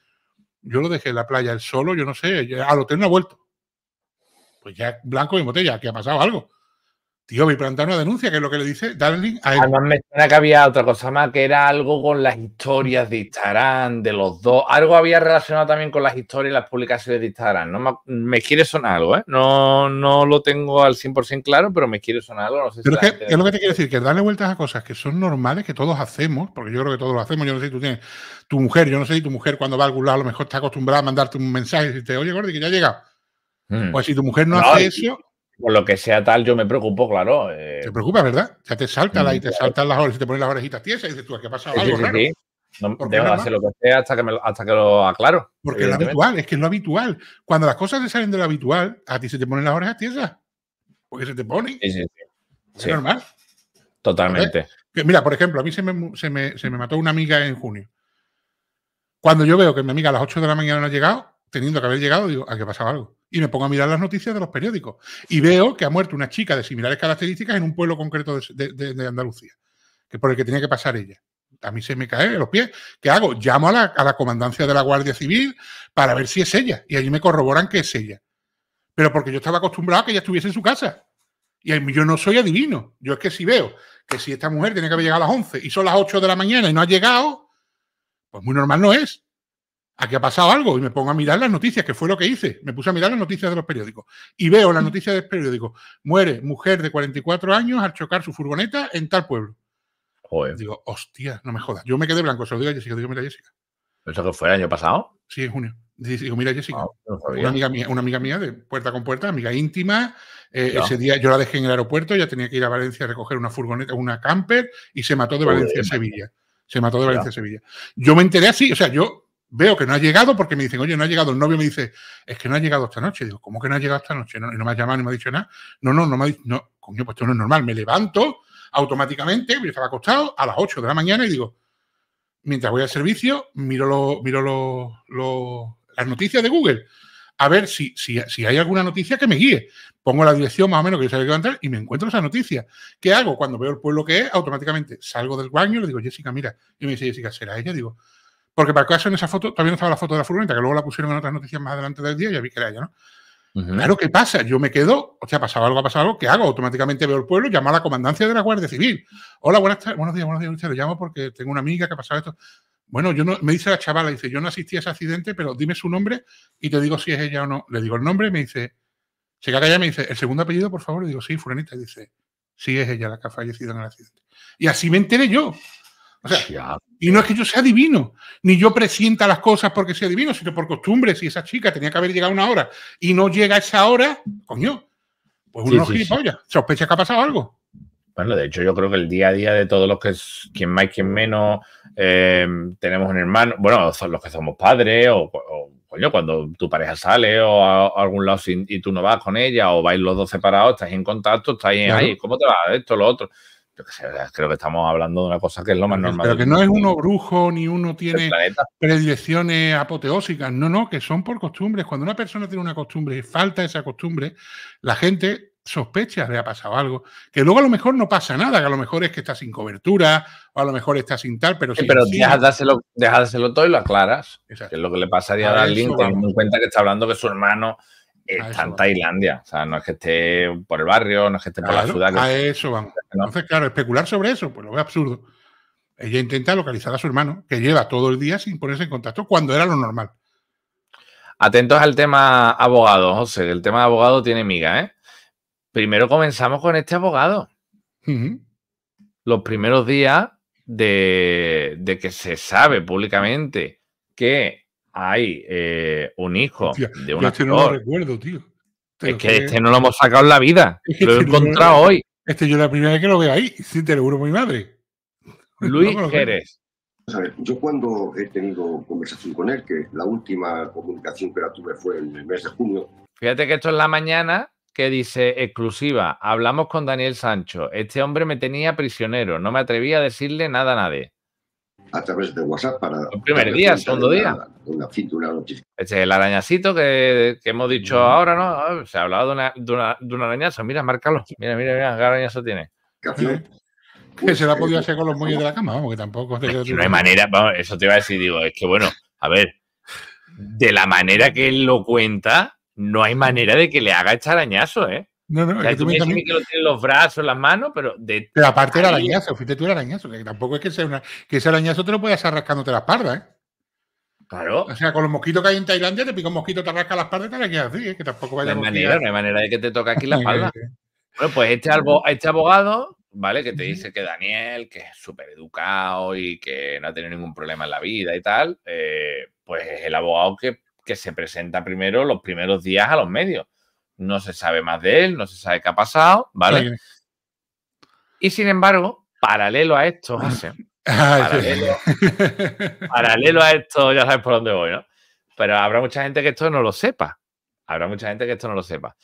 yo lo dejé en la playa él solo, yo no sé, al hotel no ha vuelto. Pues ya blanco y botella, que ha pasado algo. Tío, mi plantear una denuncia, que es lo que le dice Darling Además, me suena que había otra cosa más, que era algo con las historias de Instagram, de los dos. Algo había relacionado también con las historias y las publicaciones de Instagram. me, quiere sonar algo, ¿eh? No, no lo tengo al 100% claro, pero me quiere sonar algo. No es, lo que te quiero decir, que darle vueltas a cosas que son normales, que todos hacemos, porque yo creo que todos lo hacemos. Yo no sé si tú tienes tu mujer, yo no sé si tu mujer cuando va a algún lado a lo mejor está acostumbrada a mandarte un mensaje y te oye, Gordi, que ya llega. llegado. Mm. Pues si tu mujer no, hace eso por lo que sea tal, yo me preocupo, claro. Eh. Te preocupa, ¿verdad? Ya te salta mm, te saltan las orejas, te ponen las orejitas tiesas y dices tú, ¿qué ha pasado? Algo sí, sí, sí. No, debo hacer lo que sea hasta que, me, hasta que lo aclaro. Porque es lo habitual, es que es lo habitual. Cuando las cosas te salen de lo habitual, a ti se te ponen las orejas tiesas. Porque se te ponen. Es normal. Totalmente. Mira, por ejemplo, a mí se me, se, me, se me mató una amiga en junio. Cuando yo veo que mi amiga a las 8 de la mañana no ha llegado, teniendo que haber llegado, digo, ¿a ah, que pasaba algo. Y me pongo a mirar las noticias de los periódicos. Y veo que ha muerto una chica de similares características en un pueblo concreto de, Andalucía, que por el que tenía que pasar ella. A mí se me cae caen los pies. ¿Qué hago? Llamo a la, comandancia de la Guardia Civil para ver si es ella. Y allí me corroboran que es ella. Pero porque yo estaba acostumbrado a que ella estuviese en su casa. Y yo no soy adivino. Yo es que si veo que si esta mujer tiene que haber llegado a las 11 y son las 8 de la mañana y no ha llegado, pues muy normal no es aquí ha pasado algo y me pongo a mirar las noticias, que fue lo que hice. Me puse a mirar las noticias de los periódicos y veo las mm. noticias del periódico. Muere mujer de 44 años al chocar su furgoneta en tal pueblo. Digo, hostia, no me jodas. Yo me quedé blanco, se lo digo a Jessica. Digo, mira, Jessica. ¿Eso que fue el año pasado? Sí, en junio. Digo, mira, Jessica, ah, una, amiga mía, una amiga mía de puerta con puerta, amiga íntima. Eh, ese día yo la dejé en el aeropuerto, ya tenía que ir a Valencia a recoger una furgoneta, una camper, y se mató de Valencia a Sevilla. Se mató de Valencia a Sevilla. Yo me enteré así, o sea, yo veo que no ha llegado porque me dicen, oye, no ha llegado. El novio me dice, es que no ha llegado esta noche. digo, ¿cómo que no ha llegado esta noche? No, y no me ha llamado ni me ha dicho nada. No, no, no me ha dicho, no, coño, pues esto no es normal. Me levanto automáticamente, yo estaba acostado a las 8 de la mañana y digo, mientras voy al servicio, miro, lo, miro las noticias de Google. A ver si, si, si, hay alguna noticia que me guíe. Pongo la dirección más o menos que yo sabía que iba a entrar y me encuentro esa noticia. ¿Qué hago? Cuando veo el pueblo que es, automáticamente salgo del baño y le digo, Jessica, mira. Y me dice, Jessica, ¿será ella? Digo, porque para el caso en esa foto todavía no estaba la foto de la furgoneta, que luego la pusieron en otras noticias más adelante del día y ya vi que era ella, ¿no? Claro, ¿qué pasa? Yo me quedo, o sea, ha pasado algo, ha pasado algo, ¿qué hago? Automáticamente veo el pueblo, llamo a la comandancia de la Guardia Civil. Hola, buenas tardes, buenos días, buenos días, lo llamo porque tengo una amiga que ha pasado esto. Bueno, yo no, me dice la chavala, dice, yo no asistí a ese accidente, pero dime su nombre y te digo si es ella o no. Le digo el nombre y me dice, se caga ya, me dice, el segundo apellido, por favor, le digo, sí, fulanita, y dice, sí es ella la que ha fallecido en el accidente. Y así me enteré yo y no es que yo sea divino, ni yo presienta las cosas porque sea divino, sino por costumbre. Si esa chica tenía que haber llegado una hora y no llega a esa hora, coño, pues uno sí, Sospecha que ha pasado algo. Bueno, de hecho, yo creo que el día a día de todos los que, quien más, quien menos, eh, tenemos un hermano, bueno, los que somos padres, o, coño, cuando tu pareja sale o a, algún lado y tú no vas con ella, o vais los dos separados, estáis en contacto, estáis ahí, ¿cómo te va? Esto, lo otro yo creo que estamos hablando de una cosa que es lo más normal. Pero que no es uno brujo ni uno tiene predilecciones apoteósicas, no, no, que son por costumbres. Cuando una persona tiene una costumbre y falta esa costumbre, la gente sospecha le ha pasado algo, que luego a lo mejor no pasa nada, que a lo mejor es que está sin cobertura, o a lo mejor está sin tal, pero sí. pero todo y lo aclaras. Que es lo que le pasaría a, Darlene teniendo en cuenta que está hablando que su hermano está en Tailandia. O sea, no es que esté por el barrio, no es que esté por la ciudad. A eso vamos. Entonces, claro, especular sobre eso, pues lo veo absurdo. Ella intenta localizar a su hermano, que lleva todo el día sin ponerse en contacto cuando era lo normal. Atentos al tema abogado, José. El tema de abogado tiene miga, ¿eh? Primero comenzamos con este abogado. Los primeros días de, de que se sabe públicamente que hay eh, un hijo de un actor. Este no lo recuerdo, tío. es que este ¿eh? no lo hemos sacado en la vida. lo he este encontrado hoy. Este yo la primera vez que lo veo ahí. Sí, te lo juro, mi madre. Luis Jerez. Yo cuando he tenido conversación con él, que la última comunicación que la tuve fue en el mes de junio. Fíjate que esto es la mañana que dice exclusiva, hablamos con Daniel Sancho. Este hombre me tenía prisionero, no me atrevía a decirle nada a nadie a través de WhatsApp para... El primer día, segundo día. Una, una noticia el arañacito que, que hemos dicho ahora, ¿no? Ah, se ha hablado de, una, de, una, un arañazo. Mira, márcalo. Mira, mira, mira, qué arañazo tiene. que pues, se la ha podido eh, hacer con los muelles de la cama, vamos, que tampoco... no hay manera, vamos, eso te iba a decir, digo, es que bueno, a ver, de la manera que él lo cuenta, no hay manera de que le haga este arañazo, ¿eh? No, no, no que lo los brazos, las manos, pero de. Pero aparte era arañazo, fíjate tú el arañazo, que tampoco es que sea una. Que ese arañazo te lo puedes hacer rascándote la espalda, ¿eh? Claro. O sea, con los mosquitos que hay en Tailandia, te pica un mosquito, te rasca la espalda y te quedas así, ¿eh? que tampoco vaya no hay manera, no hay manera de que te toque aquí la espalda. bueno, pues este, este, abogado, ¿vale? Que te dice que Daniel, que es súper educado y que no ha tenido ningún problema en la vida y tal, eh, pues es el abogado que, que se presenta primero los primeros días a los medios no se sabe más de él, no se sabe qué ha pasado, ¿vale? Y sin embargo, paralelo a esto, ah, paralelo, paralelo, a esto, ya sabes por dónde voy, ¿no? Pero habrá mucha gente que esto no lo sepa. Habrá mucha gente que esto no lo sepa.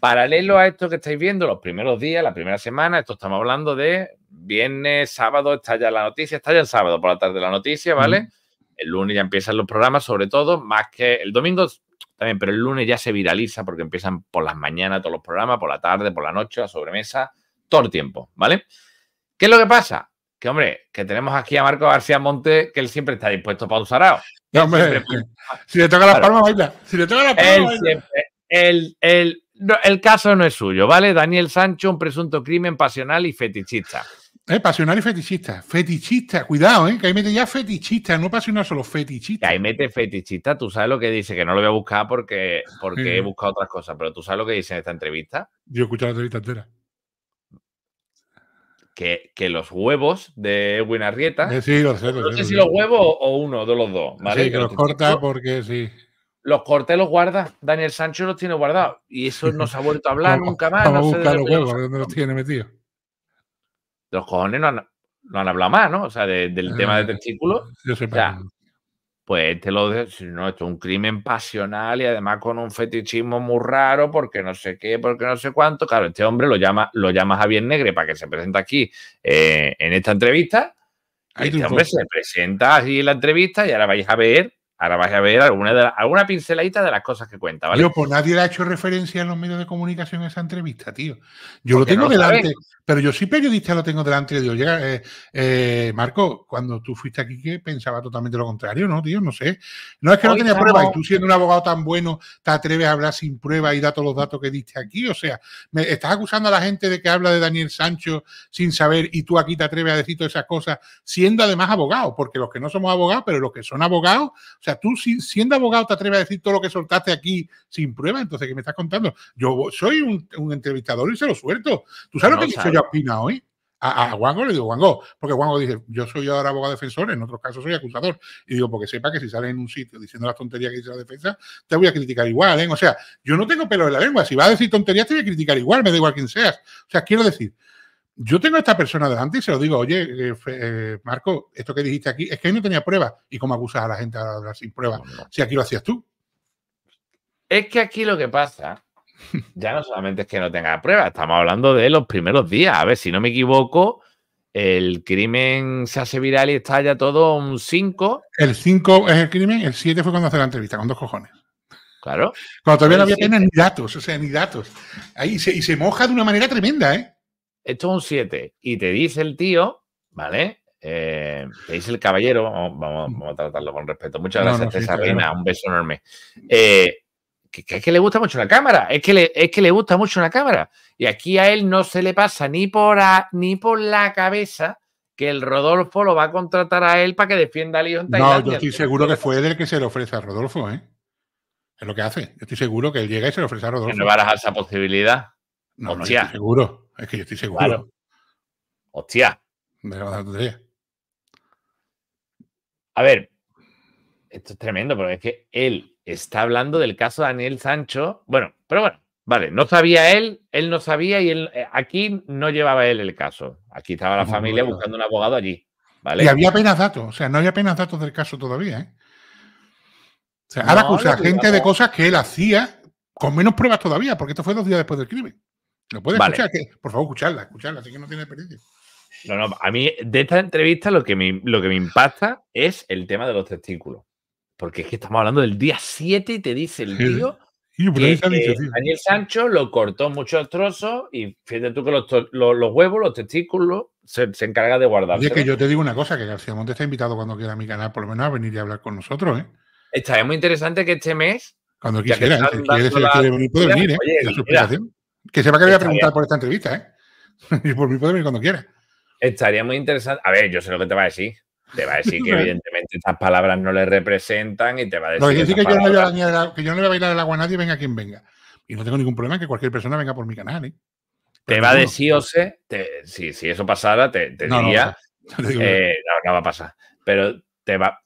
Paralelo a esto que estáis viendo, los primeros días, la primera semana, esto estamos hablando de viernes, sábado, está ya la noticia, está ya el sábado por la tarde la noticia, ¿vale? El lunes ya empiezan los programas, sobre todo, más que el domingo también, pero el lunes ya se viraliza porque empiezan por las mañanas todos los programas, por la tarde, por la noche, a sobremesa, todo el tiempo, ¿vale? ¿Qué es lo que pasa? Que, hombre, que tenemos aquí a Marco García Monte, que él siempre está dispuesto para un si le toca las palmas, baila. Si le toca las palmas, El, el, caso no es suyo, ¿vale? Daniel Sancho, un presunto crimen pasional y fetichista. Eh, pasional y fetichista. Fetichista, cuidado, eh, que ahí mete ya fetichista, no pasional solo, fetichista. ahí mete fetichista, tú sabes lo que dice, que no lo voy a buscar porque, porque he buscado otras cosas, pero tú sabes lo que dice en esta entrevista. Yo he escuchado la entrevista entera. Que, que, los huevos de Edwin Arrieta. sí, los huevos. no sé, si los huevos o uno de los dos. Sí, que, los corta porque sí. Los corta los guarda. Daniel Sancho los tiene guardados. Y eso no se ha vuelto a hablar nunca más. a buscar los huevos, dónde los tiene metidos? los cojones no han, hablado más, ¿no? O sea, del tema de testículos. Ah, yo pues este lo no, es un crimen pasional y además con un fetichismo muy raro, porque no sé qué, porque no sé cuánto. Claro, este hombre lo llama, lo llama Javier Negre para que se presente aquí eh, en esta entrevista. este hombre se presenta así en la entrevista y ahora vais a ver, ahora vais a ver alguna, de alguna pinceladita de las cosas que cuenta, ¿vale? Yo, pues nadie le ha hecho referencia en los medios de comunicación a esa entrevista, tío. Yo lo tengo delante, pero yo sí periodista lo tengo delante de digo, eh, eh, Marco, cuando tú fuiste aquí, que pensaba totalmente lo contrario, ¿no, tío? No sé. No es que no tenía prueba. y tú siendo un abogado tan bueno te atreves a hablar sin prueba y da todos los mm. datos que diste aquí. O sea, me estás acusando a la gente de que habla de Daniel Sancho sin saber y tú aquí te atreves a decir todas esas cosas, siendo además abogado, porque los que no somos abogados, pero los que son abogados, o sea, tú siendo abogado te atreves a decir todo lo que soltaste aquí sin prueba, entonces, ¿qué me estás contando? Yo soy un, entrevistador y se lo suelto. ¿Tú sabes lo que he dicho yo? opina hoy. A, a, le digo, Wango, porque Wango dice, yo soy ahora abogado defensor, en otros casos soy acusador. Y digo, porque sepa que si sale en un sitio diciendo las tonterías que dice la defensa, te voy a criticar igual, ¿eh? O sea, yo no tengo pelo en la lengua. Si va a decir tonterías, te voy a criticar igual, me da igual quién seas. O sea, quiero decir, yo tengo a esta persona delante y se lo digo, oye, eh, eh, Marco, esto que dijiste aquí, es que no tenía pruebas. ¿Y cómo acusas a la gente sin pruebas? Si aquí lo hacías tú. Es que aquí lo que pasa ya no solamente es que no tenga pruebas, estamos hablando de los primeros días. A ver, si no me equivoco, el crimen se hace viral y está ya todo un 5. El 5 es el crimen, el 7 fue cuando hace la entrevista, con dos cojones. Claro. Cuando todavía no había ni datos, o sea, ni datos. Ahí se, y se moja de una manera tremenda, ¿eh? Esto es un 7. Y te dice el tío, ¿vale? Eh, te dice el caballero, vamos, mm. a tratarlo con respeto. Muchas gracias, no, Reina, un beso enorme. Eh, que, es que le gusta mucho la cámara, es que, le, es que le gusta mucho la cámara. Y aquí a él no se le pasa ni por, ni por la cabeza que el Rodolfo lo va a contratar a él para que defienda a Lyon No, yo estoy seguro que fue del que se le ofrece a Rodolfo, ¿eh? Es lo que hace. Yo estoy seguro que él llega y se le ofrece a Rodolfo. vas a dar esa posibilidad? No, estoy seguro. Es que yo estoy seguro. Hostia. A ver, esto es tremendo, pero es que él está hablando del caso de Daniel Sancho. Bueno, pero bueno, vale, no sabía él, él no sabía y eh, aquí no llevaba él el caso. Aquí estaba la familia buscando un abogado allí. ¿vale? Y había apenas datos, o sea, no había apenas datos del caso todavía. ¿eh? O sea, ahora acusa gente de cosas que él hacía con menos pruebas todavía, porque esto fue dos días después del crimen. ¿Lo puedes escuchar? por favor, escucharla, escucharla, así que no tiene experiencia. No, no, a mí de esta entrevista lo que, me, lo que me impacta es el tema de los testículos. Porque es que estamos hablando del día 7 y te dice el tío este Daniel Sancho lo cortó muchos trozos y fíjate tú que los, huevos, los testículos, se, encarga de guardar. es que yo te digo una cosa, que García Montes está invitado cuando quiera a mi canal, por lo menos a venir y hablar con nosotros. ¿eh? Estaría muy interesante que este mes... Cuando quisiera, que sepa que le voy a preguntar por esta entrevista, ¿eh? y por mí puede venir cuando quiera. Estaría muy interesante. A ver, yo sé lo que te va a decir. Te va a decir que evidentemente estas palabras no le representan y te va a decir... que, yo no le voy a bailar el agua a nadie, venga quien venga. Y no tengo ningún problema que cualquier persona venga por mi canal, ¿eh? te va a decir, o sea, si, eso pasara, te, diría... que eh, no, va a pasar. Pero te va...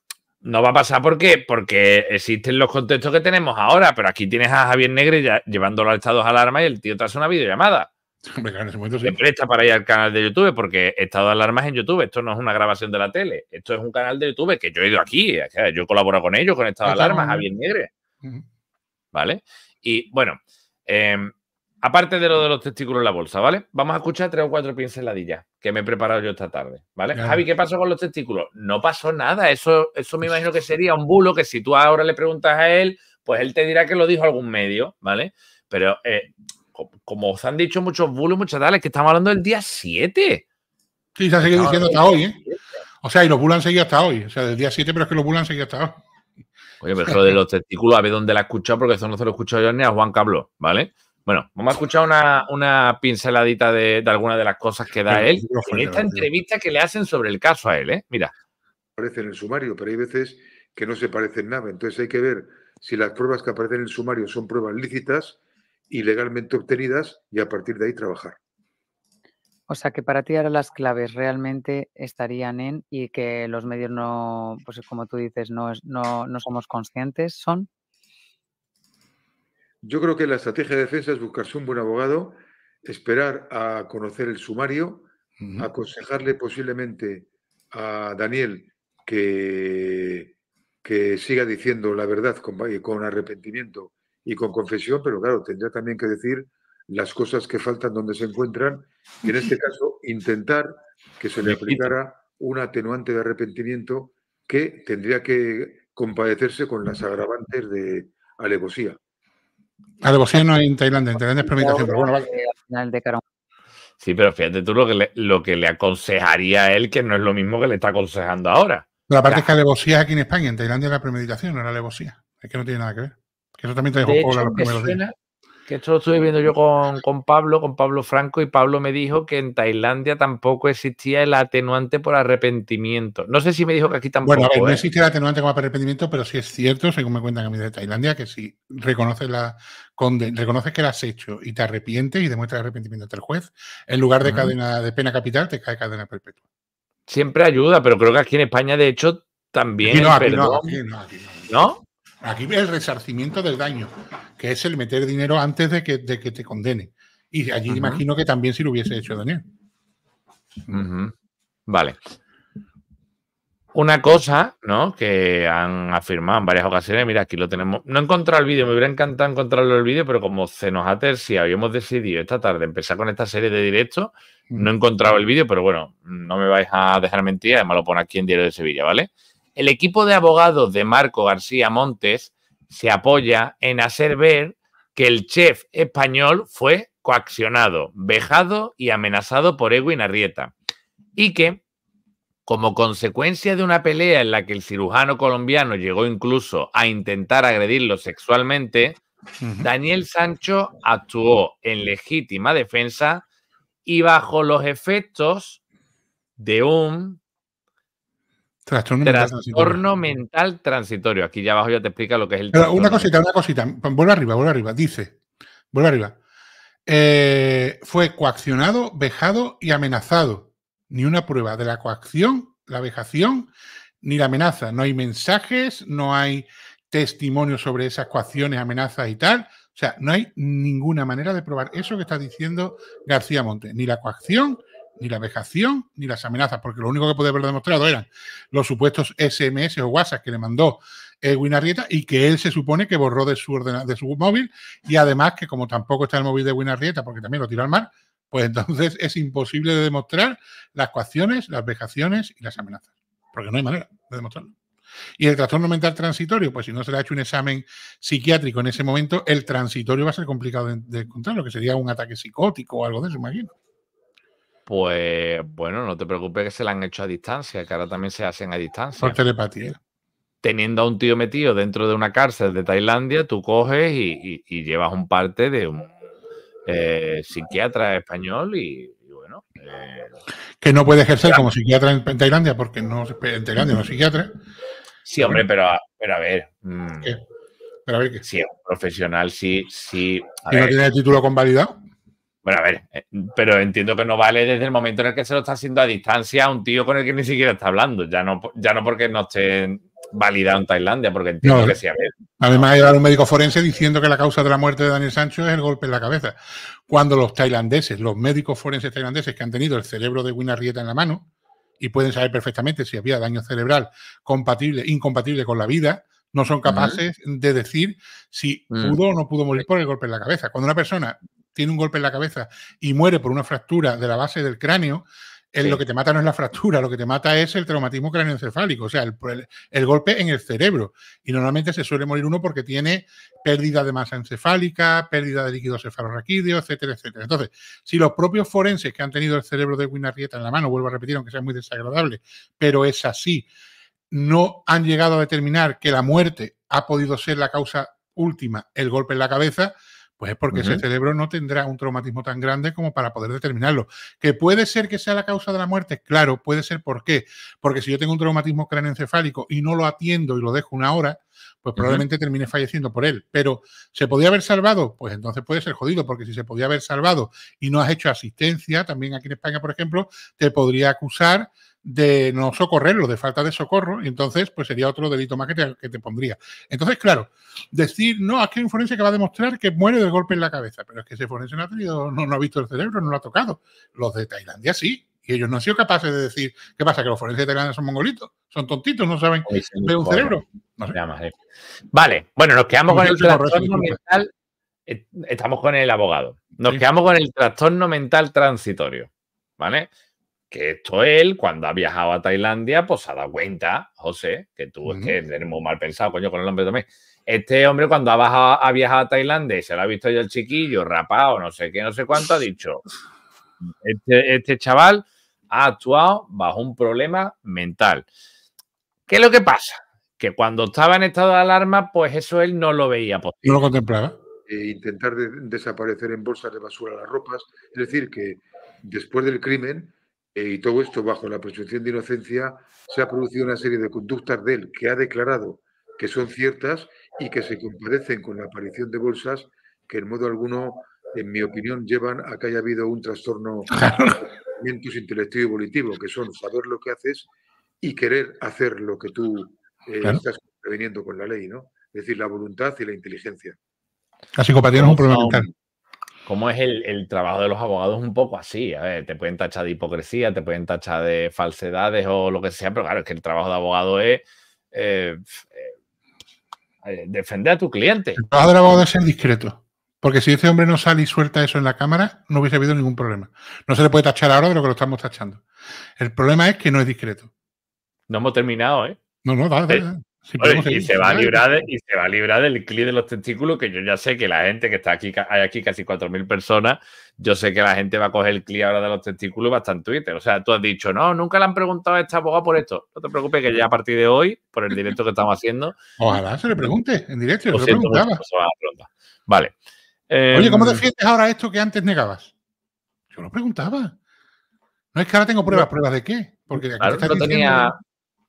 No va a pasar porque, porque existen los contextos que tenemos ahora, pero aquí tienes a Javier Negre ya, llevándolo al estado de alarma y el tío te una videollamada. Me presta para ir al canal de YouTube porque he estado de alarmas en YouTube. Esto no es una grabación de la tele. Esto es un canal de YouTube que yo he ido aquí. Yo colaboro con ellos, con estado de ah, alarmas, Javier Negre. ¿Vale? Y bueno, em, aparte de lo de los testículos en la bolsa, ¿vale? Vamos a escuchar tres o cuatro pinceladillas que me he preparado yo esta tarde. ¿Vale? Javi, ¿qué pasó con los testículos? No pasó nada. Eso, eso me pues imagino que sería un bulo que si tú ahora le preguntas a él, pues él te dirá que lo dijo algún medio, ¿vale? Pero eh, como os han dicho muchos bulos, muchas tales, que estamos hablando del día 7. Sí, se ha seguido diciendo hasta hoy, ¿eh? O sea, y los bulos han seguido hasta hoy. O sea, del día 7, pero es que los bulos han seguido hasta hoy. Oye, pero lo de los testículos, a ver dónde la he escuchado, porque eso no se lo he escuchado yo ni a Juan Cablo, ¿vale? Bueno, vamos a escuchar una, pinceladita de, de algunas de las cosas que da él en esta entrevista que le hacen sobre el caso a él, ¿eh? Mira. Aparece en el sumario, pero hay veces que no se parecen nada. Entonces hay que ver si las pruebas que aparecen en el sumario son pruebas lícitas ilegalmente obtenidas y a partir de ahí trabajar. O sea que para ti ahora las claves realmente estarían en y que los medios no, pues como tú dices, no, no, no somos conscientes, son. Yo creo que la estrategia de defensa es buscarse un buen abogado, esperar a conocer el sumario, aconsejarle posiblemente a Daniel que, que siga diciendo la verdad con, con arrepentimiento y con confesión, pero claro, tendría también que decir las cosas que faltan donde se encuentran y en este caso intentar que se le aplicara un atenuante de arrepentimiento que tendría que compadecerse con las agravantes de alevosía. Alevosía no hay en Tailandia, en Tailandia es premeditación, pero bueno, Sí, pero fíjate tú lo que, le, lo que le aconsejaría a él, que no es lo mismo que le está aconsejando ahora. La parte es que alevosía es aquí en España, en Tailandia es la premeditación, no la alevosía. Es que no tiene nada que ver eso también te de hecho, los Que esto lo estuve viendo yo con, Pablo, con Pablo Franco, y Pablo me dijo que en Tailandia tampoco existía el atenuante por arrepentimiento. No sé si me dijo que aquí tampoco. Bueno, no ¿eh? existe el atenuante como arrepentimiento, pero sí es cierto, según me cuentan a mí de Tailandia, que si reconoces, la, que lo has hecho y te arrepientes y demuestras arrepentimiento ante el juez, en lugar de cadena de pena capital, te cae cadena perpetua. Siempre ayuda, pero creo que aquí en España, de hecho, también. ¿No? Aquí el resarcimiento del daño, que es el meter dinero antes de que, te condenen. Y allí imagino que también si lo hubiese hecho Daniel. Vale. Una cosa, ¿no? Que han afirmado en varias ocasiones, mira, aquí lo tenemos. No he encontrado el vídeo, me hubiera encantado encontrarlo el vídeo, pero como se nos ha decidido esta tarde empezar con esta serie de directos, no he encontrado el vídeo, pero bueno, no me vais a dejar mentir, además lo pone aquí en Diario de Sevilla, ¿vale? El equipo de abogados de Marco García Montes se apoya en hacer ver que el chef español fue coaccionado, vejado y amenazado por Edwin Arrieta y que, como consecuencia de una pelea en la que el cirujano colombiano llegó incluso a intentar agredirlo sexualmente, Daniel Sancho actuó en legítima defensa y bajo los efectos de un Trastorno, mental, transitorio. Aquí ya abajo ya te explica lo que es el. Pero una cosita, una cosita. Vuelve arriba, vuelve arriba. Dice, vuelve arriba. Eh, fue coaccionado, vejado y amenazado. Ni una prueba de la coacción, la vejación, ni la amenaza. No hay mensajes, no hay testimonio sobre esas coacciones, amenazas y tal. O sea, no hay ninguna manera de probar eso que está diciendo García Monte. Ni la coacción, ni la vejación, ni las amenazas, porque lo único que puede haber demostrado eran los supuestos SMS o WhatsApp que le mandó el Arrieta y que él se supone que borró de su, de su móvil y además que como tampoco está el móvil de Edwin porque también lo tiró al mar, pues entonces es imposible de demostrar las coacciones, las vejaciones y las amenazas, porque no hay manera de demostrarlo. Y el trastorno mental transitorio, pues si no se le ha hecho un examen psiquiátrico en ese momento, el transitorio va a ser complicado de, encontrar, lo que sería un ataque psicótico o algo de eso, imagino. Pues bueno, no te preocupes que se la han hecho a distancia, que ahora también se hacen a distancia. Por telepatía. Teniendo a un tío metido dentro de una cárcel de Tailandia, tú coges y, llevas un parte de un eh, psiquiatra español y, bueno. Eh, que no puede ejercer como psiquiatra en Tailandia, porque no en Tailandia no es psiquiatra. Sí, hombre, pero, ah, a, ver. Mm, sí, un profesional, sí, sí. no tiene el título convalidado? Bueno, a ver, eh, pero entiendo que no vale desde el momento en el que se lo está haciendo a distancia a un tío con el que ni siquiera está hablando. Ya no, ya no porque no esté validado en Tailandia, porque entiendo que sí. A ver, además, hay un médico forense diciendo que la causa de la muerte de Daniel Sancho es el golpe en la cabeza. Cuando los tailandeses, los médicos forenses tailandeses que han tenido el cerebro de Winarrieta en la mano y pueden saber perfectamente si había daño cerebral compatible, incompatible con la vida, no son capaces de decir si mm. pudo o no pudo morir por el golpe en la cabeza. Cuando una persona tiene un golpe en la cabeza y muere por una fractura de la base del cráneo, lo que te mata no es la fractura, lo que te mata es el traumatismo cráneoencefálico, o sea, el, golpe en el cerebro. Y normalmente se suele morir uno porque tiene pérdida de masa encefálica, pérdida de líquido cefalorraquídeo, etcétera, etcétera. Entonces, si los propios forenses que han tenido el cerebro de Winarrieta en la mano, vuelvo a repetir, aunque sea muy desagradable, pero es así, no han llegado a determinar que la muerte ha podido ser la causa última, el golpe en la cabeza, pues es porque ese cerebro no tendrá un traumatismo tan grande como para poder determinarlo. ¿Que puede ser que sea la causa de la muerte? Claro, puede ser. ¿Por qué? Porque si yo tengo un traumatismo craneoencefálico y no lo atiendo y lo dejo una hora, pues probablemente termine falleciendo por él. Pero ¿se podía haber salvado? Pues entonces puede ser jodido, porque si se podía haber salvado y no has hecho asistencia, también aquí en España, por ejemplo, te podría acusar de no socorrerlo, de falta de socorro, entonces pues sería otro delito más que te, pondría. Entonces, claro, decir, no, aquí hay un forense que va a demostrar que muere del golpe en la cabeza, pero es que ese forense no ha, tenido, no, ha visto el cerebro, no lo ha tocado. Los de Tailandia sí, y ellos no han sido capaces de decir, ¿qué pasa? Que los forenses de Tailandia son mongolitos, son tontitos, no saben ver un cerebro. Vale, bueno, nos quedamos con el trastorno mental, eh, estamos con el abogado, nos quedamos con el trastorno mental transitorio, ¿vale? que esto él, cuando ha viajado a Tailandia, pues se ha dado cuenta, José, que tú es que eres muy mal pensado, coño, con el nombre también. Este hombre, cuando ha, viajado a Tailandia y se lo ha visto ya el chiquillo, rapado, no sé qué, no sé cuánto, ha dicho: este, este, chaval ha actuado bajo un problema mental. ¿Qué es lo que pasa? Que cuando estaba en estado de alarma, pues eso él no lo veía posible. No lo contemplaba. E intentar desaparecer en bolsas de basura las ropas. Es decir, que después del crimen eh, y todo esto bajo la presunción de inocencia, se ha producido una serie de conductas de él que ha declarado que son ciertas y que se comparecen con la aparición de bolsas que en modo alguno, en mi opinión, llevan a que haya habido un trastorno intelectivo y volitivo, que son saber lo que haces y querer hacer lo que tú eh, estás preveniendo con la ley, ¿no? Es decir, la voluntad y la inteligencia. La psicopatía es un problema mental cómo es el, trabajo de los abogados un poco así. A ver, te pueden tachar de hipocresía, te pueden tachar de falsedades o lo que sea, pero claro, es que el trabajo de abogado es eh, eh, defender a tu cliente. El trabajo de abogado es ser discreto. Porque si ese hombre no sale y suelta eso en la cámara, no hubiese habido ningún problema. No se le puede tachar ahora de lo que lo estamos tachando. El problema es que no es discreto. No hemos terminado, ¿eh? No, no, dale, dale. Eh, y, se va a librar y se va a librar del clic de los testículos, que yo ya sé que la gente que está aquí, hay aquí casi 4.000 personas, yo sé que la gente va a coger el clic ahora de los testículos en Twitter. O sea, tú has dicho, no, nunca le han preguntado a esta abogada por esto. No te preocupes que ya a partir de hoy, por el directo que estamos haciendo... Ojalá se le pregunte en directo, preguntaba. Vale. Eh, Oye, ¿cómo defiendes ahora esto que antes negabas? Yo no preguntaba. No es que ahora tengo pruebas, ¿pruebas de qué? Porque aquí no tenía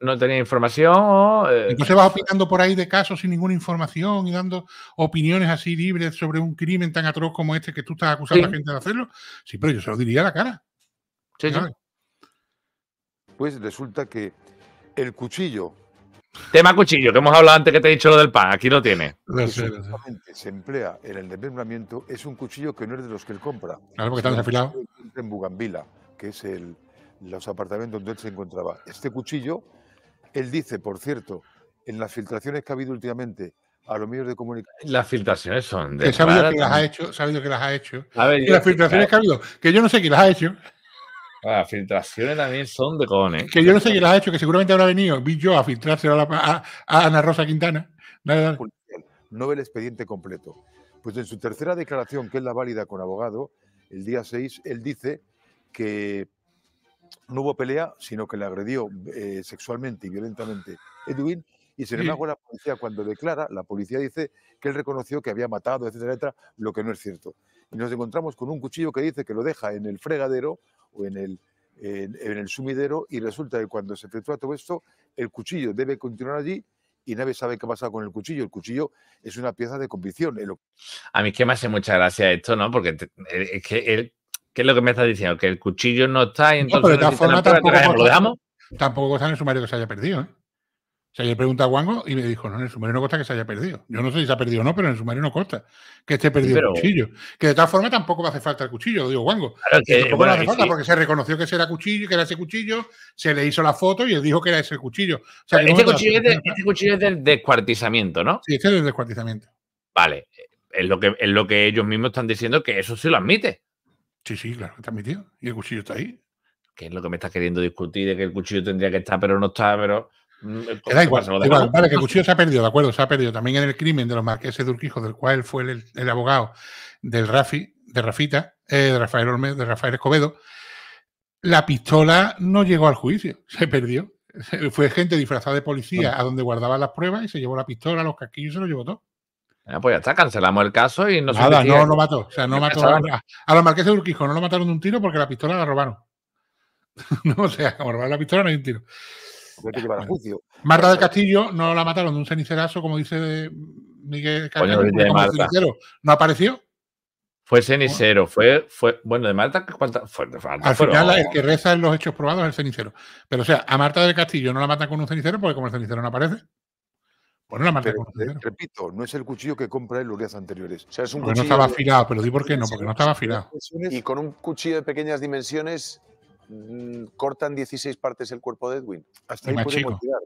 no tenía información. ¿Y tú se vas opinando por ahí de casos sin ninguna información y dando opiniones así libres sobre un crimen tan atroz como este que tú estás acusando a la gente de hacerlo. Sí, pero yo se lo diría a la cara. Sí, Pues resulta que el cuchillo. Tema cuchillo, que hemos hablado antes que te he dicho lo del pan, aquí lo tiene. sé, Se emplea en el desmembramiento, es un cuchillo que no es de los que él compra. ¿Algo que está desafilado. En Bugambila, que es el, los apartamentos donde él se encontraba. Este cuchillo él dice, por cierto, en las filtraciones que ha habido últimamente a los medios de comunicación. Las filtraciones son de. Que que las ha hecho, sabido que las ha hecho. las filtraciones que ha habido, que yo no sé quién las ha hecho. Las filtraciones también son de cojones. Que yo no sé quién las ha hecho, que seguramente habrá venido, vi yo, a filtrarse a, Ana Rosa Quintana. No ve el expediente completo. Pues en su tercera declaración, que es la válida con abogado, el día 6, él dice que no hubo pelea, sino que le agredió eh, sexualmente y violentamente Edwin. Y sin embargo, la policía, cuando declara, la policía dice que él reconoció que había matado, etcétera, etcétera, lo que no es cierto. Y nos encontramos con un cuchillo que dice que lo deja en el fregadero o en el, en, el sumidero, y resulta que cuando se efectúa todo esto, el cuchillo debe continuar allí y nadie sabe qué ha pasado con el cuchillo. El cuchillo es una pieza de convicción. A mí que me hace mucha gracia esto, ¿no? Porque eh, es que él ¿Qué es lo que me estás diciendo? Que el cuchillo no está y entonces. No, de todas formas tampoco, tampoco en el sumario que se haya perdido. ¿eh? O sea, yo pregunté a Wango y me dijo, no, en el sumario no consta que se haya perdido. Yo no sé si se ha perdido o no, pero en el sumario no consta que esté perdido el cuchillo. Que de todas formas tampoco me hace falta el cuchillo, digo Wango. porque se reconoció que era cuchillo, que era ese cuchillo, se le hizo la foto y él dijo que era ese cuchillo. O este, cuchillo es del descuartizamiento, ¿no? Sí, este es del descuartizamiento. Vale, es lo que, es lo que ellos mismos están diciendo que eso se lo admite. Sí, sí, claro, está metido. Y el cuchillo está ahí. Que es lo que me estás queriendo discutir? de que el cuchillo tendría que estar, pero no está, pero. Mm, eh, da igual, vale, que el cuchillo se ha perdido, de acuerdo, se ha perdido. También en el crimen de los marqueses de Urquijo, del cual fue el, abogado del Rafi, de Rafita, eh, de Rafael de Rafael Escobedo, la pistola no llegó al juicio, se perdió. Fue gente disfrazada de policía a donde guardaba las pruebas y se llevó la pistola, los casquillos se lo llevó todo. Ah, pues ya está, cancelamos el caso y no Nada, no lo mató. O sea, no mató a, los marqueses de Urquijo, no lo mataron de un tiro porque la pistola la robaron. no, o sea, como robaron la pistola no hay un tiro. Marta del Castillo no la mataron de un cenicerazo, como dice Miguel Marta. no, no apareció. Fue cenicero, fue, fue bueno, de Marta, Fue, Al final, el que reza en los hechos probados es el cenicero. Pero, o sea, a Marta del Castillo no la matan con un cenicero porque como el cenicero no aparece. Pues repito, no es el cuchillo que compra en los días anteriores. O sea, es un porque no estaba afilado, pero di por qué no, porque no estaba afilado. Y con un cuchillo de pequeñas dimensiones mm, cortan 16 partes el cuerpo de Edwin. Hasta ahí podemos llegar.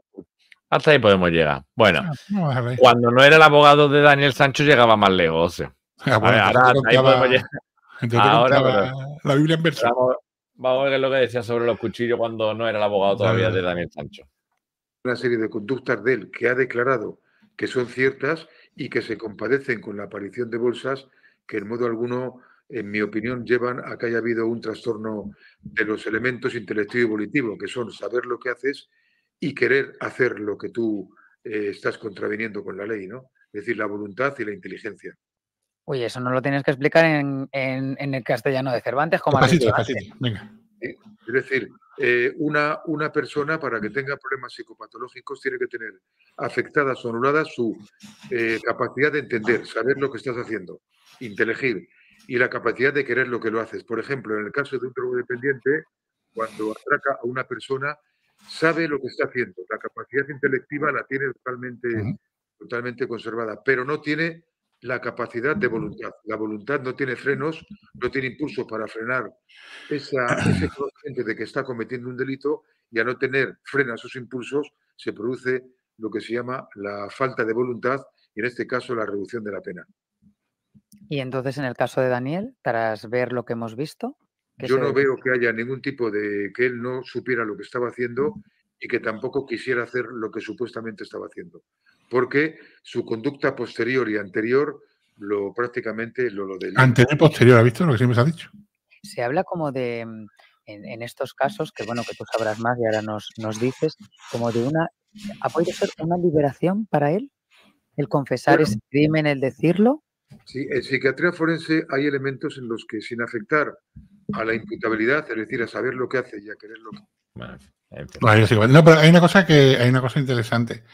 Hasta ahí podemos llegar. Bueno, ah, cuando no era el abogado de Daniel Sancho llegaba más lejos. Ah, ahora la Biblia en verso. vamos a ver lo que decía sobre los cuchillos cuando no era el abogado todavía de Daniel Sancho una serie de conductas de él que ha declarado que son ciertas y que se compadecen con la aparición de bolsas que en modo alguno, en mi opinión, llevan a que haya habido un trastorno de los elementos intelectual y volitivo, que son saber lo que haces y querer hacer lo que tú eh, estás contraviniendo con la ley, ¿no? Es decir, la voluntad y la inteligencia. Uy, eso no lo tienes que explicar en, el castellano de Cervantes, como así la Venga. Es decir, eh, una, una persona para que tenga problemas psicopatológicos tiene que tener afectadas o anuladas su eh, capacidad de entender, saber lo que estás haciendo, inteligir y la capacidad de querer lo que lo haces. Por ejemplo, en el caso de un drogodependiente, cuando atraca a una persona, sabe lo que está haciendo. La capacidad intelectiva la tiene totalmente, totalmente conservada, pero no tiene la capacidad de voluntad. La voluntad no tiene frenos, no tiene impulsos para frenar esa, ese consciente de que está cometiendo un delito y a no tener frena a sus impulsos se produce lo que se llama la falta de voluntad y en este caso la reducción de la pena. Y entonces en el caso de Daniel, tras ver lo que hemos visto... Yo no veo que haya ningún tipo de que él no supiera lo que estaba haciendo y que tampoco quisiera hacer lo que supuestamente estaba haciendo porque su conducta posterior y anterior lo prácticamente lo, lo Anterior y posterior, ¿ha visto lo que siempre se ha dicho? Se habla como de, mm, en, estos casos, que bueno, que tú sabrás más y ahora nos, nos dices, como de una, ¿ha podido ser una liberación para él? ¿El confesar ese crimen, el decirlo? Sí, en psiquiatría forense hay elementos en los que sin afectar a la imputabilidad, es decir, a saber lo que hace y a quererlo. Bueno, no, pero hay una cosa que hay una cosa interesante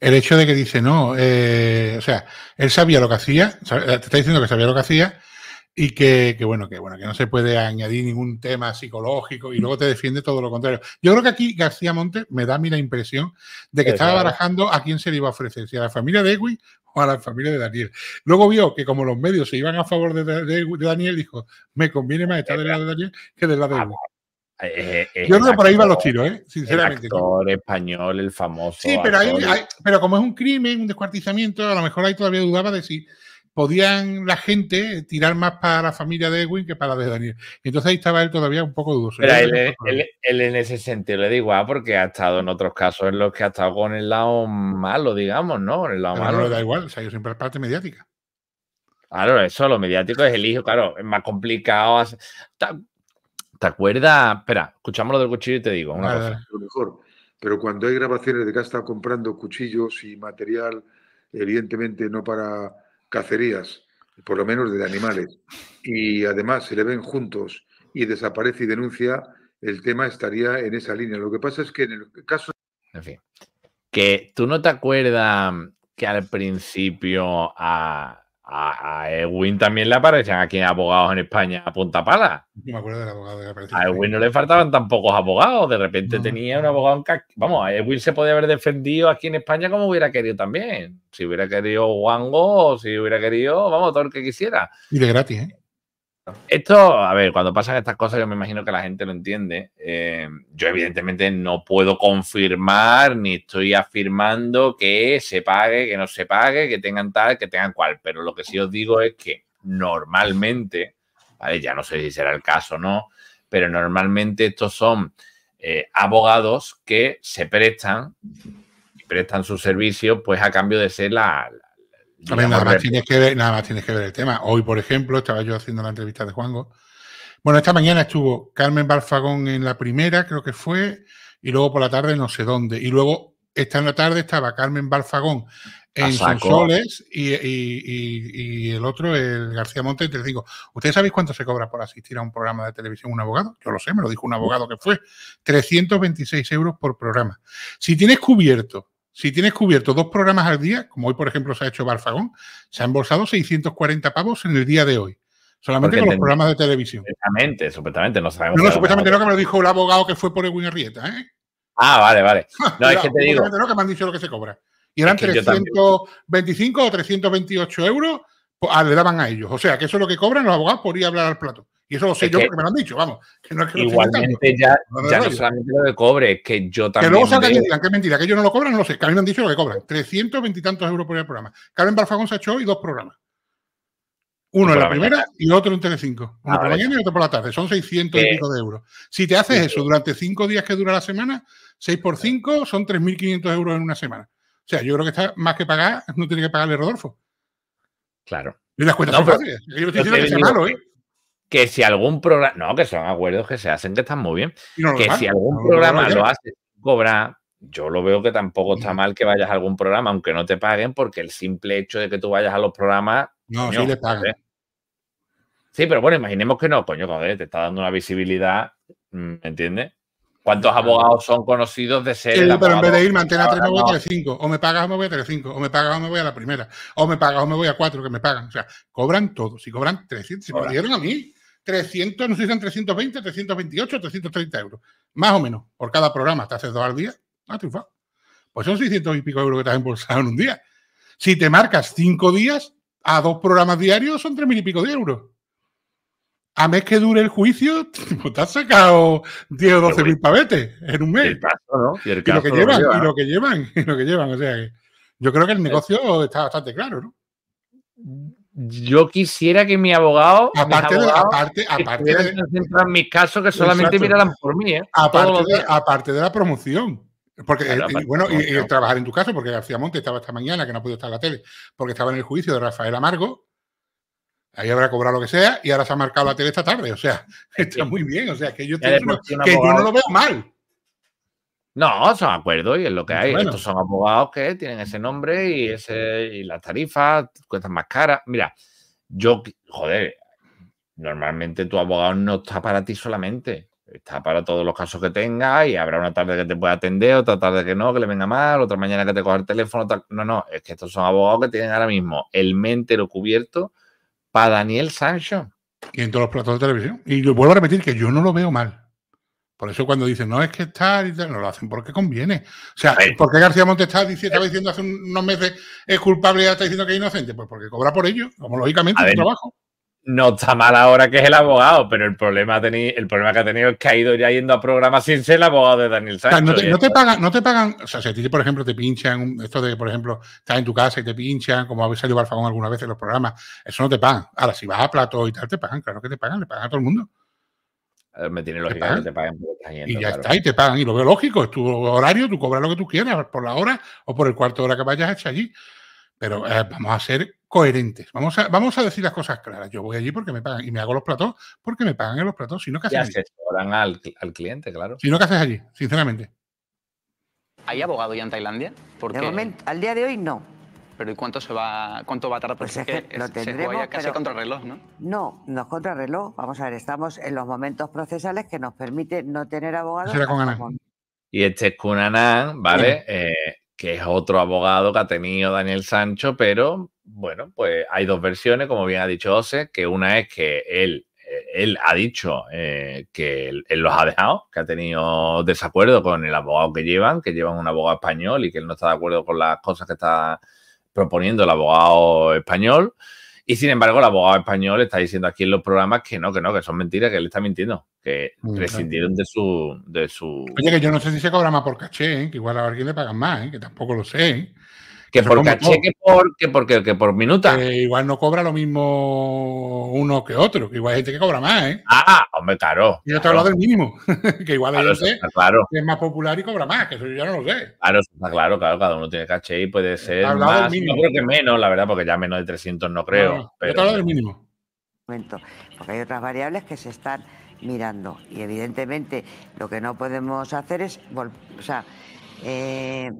el hecho de que dice, no, eh, o sea, él sabía lo que hacía, eh, te está diciendo que sabía lo que hacía y que, bueno, que bueno, que no se puede añadir ningún tema psicológico y luego te defiende todo lo contrario. Yo creo que aquí García Monte me da a mí la impresión de que estaba barajando a quién se le iba a ofrecer, si a la familia de Egui o a la familia de Daniel. Luego vio que como los medios se iban a favor de, Daniel, dijo, me conviene más estar del lado de Daniel que del lado de ah, Egui. Eh, eh, eh, yo no por ahí van los tiros, sinceramente. El actor español, el famoso. Sí, pero, hay, pero como es un crimen, un descuartizamiento, a lo mejor ahí todavía dudaba de si podían la gente tirar más para la familia de Edwin que para la de Daniel. entonces ahí estaba él todavía un poco dudoso. él, en ese sentido le da igual porque ha estado en otros casos en los que ha estado con el lado malo, digamos, ¿no? El lado malo. No le da igual, o sea, siempre es parte mediática. Claro, eso, lo mediático es el hijo, claro, es más complicado. ¿Te acuerdas? Espera, escuchamos lo del cuchillo y te digo una Lo mejor. Pero cuando hay grabaciones de que está comprando cuchillos y material, evidentemente no para cacerías, por lo menos de animales, y además se le ven juntos y desaparece y denuncia, el tema estaría en esa línea. Lo que pasa es que en el caso. En fin. Que tú no te acuerdas que al principio a ah, a, Edwin también le aparecían aquí abogados en España a punta pala. A Edwin no le faltaban tan pocos abogados. De repente tenía un abogado en Vamos, a Edwin se podía haber defendido aquí en España como hubiera querido también. Si hubiera querido Wango, si hubiera querido, vamos, todo lo que quisiera. Y de gratis, ¿eh? Esto, a ver, cuando pasan estas cosas, yo me imagino que la gente lo entiende. Eh, yo, evidentemente, no puedo confirmar ni estoy afirmando que se pague, que no se pague, que tengan tal, que tengan cual. Pero lo que sí os digo es que normalmente, ya no sé si será el caso o no, pero normalmente estos son eh, abogados que se prestan prestan su servicio pues a cambio de ser la, nada, más tienes que ver, nada más que ver el tema. Hoy, por ejemplo, estaba yo haciendo la entrevista de Juango. Bueno, esta mañana estuvo Carmen Balfagón en la primera, creo que fue, y luego por la tarde no sé dónde. Y luego esta en la tarde estaba Carmen Balfagón en Sonsoles y, y, el otro, el García Montes, te digo, ¿ustedes sabéis cuánto se cobra por asistir a un programa de televisión un abogado? Yo lo sé, me lo dijo un abogado que fue. 326 euros por programa. Si tienes cubierto si tienes cubierto dos programas al día, como hoy por ejemplo se ha hecho Barfagón, se han embolsado 640 pavos en el día de hoy. Solamente con los programas de televisión. Supuestamente, supuestamente, no sabemos. No, supuestamente no, que me lo dijo el abogado que fue por el Arrieta, ¿eh? Ah, vale, vale. No, es que No, que me han dicho lo que se cobra. Y eran 325 o 328 euros, pues, ah, le daban a ellos. O sea, que eso es lo que cobran los abogados por ir a hablar al plato. Y eso lo sé yo que, porque me lo han dicho, vamos. igualmente ya, no, ya solamente lo de cobre, que yo también... Que luego salgan y digan que es mentira, que ellos no lo cobran, no lo sé. Que a mí me han dicho lo que cobran. 320 y tantos euros por el programa. Carmen Barfagón se ha hecho hoy dos programas. Uno pues en la, primera y otro en Telecinco. Uno por la ah, mañana y otro por la tarde. Son 600 y pico de euros. Si te haces eso durante cinco días que dura la semana, 6 por 5 son 3.500 euros en una semana. O sea, yo creo que está más que pagar, no tiene que pagarle Rodolfo. Claro. Y las cuentas son Yo estoy diciendo que ¿eh? que si algún programa, no, que son acuerdos que se hacen que están muy bien, que si algún programa lo, hace cobrar, yo lo veo que tampoco está mal que vayas a algún programa, aunque no te paguen, porque el simple hecho de que tú vayas a los programas... No, sí le pagan. Sí, pero bueno, imaginemos que no, coño, joder, te está dando una visibilidad, mm, ¿me entiendes? ¿Cuántos abogados son conocidos de ser? pero en vez de mantén a tres 3 me voy a O me pagas o me voy a cinco. O me pagas o me voy a la primera. O me pagas o me voy a cuatro que me pagan. O sea, cobran todos. Si cobran 300, si me dieron a mí. 300, no sé si son 320, 328, 330 euros, más o menos, por cada programa. Te haces dos al día, has triunfado. Pues son 600 y pico euros que te has embolsado en un día. Si te marcas cinco días a dos programas diarios, son 3.000 y pico de euros. A mes que dure el juicio, pues te has sacado 10 o 12 mil pavetes en un mes. y, lo que llevan, y lo que llevan, y lo que llevan. O sea, yo creo que el negocio está bastante claro, ¿no? yo quisiera que mi abogado. Aparte, de, aparte, de. que solamente miraran por mí. ¿eh? Aparte, de, la promoción. Porque, eh, bueno, y, trabajar en tu caso, porque García Monte estaba esta mañana, que no ha podido estar en la tele, porque estaba en el juicio de Rafael Amargo. Ahí habrá cobrado lo que sea y ahora se ha marcado la tele esta tarde. O sea, está muy bien. O sea, que yo, que yo no lo veo mal. No, son acuerdos y es lo que hay. Estos son abogados que tienen ese nombre y, ese, las tarifas cuestan más caras. Mira, yo, joder, normalmente tu abogado no está para ti solamente. Está para todos los casos que tenga y habrá una tarde que te pueda atender, otra tarde que no, que le venga mal, otra mañana que te coja el teléfono. No, no, es que estos son abogados que tienen ahora mismo el mente lo cubierto para Daniel Sancho. Y en todos los platos de televisión. Y yo vuelvo a repetir que yo no lo veo mal. Por eso cuando dicen, no es que está, no lo hacen porque conviene. O sea, ¿por qué García Montes está diciendo, eh. estaba diciendo hace unos meses es culpable y ahora está diciendo que es inocente? Pues porque cobra por ello, como lógicamente su trabajo. No está mal ahora que es el abogado, pero el problema, el problema que ha tenido es que ha ido ya yendo a programas sin ser el abogado de Daniel Sánchez. no, te, pagan, no te pagan, o sea, si a ti, por ejemplo, te pinchan, esto de, por ejemplo, estás en tu casa y te pinchan, como habéis salido Alfagón alguna vez en los programas, eso no te pagan. Ahora, si vas a plato y tal, te pagan, claro que te pagan, le pagan a todo el mundo. Eh, me tiene lógica que te paguen por Y ya está, y te pagan. Y lo veo lógico, es tu horario, tú cobras lo que tú quieras, por la hora o por el cuarto de hora que vayas a hecho allí. Pero eh, vamos a ser coherentes. Vamos a, vamos a decir las cosas claras. Yo voy allí porque me pagan y me hago los platos porque me pagan en los platos. Si no, haces? allí? se cobran al, al, cliente, claro. Si no, ¿qué haces allí? Sinceramente. ¿Hay abogado ya en Tailandia? Porque... al día de hoy no. Pero ¿y cuánto, se va, cuánto va a tardar? Pues es que lo tendremos, casi contrarreloj, ¿no? No, no es contrarreloj. Vamos a ver, estamos en los momentos procesales que nos permite no tener abogados. Y este es Cunanan, ¿vale? Eh, que es otro abogado que ha tenido Daniel Sancho, pero bueno, pues hay dos versiones, como bien ha dicho José que una es que él, eh, él ha dicho eh, que él, los ha dejado, que ha tenido desacuerdo con el abogado que llevan, que llevan un abogado español y que él no está de acuerdo con las cosas que está proponiendo el abogado español. Y sin embargo, el abogado español está diciendo aquí en los programas que no, que no, que son mentiras, que él está mintiendo, que prescindieron de su, de su. Oye, que yo no sé si se cobra más por caché, ¿eh? que igual a alguien le pagan más, ¿eh? que tampoco lo sé. ¿eh? que por caché, que por, que por minuta. igual no cobra lo mismo uno que otro, que igual hay gente que cobra más, ¿eh? Ah, hombre, claro. Yo te hablo del mínimo, que igual claro, sé es más popular y cobra más, que eso yo ya no lo sé. Claro, está claro, claro, cada uno tiene caché y puede ser más, del que menos, la verdad, porque ya menos de 300 no creo. pero... Yo te hablo del mínimo. Porque hay otras variables que se están mirando y evidentemente lo que no podemos hacer es, o sea, eh,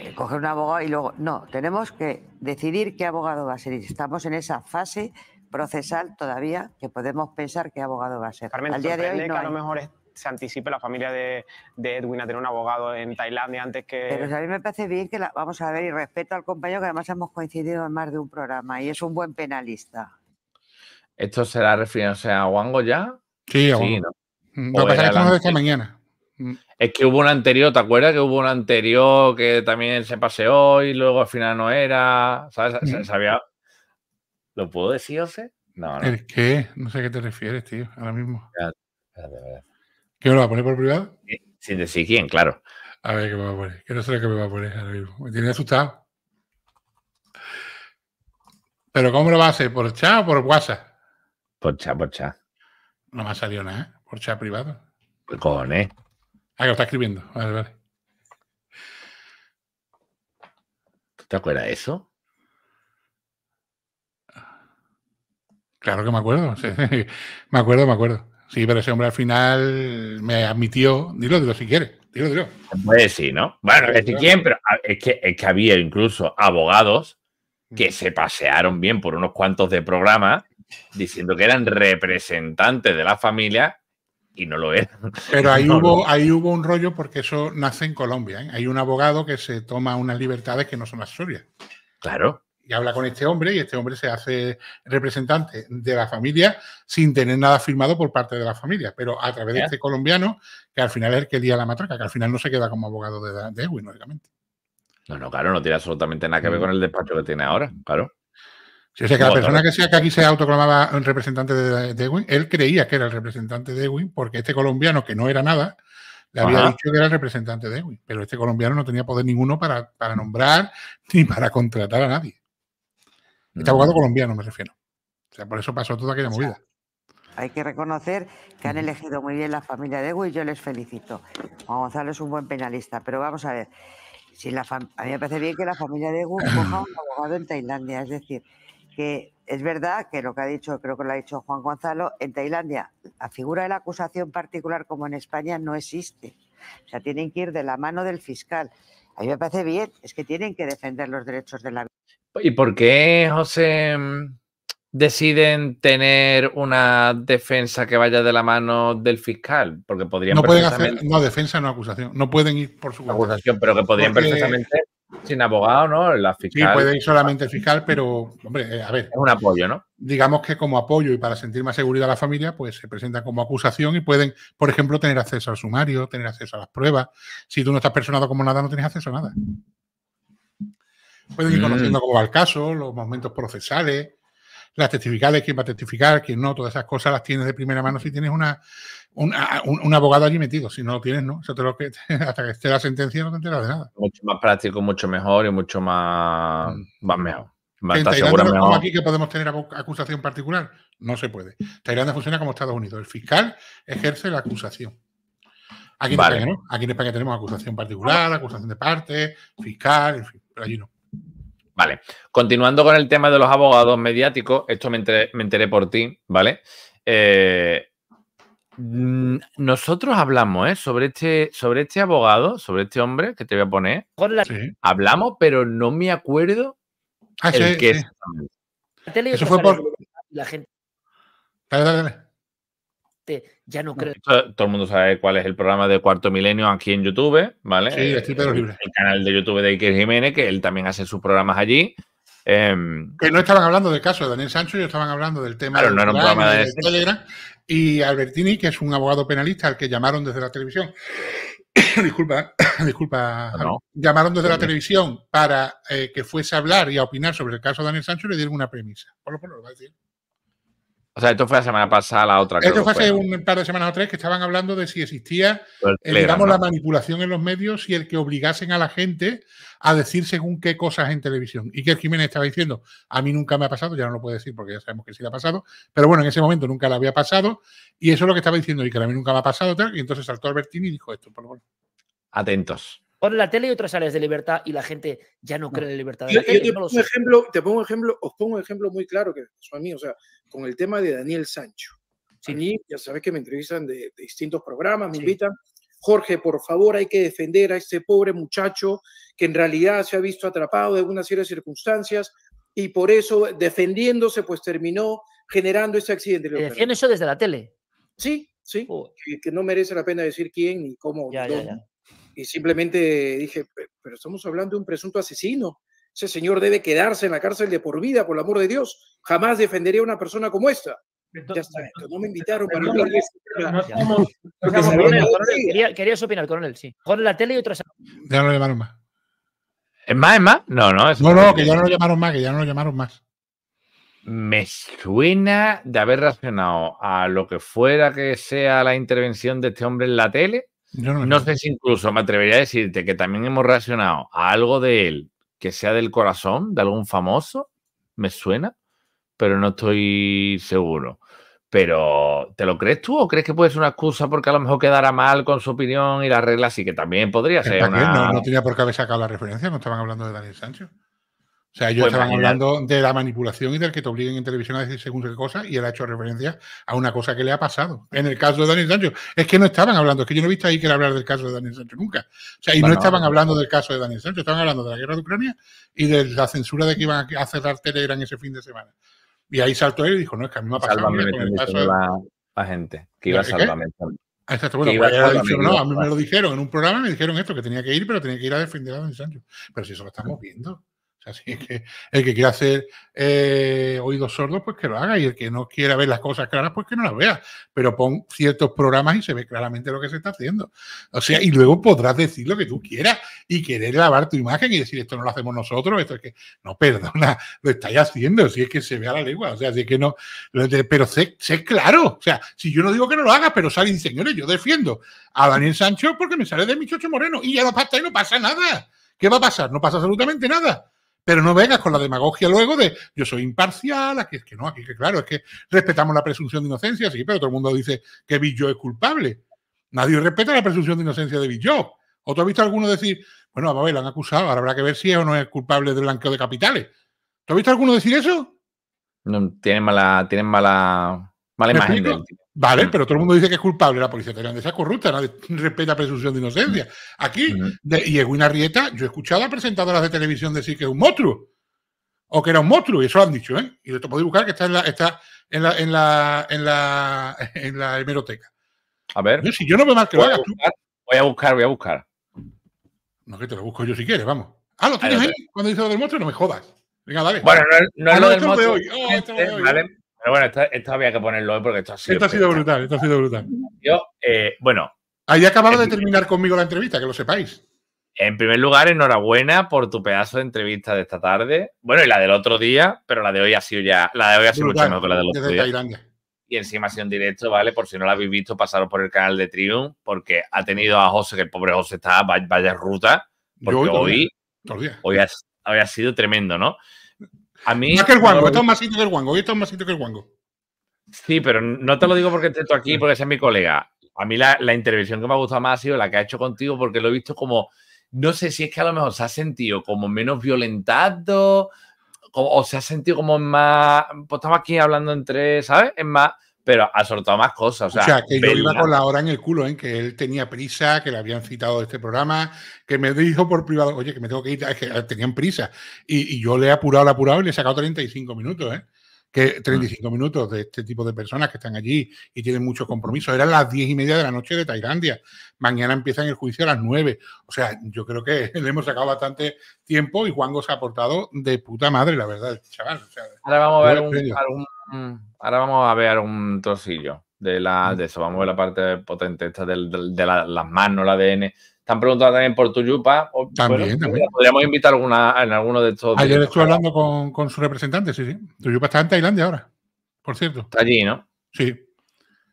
eh, coger un abogado y luego. No, tenemos que decidir qué abogado va a ser. Y estamos en esa fase procesal todavía que podemos pensar qué abogado va a ser. Carmen, Al a lo mejor se anticipe la familia de, Edwin a tener un abogado en Tailandia antes que. Pero a mí me parece bien que la, vamos a ver y respeto al compañero que además hemos coincidido en más de un programa y es un buen penalista. ¿Esto será refiriéndose a Wango ya? Sí, a ¿no? Lo que mañana. Es que hubo un anterior, ¿te acuerdas? Que hubo un anterior que también se paseó y luego al final no era. ¿Sabes? Se Sabía... ¿Lo puedo decir, José? No, no. ¿El qué? No sé a qué te refieres, tío, ahora mismo. ¿Qué me lo va a poner por privado? Sin decir quién, claro. A ver qué me va a poner. Que no sé lo que me va a poner ahora mismo. Me tiene asustado. ¿Pero cómo lo va a hacer? ¿Por chat o por WhatsApp? Por chat, por chat. No me ha salido nada, ¿eh? Por chat privado. Con, ¿eh? Ah, que lo está escribiendo. Vale, vale. ¿Tú te acuerdas de eso? Claro que me acuerdo. me acuerdo, me acuerdo. Sí, pero ese hombre al final me admitió. Dilo, dilo si quieres. Dilo, dilo. Puede decir, ¿no? Bueno, es decir pero ah, es que, es que había incluso abogados mm. que se pasearon bien por unos cuantos de programa diciendo que eran representantes de la familia y no lo es. Pero ahí, hubo, ahí hubo un rollo porque eso nace en Colombia. ¿eh? Hay un abogado que se toma unas libertades que no son las Claro. Y habla con este hombre y este hombre se hace representante de la familia sin tener nada firmado por parte de la familia, pero a través de este colombiano que al final es el que día la matraca, que al final no se queda como abogado de, de lógicamente. No, no, claro, no tiene absolutamente nada que ver mm. con el despacho que tiene ahora, claro o sea, que la persona que, sea, que aquí se autoclamaba el representante de, de, Ewing, él creía que era el representante de Ewing porque este colombiano, que no era nada, le había dicho que era el representante de Ewing. Pero este colombiano no tenía poder ninguno para, nombrar ni para contratar a nadie. Este abogado mm. colombiano, me refiero. O sea, por eso pasó toda aquella movida. Hay que reconocer que han elegido muy bien la familia de Ewing, yo les felicito. Juan Gonzalo es un buen penalista, pero vamos a ver. Si la a mí me parece bien que la familia de Ewing coja un abogado en Tailandia, es decir, que es verdad que lo que ha dicho, creo que lo ha dicho Juan Gonzalo, en Tailandia la figura de la acusación particular como en España no existe. O sea, tienen que ir de la mano del fiscal. A mí me parece bien, es que tienen que defender los derechos de la ¿Y por qué, José, mm, deciden tener una defensa que vaya de la mano del fiscal? Porque podrían no pueden hacer, una defensa no acusación, no pueden ir por su acusación, pero que podrían perfectamente sin abogado, ¿no? Sí, puede ir solamente fiscal, pero, hombre, eh, a ver. Es un apoyo, ¿no? Digamos que como apoyo y para sentir más seguridad a la familia, pues se presentan como acusación y pueden, por ejemplo, tener acceso al sumario, tener acceso a las pruebas. Si tú no estás personado como nada, no tienes acceso a nada. Pueden ir mm. conociendo cómo va el caso, los momentos procesales, las testificales, quién va a testificar, quién no, todas esas cosas las tienes de primera mano si tienes una un, abogado allí metido. Si no lo tienes, no. hasta que esté la sentencia no te enteras de nada. Mucho más práctico, mucho mejor y mucho más. Mm. más mejor. aquí que podemos tener acusación particular, no se puede. Tailandia funciona como Estados Unidos. El fiscal ejerce la acusación. Aquí en, ¿no? aquí en España tenemos acusación particular, acusación de parte, fiscal, pero allí no. Vale. Continuando con el tema de los abogados mediáticos, esto me enteré, me enteré por ti, ¿vale? Eh, Mm, nosotros hablamos ¿eh? sobre, este, sobre este abogado, sobre este hombre que te voy a poner. Hablamos, pero no me acuerdo ah, el que Eso fue por la gente. Ya no creo. todo el mundo sabe cuál es el programa de Cuarto Milenio aquí en YouTube, ¿vale? Sí, estoy libre. El canal de YouTube de Iker Jiménez, que él también hace sus programas allí. Em, que no estaban hablando del caso de Daniel Sancho, ellos estaban hablando del tema no era un programa de, de Telegram y Albertini, que es un abogado penalista al que llamaron desde la televisión. disculpa, disculpa. Ah, llamaron desde la televisión para eh, que fuese a hablar y a opinar sobre el caso de Daniel Sánchez, le dieron una premisa. Por lo, menos lo, va a decir. O sea, esto fue la semana pasada, la otra. Esto fue hace un par de semanas o tres que estaban hablando de si existía, eh, digamos, la manipulación en los medios y el que obligasen a la gente a decir según qué cosas en televisión. Y que el Jiménez estaba diciendo, a mí nunca me ha pasado, ya no lo puede decir porque ya sabemos que sí le ha pasado, pero bueno, en ese momento nunca le había pasado y eso es lo que estaba diciendo y que a mí nunca me ha pasado y entonces saltó Albertini y dijo esto, por lo Atentos la tele y otras áreas de libertad y la gente ya no cree en la libertad te, ejemplo, te pongo un ejemplo, os pongo un ejemplo muy claro que me pasó a mí, o sea, con el tema de Daniel Sancho. Sí. ya sabes que me entrevistan de, distintos programas, me invitan. Jorge, por favor, hay que defender a este pobre muchacho que en realidad se ha visto atrapado de una serie de circunstancias y por eso, defendiéndose, pues terminó generando este accidente. Decían eso desde la tele. Sí, sí, que, no merece la pena decir quién ni cómo. Ya, ya, ya y simplemente dije, pero estamos hablando de un presunto asesino. Ese señor debe quedarse en la cárcel de por vida, por el amor de Dios. Jamás defendería a una persona como esta. ya está, no me invitaron para eso. Querías opinar, coronel, sí. Con la tele y otras. Ya no lo llamaron más. ¿Es más, es más? No, no. no, no, que ya no lo llamaron más, que ya no lo llamaron más. Me suena de haber reaccionado a lo que fuera que sea la intervención de este hombre en la tele no, sé si incluso me atrevería a decirte que también hemos reaccionado a algo de él que sea del corazón, de algún famoso, me suena, pero no estoy seguro. Pero, ¿te lo crees tú o crees que puede ser una excusa porque a lo mejor quedará mal con su opinión y las reglas? y que también podría ser. Una... No, no tenía por qué haber sacado la referencia, no estaban hablando de Daniel Sancho. O sea, ellos pues estaban hablando de la manipulación y del que te obliguen en televisión a decir según qué cosa, y él ha hecho referencia a una cosa que le ha pasado. En el caso de Daniel Sancho, es que no estaban hablando, es que yo no he visto ahí que hablar del caso de Daniel Sancho nunca. O sea, y no estaban pues hablando del caso de Daniel Sancho, estaban hablando de la guerra de Ucrania y de la censura de que iban a cerrar Telegram ese fin de semana. Y ahí saltó él y dijo, no, es que a mí me ha pasado Sálvame, con la, gente, que iba a ¿Eh, salvarme. Exacto, bueno, pues a no, a mí me lo dijeron en un programa, me dijeron esto, que tenía que ir, pero tenía que ir a defender a Daniel Sancho. Pero si eso lo estamos viendo. Así que el que quiera hacer eh, oídos sordos, pues que lo haga. Y el que no quiera ver las cosas claras, pues que no las vea. Pero pon ciertos programas y se ve claramente lo que se está haciendo. O sea, y luego podrás decir lo que tú quieras y querer lavar tu imagen y decir esto no lo hacemos nosotros, esto es que no, perdona, lo estáis haciendo, si es que se vea la lengua. O sea, si es que no. Pero sé, claro. O sea, si yo no digo que no lo hagas, pero salen señores, yo defiendo a Daniel Sancho porque me sale de mi moreno y ya no pasa, y no pasa nada. ¿Qué va a pasar? No pasa absolutamente nada. Pero no vengas con la demagogia luego de yo soy imparcial, aquí es que no, aquí es que claro, es que respetamos la presunción de inocencia, sí, pero todo el mundo dice que Bill es culpable. Nadie respeta la presunción de inocencia de Bill ¿O tú has visto a alguno decir, bueno, a ver, lo han acusado, ahora habrá que ver si es o no es culpable de blanqueo de capitales? ¿Tú has visto a alguno decir eso? No, tienen mala, tienen mala, mala imagen de Vale, mm. pero todo el mundo dice que es culpable. La policía de es corrupta, nadie respeta presunción de inocencia. Aquí, mm. de, y Edwin Arrieta, yo he escuchado a presentadoras de televisión decir que es un monstruo. O que era un monstruo, y eso lo han dicho, ¿eh? Y lo podéis buscar que está en la, está en la, en la, en la, en la hemeroteca. A ver. Yo, si yo no veo mal que lo hagas tú. Voy a buscar, voy a buscar. No, que te lo busco yo si quieres, vamos. Ah, lo tienes ahí. Cuando dices lo del monstruo, no me jodas. Venga, dale. Bueno, no, es lo del monstruo. Oh, este vale. Pero bueno, esto, había que ponerlo hoy porque esto ha sido. brutal, esto ha sido brutal. Yo, eh, bueno. Ahí acabado de terminar conmigo la entrevista, que lo sepáis. En primer lugar, enhorabuena por tu pedazo de entrevista de esta tarde. Bueno, y la del otro día, pero la de hoy ha sido ya. La de hoy ha sido mucho mejor que la del otro día. Y encima ha sido en directo, ¿vale? Por si no la habéis visto, pasaros por el canal de Triumph, porque ha tenido a José, que el pobre José está vaya, ruta. Porque hoy, hoy ha sido tremendo, ¿no? A mí. Más que esto es más que el guango. más que el Sí, pero no te lo digo porque estoy aquí, porque es mi colega. A mí la, intervención que me ha gustado más ha sido la que ha hecho contigo, porque lo he visto como. No sé si es que a lo mejor se ha sentido como menos violentado, o, o se ha sentido como más. Pues estamos aquí hablando entre, ¿sabes? Es más pero ha soltado más cosas. O sea, que yo iba con la hora en el culo, ¿eh? que él tenía prisa, que le habían citado de este programa, que me dijo por privado, oye, que me tengo que ir, que eh, tenían prisa. Y, y yo le he apurado, le he apurado y le he sacado 35 minutos, ¿eh? que 35 ah. minutos de este tipo de personas que están allí y tienen muchos compromisos. Eran las 10 y media de la noche de Tailandia. Mañana empiezan el juicio a las 9. O sea, yo creo que le hemos sacado bastante tiempo y Juango se ha portado de puta madre, la verdad, chaval. ahora, vamos a ver un, algún, ahora trocillo de, la, de eso. Vamos a ver la parte potente esta de las manos, el ADN. Están preguntando también por Tuyupa. También, pues, Podríamos invitar alguna, en alguno de estos. Ayer estuve hablando con, con, su representante, sí, sí. Tuyupa está en Tailandia ahora, por cierto. Está allí, ¿no? Sí.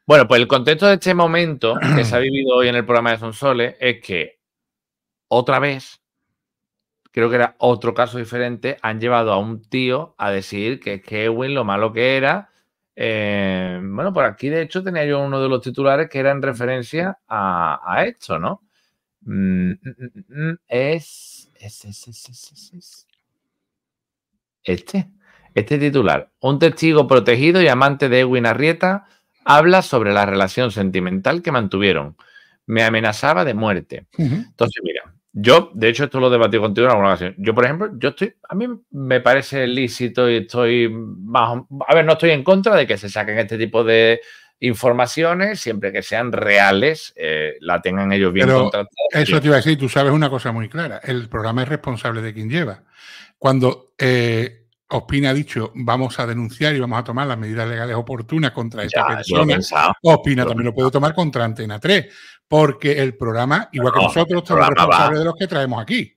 Bueno, pues el contexto de este momento que se ha vivido hoy en el programa de Sonsoles es que otra vez, creo que era otro caso diferente, han llevado a un tío a decir que es que Kevin lo malo que era. Eh, bueno, por aquí de hecho tenía yo uno de los titulares que era en referencia a esto, ¿no? es, este. Este titular, un testigo protegido y amante de Edwin Arrieta, habla sobre la relación sentimental que mantuvieron. Me amenazaba de muerte. Entonces, mira, yo, de hecho, esto lo debatido contigo en alguna ocasión. Yo, por ejemplo, yo estoy, a mí me parece lícito y estoy, más, a ver, no estoy en contra de que se saquen este tipo de, informaciones, siempre que sean reales, eh, la tengan ellos bien Eso te iba a decir, tú sabes una cosa muy clara, el programa es responsable de quien lleva. Cuando eh, Ospina ha dicho, vamos a denunciar y vamos a tomar las medidas legales oportunas contra esta persona, Ospina también lo puede tomar contra Antena 3, porque el programa, igual que nosotros, estamos responsables de los que traemos aquí.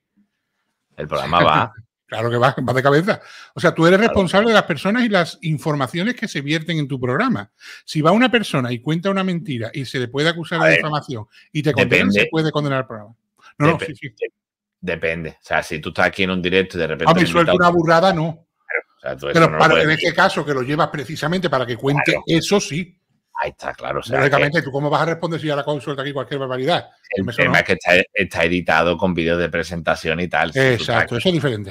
El programa va Claro que vas, de cabeza. O sea, tú eres responsable de las personas y las informaciones que se vierten en tu programa. Si va una persona y cuenta una mentira y se le puede acusar de difamación y te condena, se puede condenar el programa. No, no, Depende. O sea, si tú estás aquí en un directo y de repente. A mí suelta una burrada, no. Pero en este caso, que lo llevas precisamente para que cuente eso, sí. Ahí está, claro. O Lógicamente, ¿tú cómo vas a responder si la suelta aquí cualquier barbaridad? El tema es que está, editado con vídeos de presentación y tal. Exacto, eso es diferente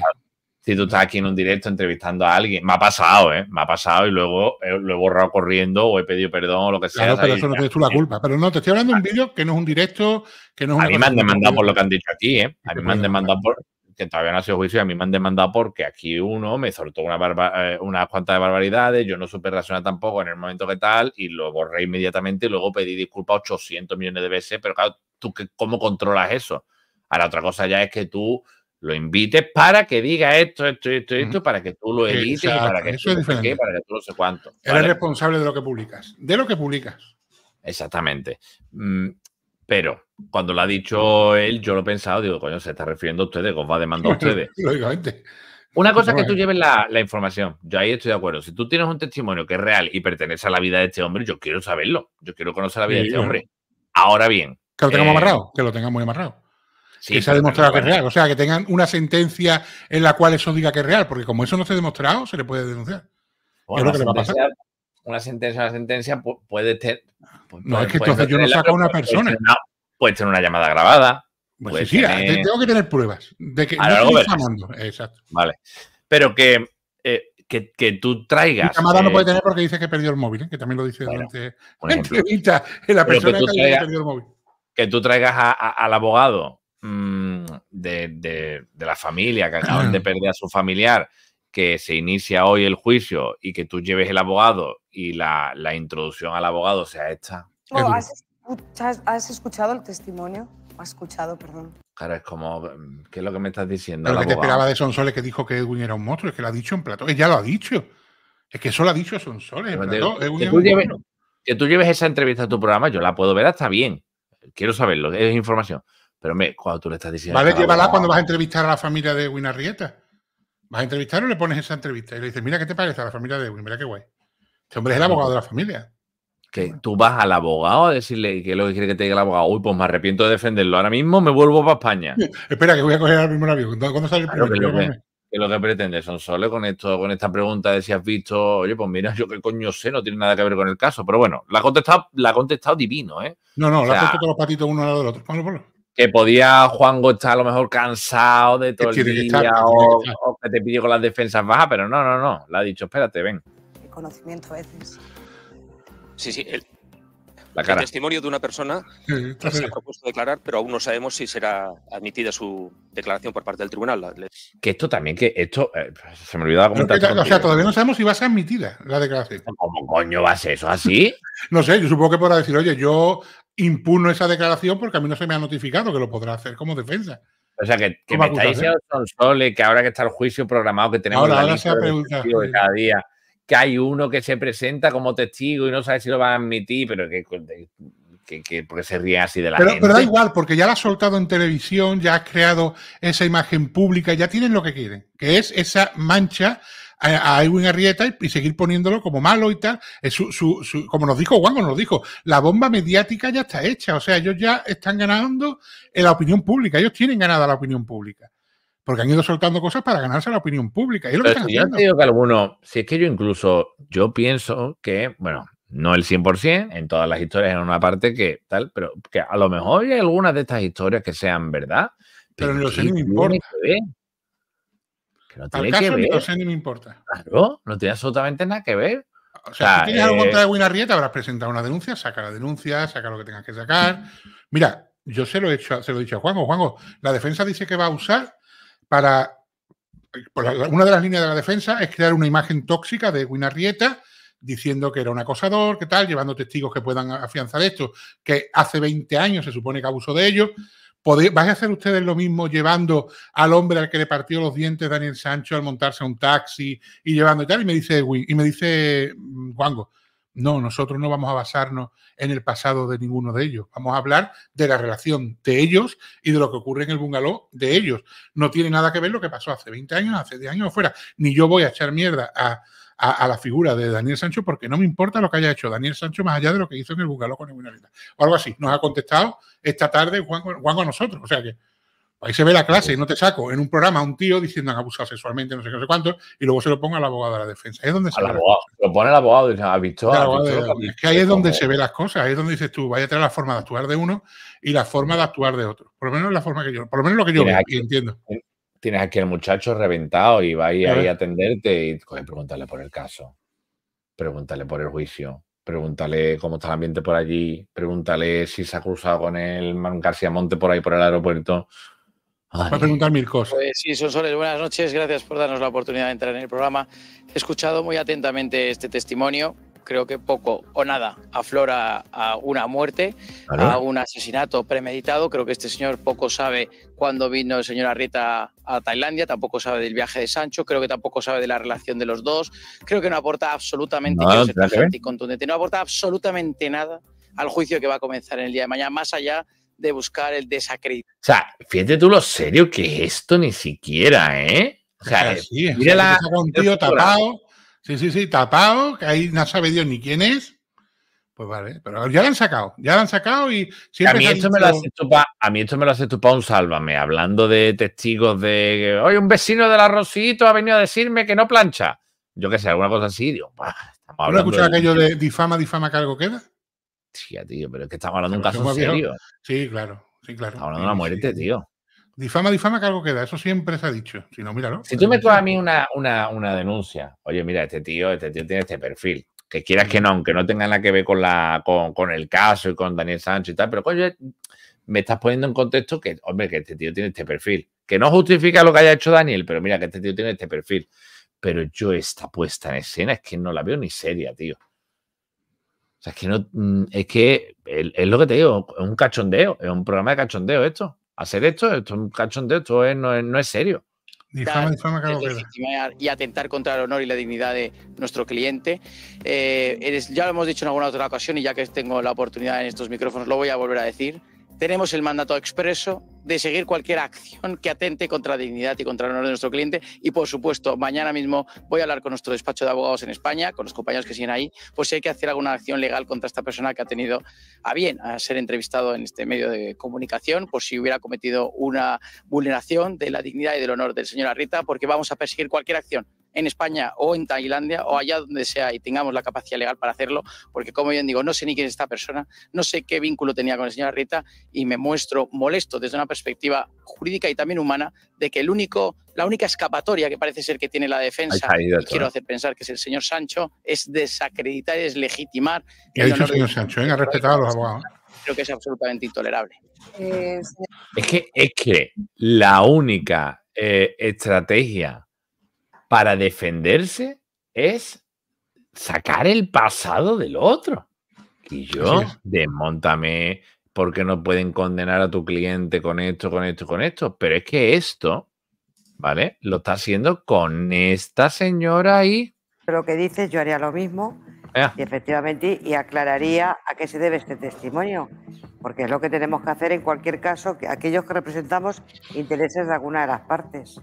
si tú estás aquí en un directo entrevistando a alguien, me ha pasado, ¿eh? Me ha pasado y luego lo he borrado corriendo o he pedido perdón o lo que sea. pero eso no tienes tú la culpa. Pero no, te estoy hablando de un vídeo que no es un directo, que no A mí me han demandado por lo que han dicho aquí, ¿eh? A mí me han demandado por que todavía no ha sido juicio y a mí me han demandado porque aquí uno me soltó una eh, unas cuantas barbaridades, yo no supe reaccionar tampoco en el momento que tal y lo borré inmediatamente y luego pedí disculpas 800 millones de veces, pero claro, ¿tú qué, cómo controlas eso? Ahora otra cosa ya es que tú lo invites para que diga esto, esto, esto, esto, para que tú lo edites, para que tú Qué, para que tú no sé cuánto. Eres responsable de lo que publicas, de lo que publicas. Exactamente. Mm, pero cuando lo ha dicho él, yo lo he pensado, digo, coño, se está refiriendo a ustedes, os va a demandar a ustedes. Lógicamente. Una cosa que tú lleves la, información. Yo ahí estoy de acuerdo. Si tú tienes un testimonio que es real y pertenece a la vida de este hombre, yo quiero saberlo. Yo quiero conocer la vida de este hombre. Ahora bien. Que lo tengamos eh, amarrado, que lo tengamos amarrado que se ha demostrado que es real. O sea, que tengan una sentencia en la cual eso diga que es real, porque como eso no se ha demostrado, se le puede denunciar. Una sentencia, una sentencia puede tener. no, es que entonces yo no saco a una persona. Puede tener, puede una llamada grabada. Pues sí, tengo que tener pruebas de que no estoy Exacto. Vale. Pero que, eh, que, que, tú traigas. Una llamada no eh, puede tener porque dice que perdió el móvil, ¿eh? que también lo dice bueno, durante la entrevista. La persona que, ha perdido que el móvil. Que tú traigas al abogado Mm, de, de, la familia que acaban de perder a su familiar, que se inicia hoy el juicio y que tú lleves el abogado y la, la introducción al abogado sea esta. Oh, ¿has, escuchado, el testimonio? ¿Has escuchado, perdón? Claro, es como, mm, ¿qué es lo que me estás diciendo? Lo que te esperaba de Sonsoles que dijo que Edwin era un monstruo, es que lo ha dicho en plató, ya lo ha dicho. Es que eso lo ha dicho Sonsoles. que, tú lleves, que tú lleves esa entrevista a tu programa, yo la puedo ver hasta bien. Quiero saberlo, es información. Pero me, cuando tú le estás diciendo. Vale, llévala cuando vas a entrevistar a la familia de Win Vas a entrevistar o le pones esa entrevista y le dices, mira qué te parece a la familia de Win, mira qué guay. Este hombre es el abogado de la familia. Que tú vas al abogado a decirle que lo que quiere que te diga el abogado, uy, pues me arrepiento de defenderlo. Ahora mismo me vuelvo para España. Espera, que voy a coger el mismo avión. ¿Cuándo sale el primer lo que pretende son solo con esto, con esta pregunta de si has visto, oye, pues mira, yo qué coño sé, no tiene nada que ver con el caso. Pero bueno, la ha contestado, la contestado divino, ¿eh? No, no, la ha puesto todos los patitos uno al lado del otro que podía Juan estar a lo mejor cansado de todo el día o, que te pidió con las defensas bajas, pero no, no, no. Le ha dicho, espérate, ven. El conocimiento a veces. Sí, sí. El, La cara. testimonio de una persona que se ha propuesto declarar, pero aún no sabemos si será admitida su declaración por parte del tribunal. Que esto también, que esto eh, se me olvidaba comentar. o sea, todavía no sabemos si va a ser admitida la declaración. ¿Cómo coño va a ser eso así? no sé, yo supongo que podrá decir, oye, yo impuno esa declaración porque a mí no se me ha notificado que lo podrá hacer como defensa. O sea, que, me está diciendo Sole que ahora que está el juicio programado que tenemos cada día, que hay uno que se presenta como testigo y no sabe si lo va a admitir, pero que, que, porque se ríe así de la pero, gente. Pero da igual, porque ya lo has soltado en televisión, ya has creado esa imagen pública, ya tienen lo que quieren, que es esa mancha a, Ewing Arrieta y, seguir poniéndolo como malo y tal. Es su, como nos dijo Juan, nos dijo, la bomba mediática ya está hecha. O sea, ellos ya están ganando en la opinión pública. Ellos tienen ganada la opinión pública. Porque han ido soltando cosas para ganarse la opinión pública. Y lo que si si es que yo incluso, yo pienso que, bueno, no el 100%, en todas las historias en una parte que tal, pero que a lo mejor hay algunas de estas historias que sean verdad. Pero, no me importa no tiene que me importa. Claro, no tiene absolutamente nada que ver. O sea, si tienes algo contra eh, de Winarrieta, habrás presentado una denuncia, saca la denuncia, saca lo que tengas que sacar. Mira, yo se lo he, hecho, se lo he dicho a Juanjo. Juanjo, la defensa dice que va a usar para. Una de las líneas de la defensa es crear una imagen tóxica de Winarrieta diciendo que era un acosador, que tal, llevando testigos que puedan afianzar esto, que hace 20 años se supone que abuso de ellos. ¿Vais a hacer ustedes lo mismo llevando al hombre al que le partió los dientes Daniel Sancho al montarse a un taxi y llevando y tal? Y me dice y me dice mm, Juango, no, nosotros no vamos a basarnos en el pasado de ninguno de ellos. Vamos a hablar de la relación de ellos y de lo que ocurre en el bungalow de ellos. No tiene nada que ver lo que pasó hace 20 años, hace 10 años o fuera. Ni yo voy a echar mierda a, a, la figura de Daniel Sancho porque no me importa lo que haya hecho Daniel Sancho más allá de lo que hizo en el Bucaló con Neumonalita. O algo así. Nos ha contestado esta tarde Juan, Juan a nosotros. O sea que ahí se ve la clase y no te saco en un programa un tío diciendo han abusado sexualmente, no sé qué, sé cuánto, y luego se lo pongo al abogado de la defensa. Es donde se lo pone el abogado y dice, visto? es que ahí es donde se ve las cosas, ahí es donde dices tú, vaya a tener la forma de actuar de uno y la forma de actuar de otro. Por lo menos la forma que yo, por lo menos lo que yo veo, entiendo tienes aquí el muchacho reventado y va ahí, a atenderte y coge, pregúntale por el caso, pregúntale por el juicio, pregúntale cómo está el ambiente por allí, pregúntale si se ha cruzado con el Man García Monte por ahí por el aeropuerto. Va a preguntar mil cosas. Pues sí, buenas noches. Gracias por darnos la oportunidad de entrar en el programa. He escuchado muy atentamente este testimonio creo que poco o nada aflora a una muerte, a un asesinato premeditado. Creo que este señor poco sabe cuándo vino el señor Arrieta a Tailandia, tampoco sabe del viaje de Sancho, creo que tampoco sabe de la relación de los dos. Creo que no aporta absolutamente, contundente, no aporta absolutamente nada al juicio que va a comenzar en el día de mañana, más allá de buscar el desacredito. O sea, fíjate tú lo serio que es esto ni siquiera, ¿eh? O mira la, un tío tapado Sí, sí, sí, tapado, que ahí no sabe Dios ni quién es. Pues vale, pero ya lo han sacado, ya lo han sacado y si A mí, esto, me lo hace a mí esto me lo hace un sálvame, hablando de testigos de. Oye, un vecino del arrocito ha venido a decirme que no plancha. Yo qué sé, alguna cosa así, digo, bah, ¿No escuchado aquello de difama, difama que algo queda? Tía, tío, pero es que estamos hablando de un caso serio. Sí, claro, sí, claro. Estamos hablando de la muerte, tío. Difama, difama, que algo queda. Eso siempre se ha dicho. Si no, Si tú me tomas a mí una, una, denuncia, oye, mira, este tío, este tío tiene este perfil. Que quieras que no, aunque no tenga nada que ver con, la, con, el caso y con Daniel Sánchez y tal, pero oye me estás poniendo en contexto que, hombre, que este tío tiene este perfil. Que no justifica lo que haya hecho Daniel, pero mira, que este tío tiene este perfil. Pero yo esta puesta en escena es que no la veo ni seria, tío. O sea, es que no, mm, es que es lo que te digo, es un cachondeo, es un programa de cachondeo esto hacer esto, esto es un cachondeo, esto no, es, serio. y atentar contra el honor y la dignidad de nuestro cliente. Eh, ya lo hemos dicho en alguna otra ocasión y ya que tengo la oportunidad en estos micrófonos lo voy a volver a decir tenemos el mandato expreso de seguir cualquier acción que atente contra la dignidad y contra el honor de nuestro cliente. Y por supuesto, mañana mismo voy a hablar con nuestro despacho de abogados en España, con los compañeros que siguen ahí, pues si hay que hacer alguna acción legal contra esta persona que ha tenido a bien a ser entrevistado en este medio de comunicación, por si hubiera cometido una vulneración de la dignidad y del honor del señor Arrita, porque vamos a perseguir cualquier acción en España o en Tailandia o allá donde sea y tengamos la capacidad legal para hacerlo, porque como bien digo, no sé ni quién es esta persona, no sé qué vínculo tenía con el señor Rita y me muestro molesto desde una perspectiva jurídica y también humana de que el único, la única escapatoria que parece ser que tiene la defensa, y quiero hacer pensar que es el señor Sancho, es desacreditar, y deslegitimar. ¿Qué ha dicho el señor Sancho? Venga, respetado a los abogados. Creo que es absolutamente intolerable. Eh, es que, es que la única eh, estrategia para defenderse es sacar el pasado del otro. Y yo, desmontame, porque no pueden condenar a tu cliente con esto, con esto, con esto. Pero es que esto, ¿vale? Lo está haciendo con esta señora ahí. Lo que dices, yo haría lo mismo. Ah. Y efectivamente, y aclararía a qué se debe este testimonio, porque es lo que tenemos que hacer en cualquier caso, que aquellos que representamos intereses de alguna de las partes.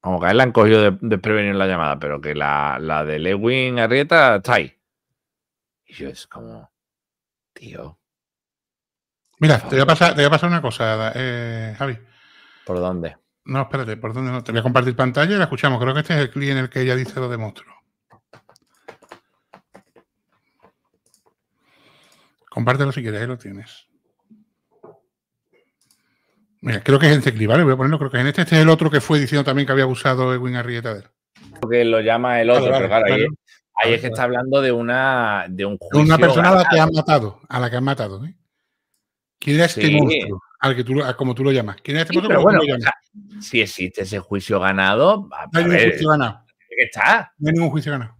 Como que a él la han cogido de, prevenir la llamada, pero que la, de Lewin Arrieta está ahí. Y yo es como, tío. Mira, te voy, a pasar, una cosa, eh, Javi. ¿Por dónde? No, espérate, ¿por dónde no? Te voy a compartir pantalla y la escuchamos. Creo que este es el cliente en el que ella dice lo de monstruo. Compártelo si quieres, ahí lo tienes creo que es en Cecli, ¿vale? Voy a ponerlo, creo que es en este. Este es el otro que fue diciendo también que había abusado Edwin Arrieta de Porque lo llama el otro, pero claro, Ahí, es que está hablando de una de un juicio Una persona a la que han matado, a la que han matado. ¿eh? ¿Quién es este monstruo? Al que tú, como tú lo llamas. ¿Quién es este monstruo? si existe ese juicio ganado, no hay ningún juicio ganado. Está. No hay ningún juicio ganado.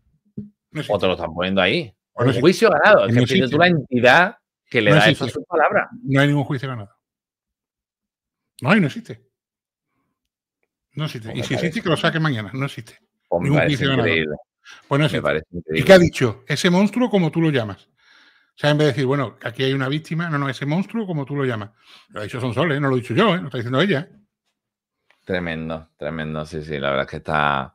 No o te lo están poniendo ahí. un juicio ganado. Es que tú la entidad que le da eso a su palabra. No hay ningún juicio ganado. No hay, no existe. No existe. Pues y si existe, que lo saque mañana. No existe. Pues increíble. no ¿Y qué ha dicho? Ese monstruo como tú lo llamas. O sea, en vez de decir, bueno, aquí hay una víctima, no, no, ese monstruo como tú lo llamas. Lo ha dicho Sonsoles, no lo he dicho yo, ¿eh? lo está diciendo ella. Tremendo, tremendo, sí, sí, la verdad es que está,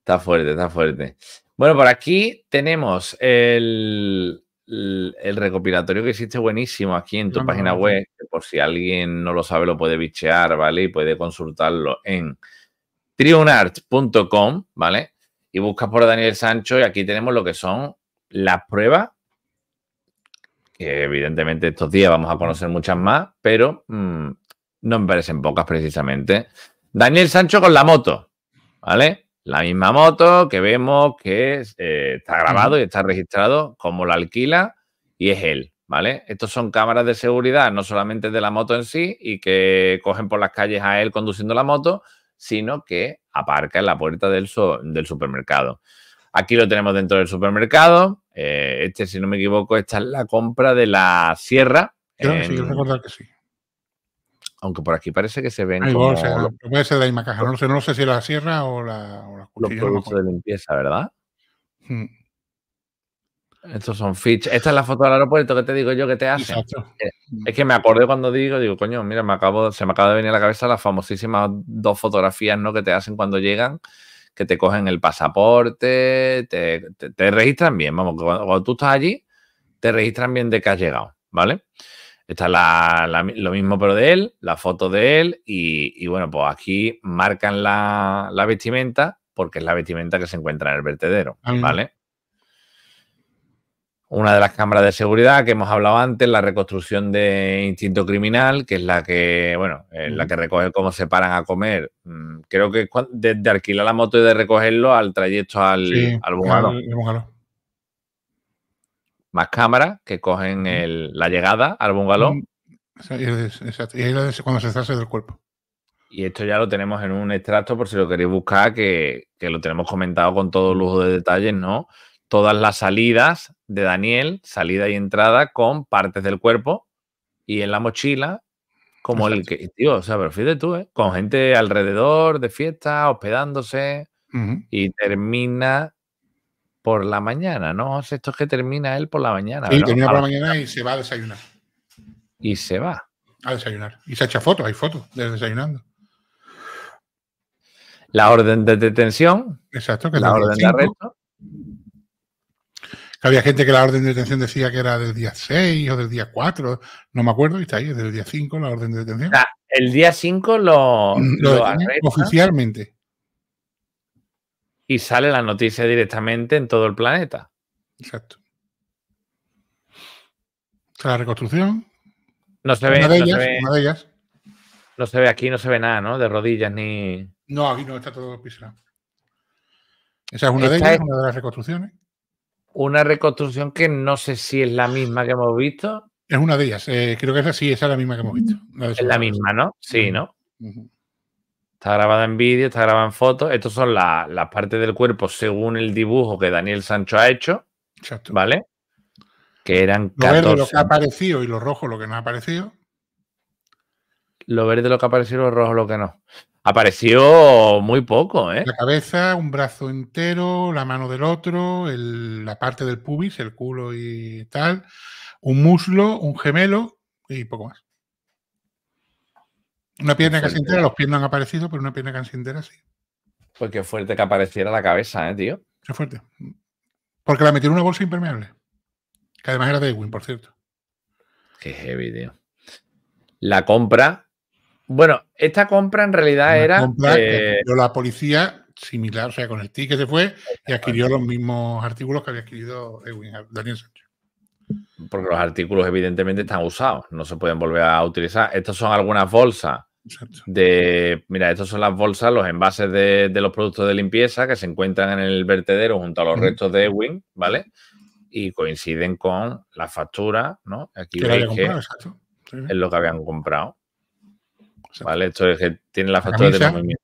está fuerte, está fuerte. Bueno, por aquí tenemos el, el recopilatorio que existe buenísimo aquí en tu página web, por si alguien no lo sabe lo puede bichear, ¿vale? Y puede consultarlo en triunart.com, ¿vale? Y buscas por Daniel Sancho y aquí tenemos lo que son las pruebas, que evidentemente estos días vamos a conocer muchas más, pero mm, no me parecen pocas precisamente. Daniel Sancho con la moto, ¿vale? la misma moto que vemos que eh, está grabado y está registrado como la alquila y es él, ¿vale? Estos son cámaras de seguridad, no solamente de la moto en sí y que cogen por las calles a él conduciendo la moto, sino que aparca en la puerta del, supermercado. Aquí lo tenemos dentro del supermercado. Eh, este, si no me equivoco, esta es la compra de la sierra. sí, que sí aunque por aquí parece que se ven. puede ser la misma no, sé, no sé, si la sierra o la, o Los productos de limpieza, ¿verdad? Hmm. Estos son fiches. Esta es la foto del aeropuerto que te digo yo que te hace. Eh, hmm. Es que me acordé cuando digo, digo, coño, mira, me acabo, se me acaba de venir a la cabeza las famosísimas dos fotografías ¿no? que te hacen cuando llegan, que te cogen el pasaporte, te, registran bien. Vamos, cuando, tú estás allí, te registran bien de que has llegado, ¿vale? Está lo mismo pero de él, la foto de él y, bueno, pues aquí marcan la, vestimenta porque es la vestimenta que se encuentra en el vertedero, ah, ¿vale? Una de las cámaras de seguridad que hemos hablado antes, la reconstrucción de instinto criminal, que es la que, bueno, eh, la que recoge cómo se paran a comer. Mm, creo que desde de alquilar la moto y de recogerlo al trayecto al, sí, al más cámaras que cogen la llegada al bungalow. Mm, exacto. Y ahí es cuando se sale del cuerpo. Y esto ya lo tenemos en un extracto por si lo queréis buscar, que, lo tenemos comentado con todo lujo de detalles, ¿no? Todas las salidas de Daniel, salida y entrada con partes del cuerpo y en la mochila, como el que, tío, o sea, pero fíjate tú, ¿eh? Con gente alrededor de fiesta, hospedándose y termina por la mañana, ¿no? Esto es que termina él por la mañana. Sí, termina por la mañana y se va a desayunar. Y se va. A desayunar. Y se echa fotos, hay fotos de desayunando. La orden de detención. Exacto, que la orden de arresto. había gente que la orden de detención decía que era del día 6 o del día 4, no me acuerdo, y está ahí, del día 5 la orden de detención. el día 5 lo, mm, oficialmente y sale la noticia directamente en todo el planeta. Exacto. La reconstrucción. No se ve. Una de, no ellas, ve, una de ellas. No se ve aquí, no se ve nada, ¿no? De rodillas ni. No, aquí no está todo pisado. Esa es una de ellas, una de las reconstrucciones. Una reconstrucción que no sé si es la misma que hemos visto. Es una de ellas. Eh, creo que esa sí, es la misma que hemos visto. Es la misma, ¿no? Sí, ¿no? Está grabada en vídeo, está grabada en fotos. Estas son las partes del cuerpo según el dibujo que Daniel Sancho ha hecho. Exacto. ¿Vale? Que eran 14. Lo verde lo que ha aparecido y lo rojo lo que no ha aparecido. Lo verde lo que ha aparecido y lo rojo lo que no. Apareció muy poco, ¿eh? La cabeza, un brazo entero, la mano del otro, la parte del pubis, el culo y tal, un muslo, un gemelo y poco más. Una pierna casi entera, los pies no han aparecido, pero una pierna casi entera sí. Pues qué fuerte que apareciera la cabeza, ¿eh, tío? Qué fuerte. Porque la metieron en una bolsa impermeable. Que además era de Ewing, por cierto. Qué heavy, tío. La compra. Bueno, esta compra en realidad era. Compra que eh, la policía similar, o sea, con el ticket se fue y adquirió los mismos artículos que había adquirido Ewing, Daniel Sánchez. Porque los artículos, evidentemente, están usados, no se pueden volver a utilizar. Estas son algunas bolsas de, mira, estos son las bolsas, los envases de, los productos de limpieza que se encuentran en el vertedero junto a los restos de Ewing, ¿vale? Y coinciden con la factura, ¿no? Aquí veis que es lo que habían comprado. ¿Vale? Esto es que tiene la factura de movimiento.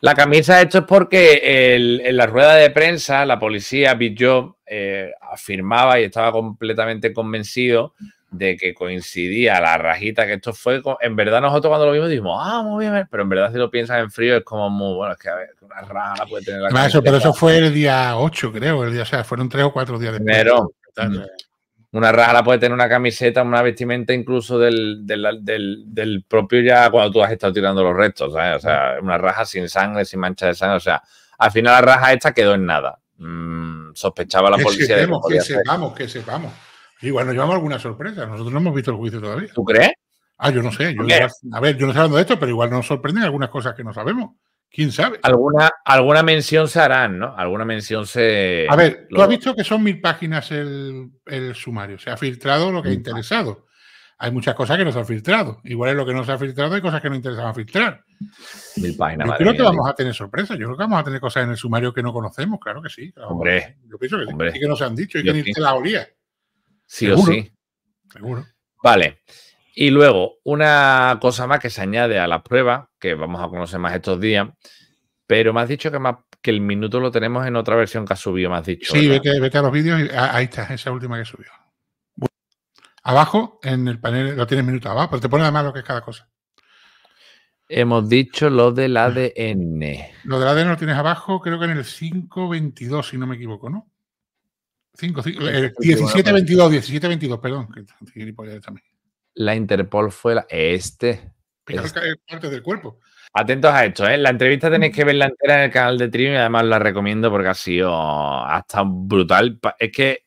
La camisa, esto es porque en la rueda de prensa, la policía, Big Job, eh, afirmaba y estaba completamente convencido de que coincidía la rajita, que esto fue, en verdad nosotros cuando lo vimos dijimos, ah, muy bien, eh". pero en verdad si lo piensas en frío es como muy, bueno, es que a ver, una raja la puede tener la claro, eso, Pero eso fue el día 8, creo, el día, o sea, fueron 3 o 4 días después. Pero, una raja la puede tener una camiseta, una vestimenta incluso del, propio ya cuando tú has estado tirando los restos, O sea, una raja sin sangre, sin mancha de sangre, o sea, al final la raja esta quedó en nada. Mm, sospechaba la policía. de que sepamos, que sepamos. Igual nos llevamos alguna sorpresa. Nosotros no hemos visto el juicio todavía. ¿Tú crees? Ah, yo no sé. a ver, yo no sé hablando de esto, pero igual nos sorprenden algunas cosas que no sabemos. ¿Quién sabe? Alguna, alguna mención se harán, ¿no? Alguna mención se... A ver, tú has visto que son mil páginas el, sumario. Se ha filtrado lo que ha interesado. Hay muchas cosas que no se han filtrado. Igual es lo que no se ha filtrado, hay cosas que no interesaban filtrar. Mil páginas. Yo creo que vamos a tener sorpresas. Yo creo que vamos a tener cosas en el sumario que no conocemos, claro que sí. Hombre. Yo pienso que sí, que no han dicho y que ni te la olía. Sí o sí. Seguro. Vale. Y luego, una cosa más que se añade a la prueba, que vamos a conocer más estos días, pero me has dicho que, más, que el minuto lo tenemos en otra versión que ha subido, me has dicho. Sí, vete, vete, a los vídeos y ah, ahí está, esa última que subió. Abajo, en el panel, lo tienes minuto abajo, pero te pone además lo que es cada cosa. Hemos dicho lo del ADN. Lo del ADN lo tienes abajo, creo que en el 522, si no me equivoco, ¿no? 17, 22, 17, 22, perdón. La Interpol fue la. Este. este. del cuerpo. Atentos a esto, ¿eh? La entrevista tenéis que verla entera en el canal de Trivium y además la recomiendo porque ha sido hasta brutal. Es que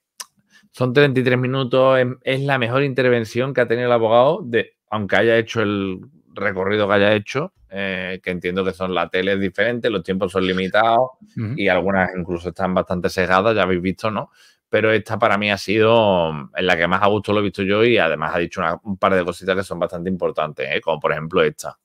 son 33 minutos, es, la mejor intervención que ha tenido el abogado, de, aunque haya hecho el recorrido que haya hecho, eh, que entiendo que son las es diferentes, los tiempos son limitados y algunas incluso están bastante sesgadas, ya habéis visto, ¿no? pero esta para mí ha sido mm, en la que más ha gusto lo he visto yo y además ha dicho un par de cositas que son bastante importantes, ¿eh? como por ejemplo esta.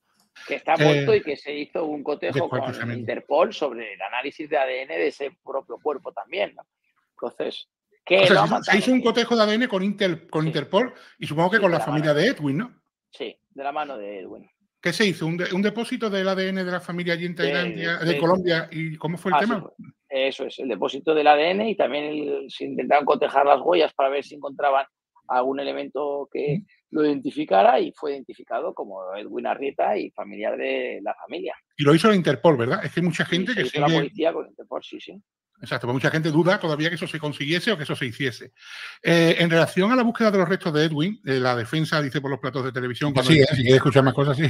Que está eh, muerto y que se hizo un cotejo con Interpol sobre el análisis de ADN de ese propio cuerpo también. ¿no? Entonces, ¿qué se, hizo un cotejo de ADN con, con Interpol y supongo que con la, familia de Edwin, ¿no? Sí, de la mano de Edwin. ¿Qué se hizo? ¿Un, depósito del ADN de la familia allí en de, Colombia? ¿Y cómo fue el ah, tema? Eso es, el depósito del ADN y también se intentaron cotejar las huellas para ver si encontraban algún elemento que lo identificara y fue identificado como Edwin Arrieta y familiar de la familia. Y lo hizo la Interpol, ¿verdad? Es que mucha gente que la policía con Interpol, sí, sí. Exacto, pues mucha gente duda todavía que eso se consiguiese o que eso se hiciese. Eh, en relación a la búsqueda de los restos de Edwin, eh, la defensa dice por los platos de televisión. sí, más cosas, sí.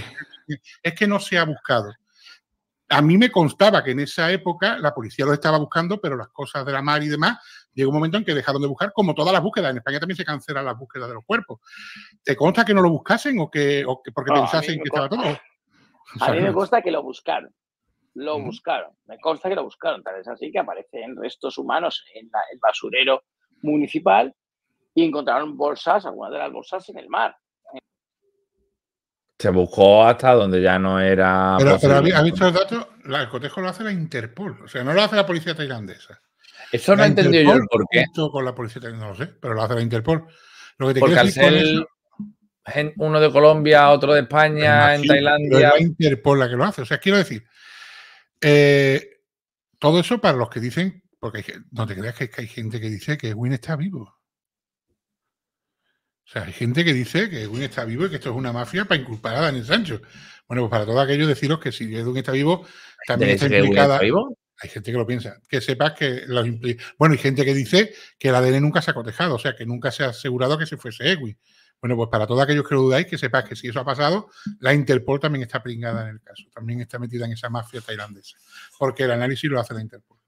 Es que no se ha buscado. A mí me constaba que en esa época la policía los estaba buscando, pero las cosas de la mar y demás, llegó un momento en que dejaron de buscar, como todas las búsquedas. En España también se cancelan las búsquedas de los cuerpos. ¿Te consta que no lo buscasen o que, porque pensasen que estaba todo? a mí me consta que lo buscaron. Lo buscaron. Me consta que lo buscaron. Tal vez así que aparecen restos humanos en el basurero municipal y encontraron bolsas, algunas de las bolsas en el mar. Se buscó hasta donde ya no era. Pero, pero ¿ha visto los datos? La, el cotejo lo hace la Interpol, o sea, no lo hace la policía tailandesa. Eso no he entendido yo por qué. Con la policía tailandesa, no lo sé, pero lo hace la Interpol. Lo que te Porque al uno de Colombia, otro de España, en Tailandia. la Interpol la que lo hace. O sea, quiero decir, eh, todo eso para los que dicen, porque no te creas que, hay gente que dice que Win está vivo. O sea, hay gente que dice que Edwin está vivo y que esto es una mafia para inculpar a Daniel Sancho. Bueno, pues para todos aquellos deciros que si Edwin está vivo, también está implicada. vivo? Hay gente que lo piensa. Que sepas que los Bueno, hay gente que dice que el ADN nunca se ha cotejado, o sea, que nunca se ha asegurado que se fuese Edwin. Bueno, pues para todos aquellos que lo dudáis, que sepas que si eso ha pasado, la Interpol también está pringada en el caso, también está metida en esa mafia tailandesa, porque el análisis lo hace la Interpol.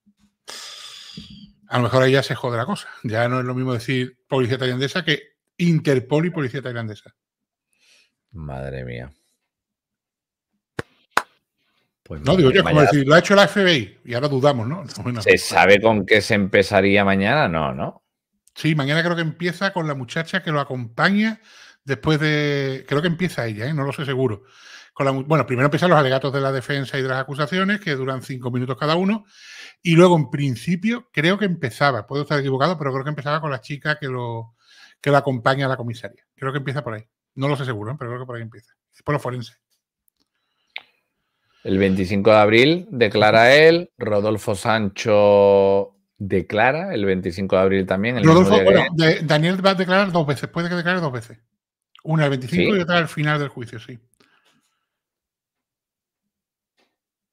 A lo mejor ahí ya se jode la cosa. Ya no es lo mismo decir policía tailandesa que Interpol y policía tailandesa. Madre mía. Pues no, digo yo, como decir, lo ha hecho la FBI y ahora dudamos, ¿no? ¿Se pues, sabe con qué se empezaría mañana? No, ¿no? Sí, mañana creo que empieza con la muchacha que lo acompaña después de. Creo que empieza ella, ¿eh? no lo sé seguro. Con bueno, primero empiezan los alegatos de la defensa y de las acusaciones, que duran cinco minutos cada uno. Y luego, en principio, creo que empezaba, puedo estar equivocado, pero creo que empezaba con la chica que lo, que lo acompaña a la comisaría. Creo que empieza por ahí. No lo sé seguro, ¿eh? pero creo que por ahí empieza. Es por los forenses. El 25 de abril declara él, Rodolfo Sancho declara el 25 de abril también. Daniel va a declarar dos veces, puede que declare dos veces. Una el 25 y otra al final del juicio, sí.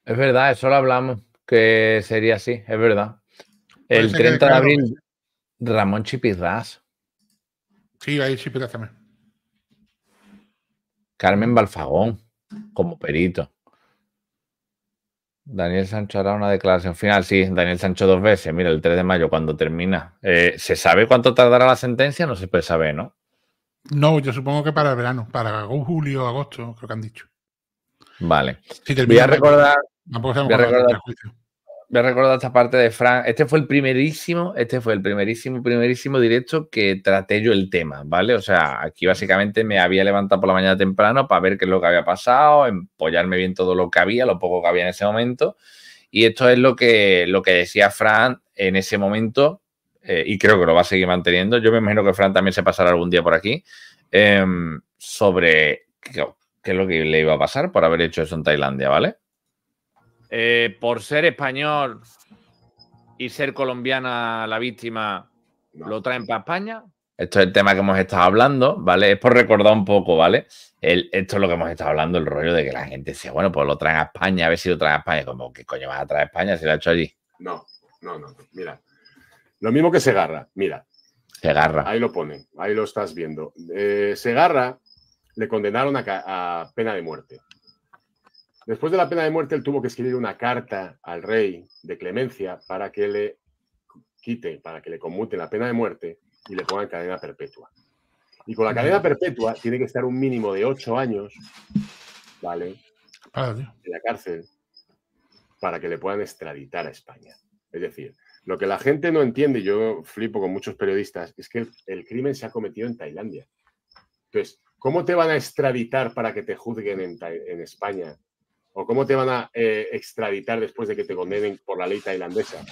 Es verdad, eso lo hablamos, que sería así, es verdad. El 30 de abril, Ramón Chipizras Sí, sí, sí también. Carmen Balfagón, como perito. Daniel Sancho hará una declaración final. Sí, Daniel Sancho dos veces. Mira, el 3 de mayo, cuando termina. Eh, ¿Se sabe cuánto tardará la sentencia? No se puede saber, ¿no? No, yo supongo que para el verano, para julio, agosto, creo que han dicho. Vale. Si voy a recordar. Voy a recordar me recuerdo esta parte de Fran. Este fue el primerísimo, este fue el primerísimo, primerísimo directo que traté yo el tema, ¿vale? O sea, aquí básicamente me había levantado por la mañana temprano para ver qué es lo que había pasado, empollarme bien todo lo que había, lo poco que había en ese momento. Y esto es lo que, lo que decía Fran en ese momento, eh, y creo que lo va a seguir manteniendo. Yo me imagino que Fran también se pasará algún día por aquí, em, sobre qué es lo que le iba a pasar por haber hecho eso en Tailandia, ¿vale? Eh, por ser español y ser colombiana la víctima, ¿lo traen para España? Esto es el tema que hemos estado hablando, ¿vale? Es por recordar un poco, ¿vale? esto es lo que hemos estado hablando, el rollo de que la gente decía, bueno, pues lo traen a España, a ver si lo traen a España. Como, que coño vas a traer a España se lo ha hecho allí? No, no, no, Mira, lo mismo que Segarra, mira. Segarra. Ahí lo pone, ahí lo estás viendo. Eh, Segarra le condenaron a pena de muerte. Después de la pena de muerte, él tuvo que escribir una carta al rey de clemencia para que le quite, para que le conmute la pena de muerte y le pongan cadena perpetua. Y con la cadena perpetua tiene que estar un mínimo de ocho años, ¿vale? en la cárcel para que le puedan extraditar a España. Es decir, lo que la gente no entiende, yo flipo con muchos periodistas, es que el, crimen se ha cometido en Tailandia. Entonces, ¿cómo te van a extraditar para que te juzguen en España ¿O cómo te van a eh, extraditar después de que te condenen por la ley tailandesa?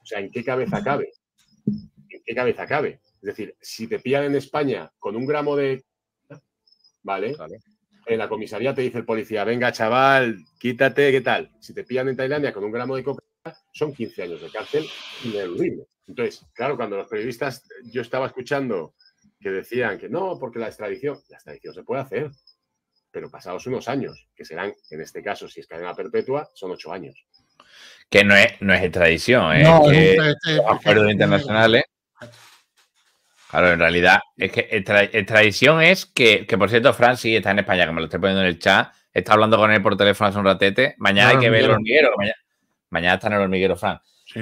O sea, ¿en qué cabeza cabe? ¿En qué cabeza cabe? Es decir, si te pillan en España con un gramo de... ¿Vale? vale. En la comisaría te dice el policía, venga chaval, quítate, ¿qué tal? Si te pillan en Tailandia con un gramo de coca, son 15 años de cárcel y ineludible. Entonces, claro, cuando los periodistas, yo estaba escuchando que decían que no, porque la extradición, la extradición se puede hacer, pero pasados unos años, que serán, en este caso, si es cadena perpetua, son ocho años. Que no es, no es extradición, ¿eh? acuerdos internacionales. Claro, en realidad, es que extradición es que, que, por cierto, Fran sí está en España, que me lo estoy poniendo en el chat. Está hablando con él por teléfono hace un ratete. Mañana hay que ver el hormiguero. Mañana, está en el hormiguero, Fran.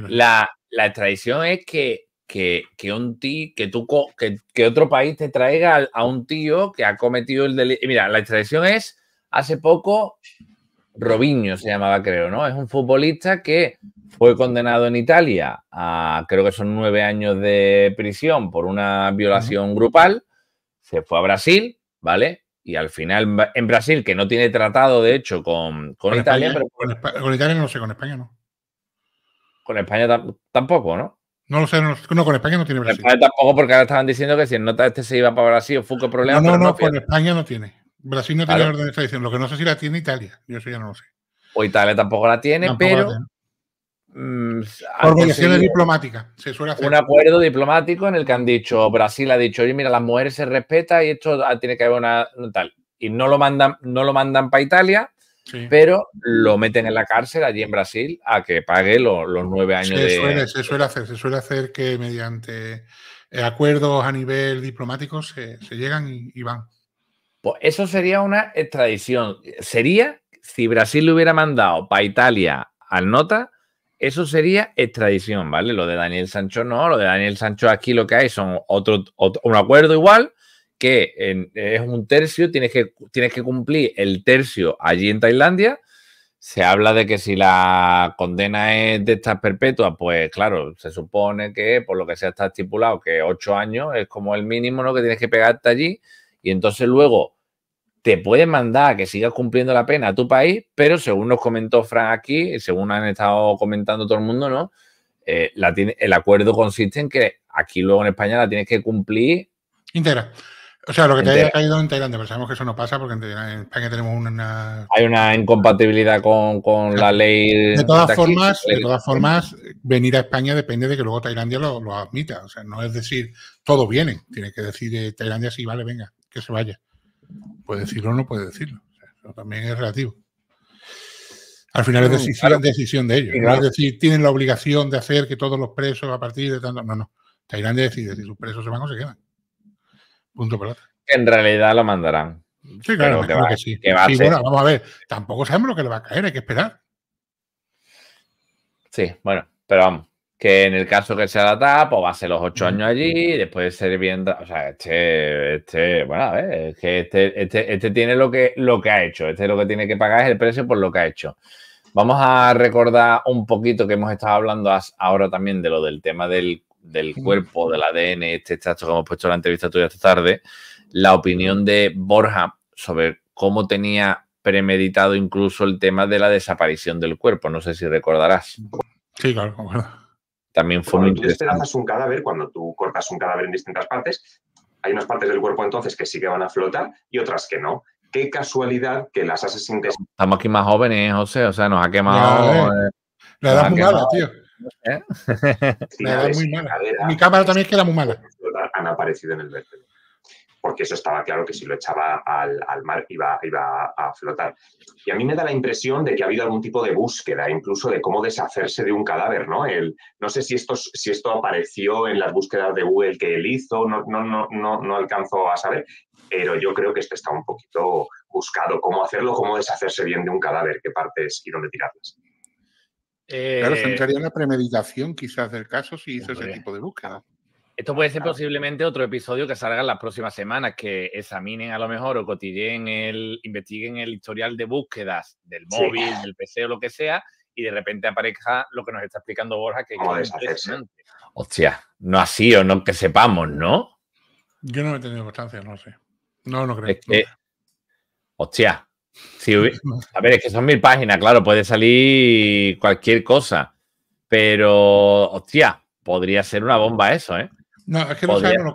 la, la extradición es que que, que, que, otro país te traiga a, un tío que ha cometido el delito. Mira, la extradición es hace poco Robinho se llamaba, creo, ¿no? Es un futbolista que fue condenado en Italia a creo que son nueve años de prisión por una violación grupal. Se fue a Brasil, ¿vale? Y al final, en Brasil, que no tiene tratado, de hecho, con, Italia. con, Italia no sé, con España no. Con España tampoco, ¿no? No lo sé, no, con España no tiene Brasil. España tampoco, porque ahora estaban diciendo que si en nota este se iba para Brasil, fue problema. No, no, no, con España no tiene. Brasil no tiene tiene orden de extradición. Lo que no sé si la tiene Italia. Yo eso ya no lo sé. O Italia tampoco la tiene, pero. Mm, Por cuestiones diplomáticas. Se suele hacer. Un acuerdo diplomático en el que han dicho, Brasil ha dicho, oye, mira, las mujeres se respeta y esto ah, tiene que haber una. tal. Y no lo mandan, no lo mandan para Italia pero lo meten en la cárcel allí en Brasil a que pague los, nueve años se suele, de... suele hacer, se suele hacer que mediante eh, acuerdos a nivel diplomático se, llegan y, van. Pues eso sería una extradición. Sería, si Brasil le hubiera mandado para Italia al Nota, eso sería extradición, ¿vale? Lo de Daniel Sancho no, lo de Daniel Sancho aquí lo que hay son otro, otro un acuerdo igual, que es un tercio, tienes que, tienes que cumplir el tercio allí en Tailandia. Se habla de que si la condena es de estas perpetuas, pues claro, se supone que por lo que sea está estipulado que ocho años es como el mínimo que tienes que pegarte allí. Y entonces luego te puedes mandar a que sigas cumpliendo la pena a tu país, pero según nos comentó Frank aquí, según han estado comentando todo el mundo, ¿no? Eh, el acuerdo consiste en que aquí luego en España la tienes que cumplir. Íntegra. O sea, lo que te haya caído en Tailandia, pero sabemos que eso no pasa porque en España tenemos una. Hay una incompatibilidad con, la ley. De todas, formas, de todas formas, venir a España depende de que luego Tailandia lo, admita. O sea, no es decir, todos vienen. Tiene que decir Tailandia, sí, vale, venga, que se vaya. Puede decirlo o no puede decirlo. eso también es relativo. Al final es mm, decisión, decisión de ellos. es decir, tienen la obligación de hacer que todos los presos a partir de tanto. No, no. Tailandia decide si sus presos se van o se quedan. Punto pelota. En realidad lo mandarán. Sí, claro, que, que, sí. bueno, vamos a ver, tampoco sabemos lo que le va a caer, hay que esperar. Sí, bueno, pero vamos, que en el caso que sea la TAP, pues va a ser los ocho años allí, y después bien, o sea, este, este, bueno, a ver, que este, este, este tiene lo que, lo que ha hecho, este lo que tiene que pagar es el precio por lo que ha hecho. Vamos a recordar un poquito que hemos estado hablando ahora también de lo del tema del del cuerpo, del ADN, este chacho que hemos puesto en la entrevista tuya esta tarde, la opinión de Borja sobre cómo tenía premeditado incluso el tema de la desaparición del cuerpo. No sé si recordarás. Sí, claro, bueno. También fue muy tú un cadáver, cuando tú cortas un cadáver en distintas partes, hay unas partes del cuerpo entonces que sí que van a flotar y otras que no. Qué casualidad que las asesinas... Estamos aquí más jóvenes, José, o sea, nos ha quemado... Eh. Eh, la edad mala, tío. ¿Eh? Mi cámara también es que era muy mala. Han aparecido en el verde. Porque eso estaba claro que si lo echaba al, mar iba, iba a flotar. Y a mí me da la impresión de que ha habido algún tipo de búsqueda, incluso de cómo deshacerse de un cadáver, ¿no? El, no sé si esto, si esto apareció en las búsquedas de Google que él hizo, no, no, no, no, alcanzo a saber, pero yo creo que esto está un poquito buscado, cómo hacerlo, cómo deshacerse bien de un cadáver, qué partes y dónde tirarlas. Eh, claro, se entraría premeditación quizás del caso si hizo ese tipo de búsqueda. Esto puede ser posiblemente otro episodio que salga en las próximas semanas, que examinen a lo mejor o cotidian el, investiguen el historial de búsquedas del móvil, del PC o lo que sea, y de repente aparezca lo que nos está explicando Borja, que es impresionante. Hostia, no así o no que sepamos, ¿no? Yo no he tenido constancia, no sé. No, no creo. Hostia, a ver, es que son mil páginas, claro, puede salir cualquier cosa. Pero, hostia, podría ser una bomba eso, ¿eh? No, es que no sabemos,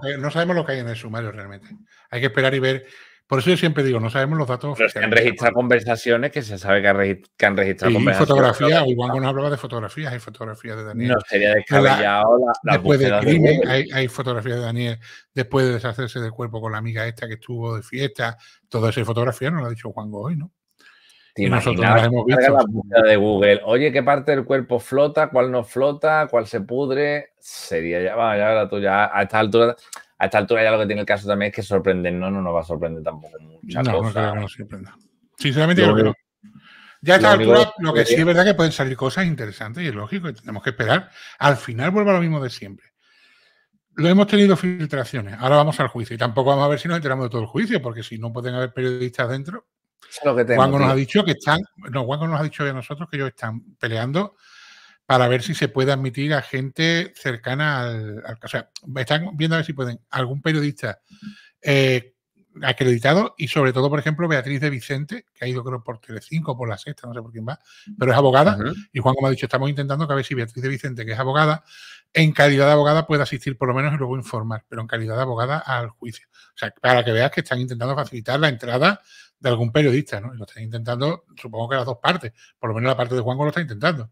lo que hay en el sumario realmente. Hay que esperar y ver por eso yo siempre digo, no sabemos los datos. Pero se han registrado conversaciones que se sabe que han, registrado y fotografías, Iván nos hablaba de fotografías, hay fotografías de Daniel. No sería descabellado la, la, Después del crimen, hay, hay, fotografías de Daniel después de deshacerse del cuerpo con la amiga esta que estuvo de fiesta. Todas esas fotografías nos lo ha dicho Juan hoy, ¿no? y nosotros las hemos visto. La búsqueda de Google. Oye, ¿qué parte del cuerpo flota? ¿Cuál no flota? ¿Cuál se pudre? Sería ya, va, ya A esta altura a esta altura ya lo que tiene el caso también es que sorprende, no, no nos va a sorprender tampoco mucha no, cosa. No, no sorprenda. Sinceramente, yo creo que no. Ya a esta altura, lo que sí es verdad que pueden salir cosas interesantes y es lógico, tenemos que esperar. Al final vuelva lo mismo de siempre. Lo hemos tenido filtraciones, ahora vamos al juicio. Y tampoco vamos a ver si nos enteramos de todo el juicio, porque si no pueden haber periodistas dentro. Lo que nos ha dicho que están. No, Juanco nos ha dicho a nosotros que ellos están peleando para ver si se puede admitir a gente cercana al, o sea, están viendo a ver si pueden, algún periodista eh, acreditado y sobre todo, por ejemplo, Beatriz de Vicente, que ha ido creo por Telecinco, por la sexta, no sé por quién va, pero es abogada y Juan como ha dicho, estamos intentando que a ver si Beatriz de Vicente, que es abogada, en calidad de abogada puede asistir por lo menos y luego informar, pero en calidad de abogada al juicio. O sea, para que veas que están intentando facilitar la entrada de algún periodista, ¿no? lo están intentando, supongo que las dos partes, por lo menos la parte de Juan lo está intentando.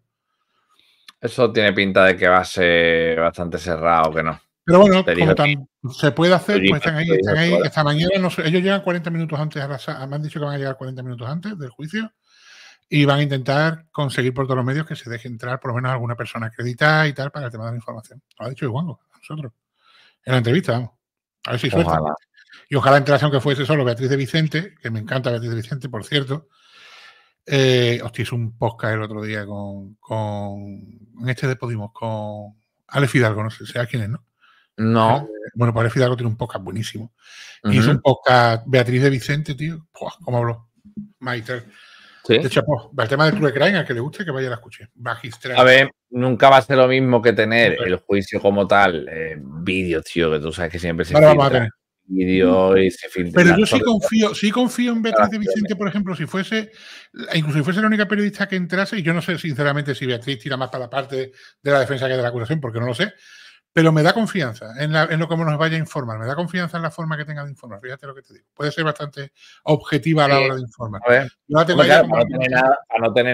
Eso tiene pinta de que va a ser bastante cerrado, que no. Pero bueno, se puede hacer, pues están ahí, están ahí esta mañana, no sé, ellos llegan 40 minutos antes, me han dicho que van a llegar 40 minutos antes del juicio y van a intentar conseguir por todos los medios que se deje entrar por lo menos alguna persona acreditada y tal para el tema de la información. Lo ha dicho Iguango, nosotros, en la entrevista, A ver si suelta. Y ojalá entrase aunque fuese solo Beatriz de Vicente, que me encanta Beatriz de Vicente, por cierto, eh, hostia, un podcast el otro día con, con en este de Podimos, con Ale Fidalgo, no sé, sea quién es, ¿no? No. Eh, bueno, pues Ale Fidalgo tiene un podcast buenísimo. Y Hizo un podcast Beatriz de Vicente, tío. Buah, ¿Cómo habló? Maestro. ¿Sí? De hecho, pues, el tema del Club Crime, al que le guste, que vaya a la escuche. Magistral. A ver, nunca va a ser lo mismo que tener el juicio como tal. vídeo, eh, Vídeos, tío, que tú sabes que siempre se. Ahora a Mm. y Pero yo sí confío, sí confío en Beatriz de Vicente, por ejemplo, si fuese, incluso si fuese la única periodista que entrase, y yo no sé sinceramente si Beatriz tira más para la parte de la defensa que de la acusación, porque no lo sé, pero me da confianza en, la, lo como nos vaya a informar, me da confianza en la forma que tenga de informar, fíjate lo que te digo. Puede ser bastante objetiva a la hora de informar. A ver, no no tener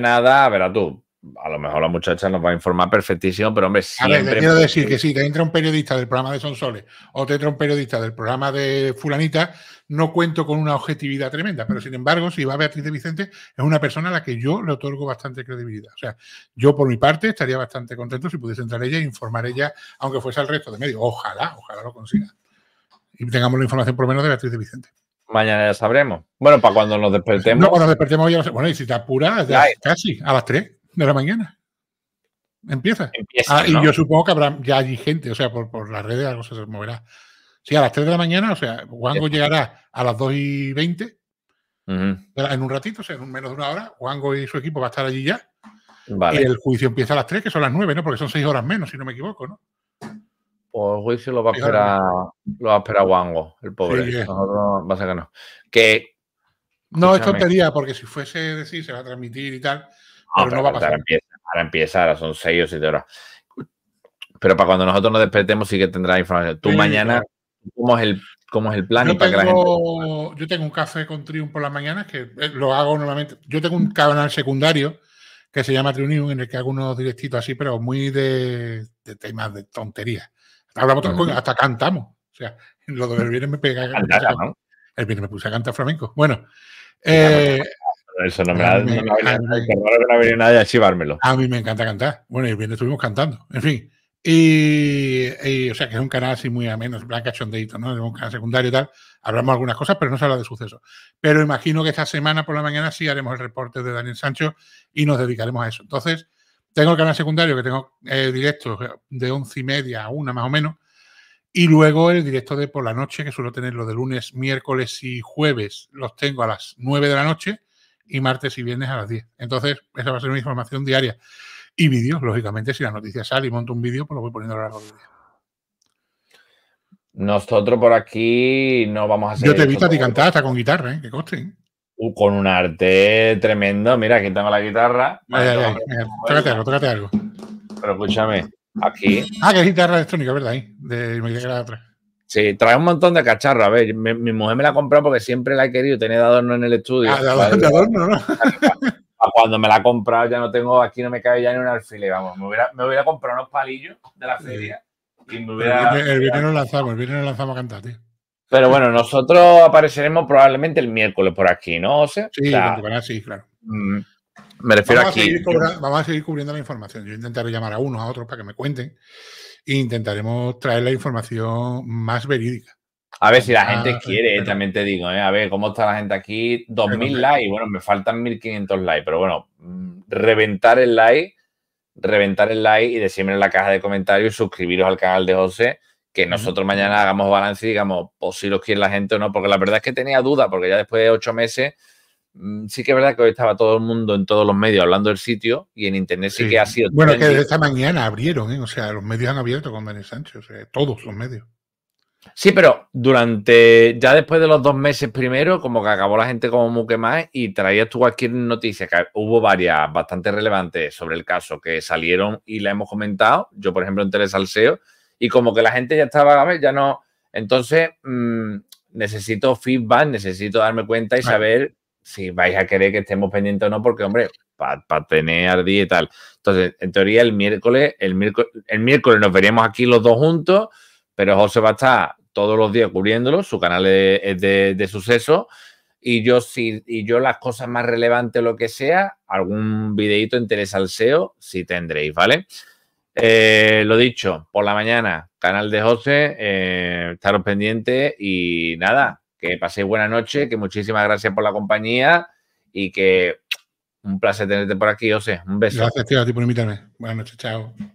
nada, a ver, tener tú, a lo mejor la muchacha nos va a informar perfectísimo, pero hombre, siempre... quiero decir que si te entra un periodista del programa de Sonsoles o te entra un periodista del programa de Fulanita, no cuento con una objetividad tremenda, pero sin embargo, si va Beatriz de Vicente, es una persona a la que yo le otorgo bastante credibilidad. O sea, yo por mi parte estaría bastante contento si pudiese entrar ella e informar ella, aunque fuese al resto de medios. Ojalá, ojalá lo consiga. Y tengamos la información por lo menos de Beatriz de Vicente. Mañana ya sabremos. Bueno, para cuando nos despertemos. No, cuando nos despertemos ya Bueno, y si te apuras, casi, a las tres de la mañana. Empieza. Ah, y yo supongo que habrá ya allí gente, o sea, por, las redes algo se moverá. Sí, a las 3 de la mañana, o sea, Wango llegará a las 2 y 20. En un ratito, o sea, en menos de una hora, Wango y su equipo va a estar allí ya. Y el juicio empieza a las 3, que son las 9, ¿no? Porque son 6 horas menos, si no me equivoco, ¿no? Pues el juicio lo va a esperar, lo va a esperar Wango, el pobre. a que no. Que, no es tontería, porque si fuese decir, se va a transmitir y tal, Ah, para empezar son 6 o 7 horas. Pero para cuando nosotros nos despertemos sí que tendrás información. Tú mañana, ¿cómo es el, cómo es el plan? Yo, para tengo, yo tengo un café con Triun por las mañanas, que eh, lo hago normalmente. Yo tengo un canal secundario que se llama Triunium, en el que hago unos directitos así, pero muy de, temas de tontería. Hablamos hasta cantamos. O sea, lo del me pega. El viernes me puse a cantar flamenco. Bueno, eh, eso no me ha venido nadie a A mí me encanta cantar. Bueno, y bien estuvimos cantando. En fin. Y, o sea, que es un canal así muy ameno, menos, chondeito, ¿no? Es un canal secundario y tal. Hablamos algunas cosas, pero no se habla de sucesos. Pero imagino que esta semana por la mañana sí haremos el reporte de Daniel Sancho y nos dedicaremos a eso. Entonces, tengo el canal secundario que tengo eh, directos de once y media a una más o menos. Y luego el directo de por la noche, que suelo tener los de lunes, miércoles y jueves, los tengo a las nueve de la noche y martes y viernes a las 10. Entonces, esa va a ser mi información diaria. Y vídeos, lógicamente, si la noticia sale y monto un vídeo, pues lo voy poniendo a la largo del día. Nosotros por aquí no vamos a hacer. Yo te he visto a ti cantar hasta con guitarra, ¿eh? que coste. ¿eh? Uh, con un arte tremendo. Mira, aquí tengo la guitarra. tócate algo, tócate algo. Pero escúchame, aquí. Ah, que es guitarra electrónica, ¿verdad? Ahí. De, me atrás. Sí, trae un montón de cacharros. A ver, mi, mujer me la compró porque siempre la he querido tener de adorno en el estudio. Ah, de adorno, ¿no? Cuando me la ha comprado ya no tengo, aquí no me cabe ya ni un alfiler. Vamos, me hubiera, me comprado unos palillos de la feria El viernes nos lanzamos, el viernes nos lanzamos a cantar, tío. Pero bueno, nosotros apareceremos probablemente el miércoles por aquí, ¿no? O sea, sí, claro. Mm, me refiero aquí. vamos a seguir cubriendo la información. Yo intentaré llamar a unos, a otros para que me cuenten intentaremos traer la información más verídica. A ver si la ah, gente quiere, también te digo, ¿eh? a ver cómo está la gente aquí. 2.000 likes, bueno, me faltan 1.500 likes, pero bueno, mm, reventar el like, reventar el like y decirme en la caja de comentarios y suscribiros al canal de José, que nosotros mañana hagamos balance y digamos, pues si los quiere la gente o no, porque la verdad es que tenía duda, porque ya después de ocho meses Mm, sí que es verdad que hoy estaba todo el mundo en todos los medios hablando del sitio y en internet sí, que ha sido. Bueno, que desde esta mañana abrieron, ¿eh? o sea, los medios han abierto con Benny Sánchez, todos los medios. Sí, pero durante, ya después de los dos meses primero, como que acabó la gente como muque más y traías tú cualquier noticia, que hubo varias bastante relevantes sobre el caso que salieron y la hemos comentado, yo por ejemplo en Telesalseo, y como que la gente ya estaba, a ver, ya no, entonces mm, necesito feedback, necesito darme cuenta y saber si vais a querer que estemos pendientes o no, porque, hombre, para tener día y tal. Entonces, en teoría, el miércoles, el miércoles, el miércoles nos veríamos aquí los dos juntos, pero José va a estar todos los días cubriéndolo, su canal es, de, de, suceso, y yo, si, y yo las cosas más relevantes, lo que sea, algún videito interesa al SEO, si tendréis, ¿vale? Eh, lo dicho, por la mañana, canal de José, eh, estaros pendientes y nada, que paséis buena noche, que muchísimas gracias por la compañía y que un placer tenerte por aquí, José. Un beso. Gracias, tío, a ti por invitarme. Buenas noches, chao.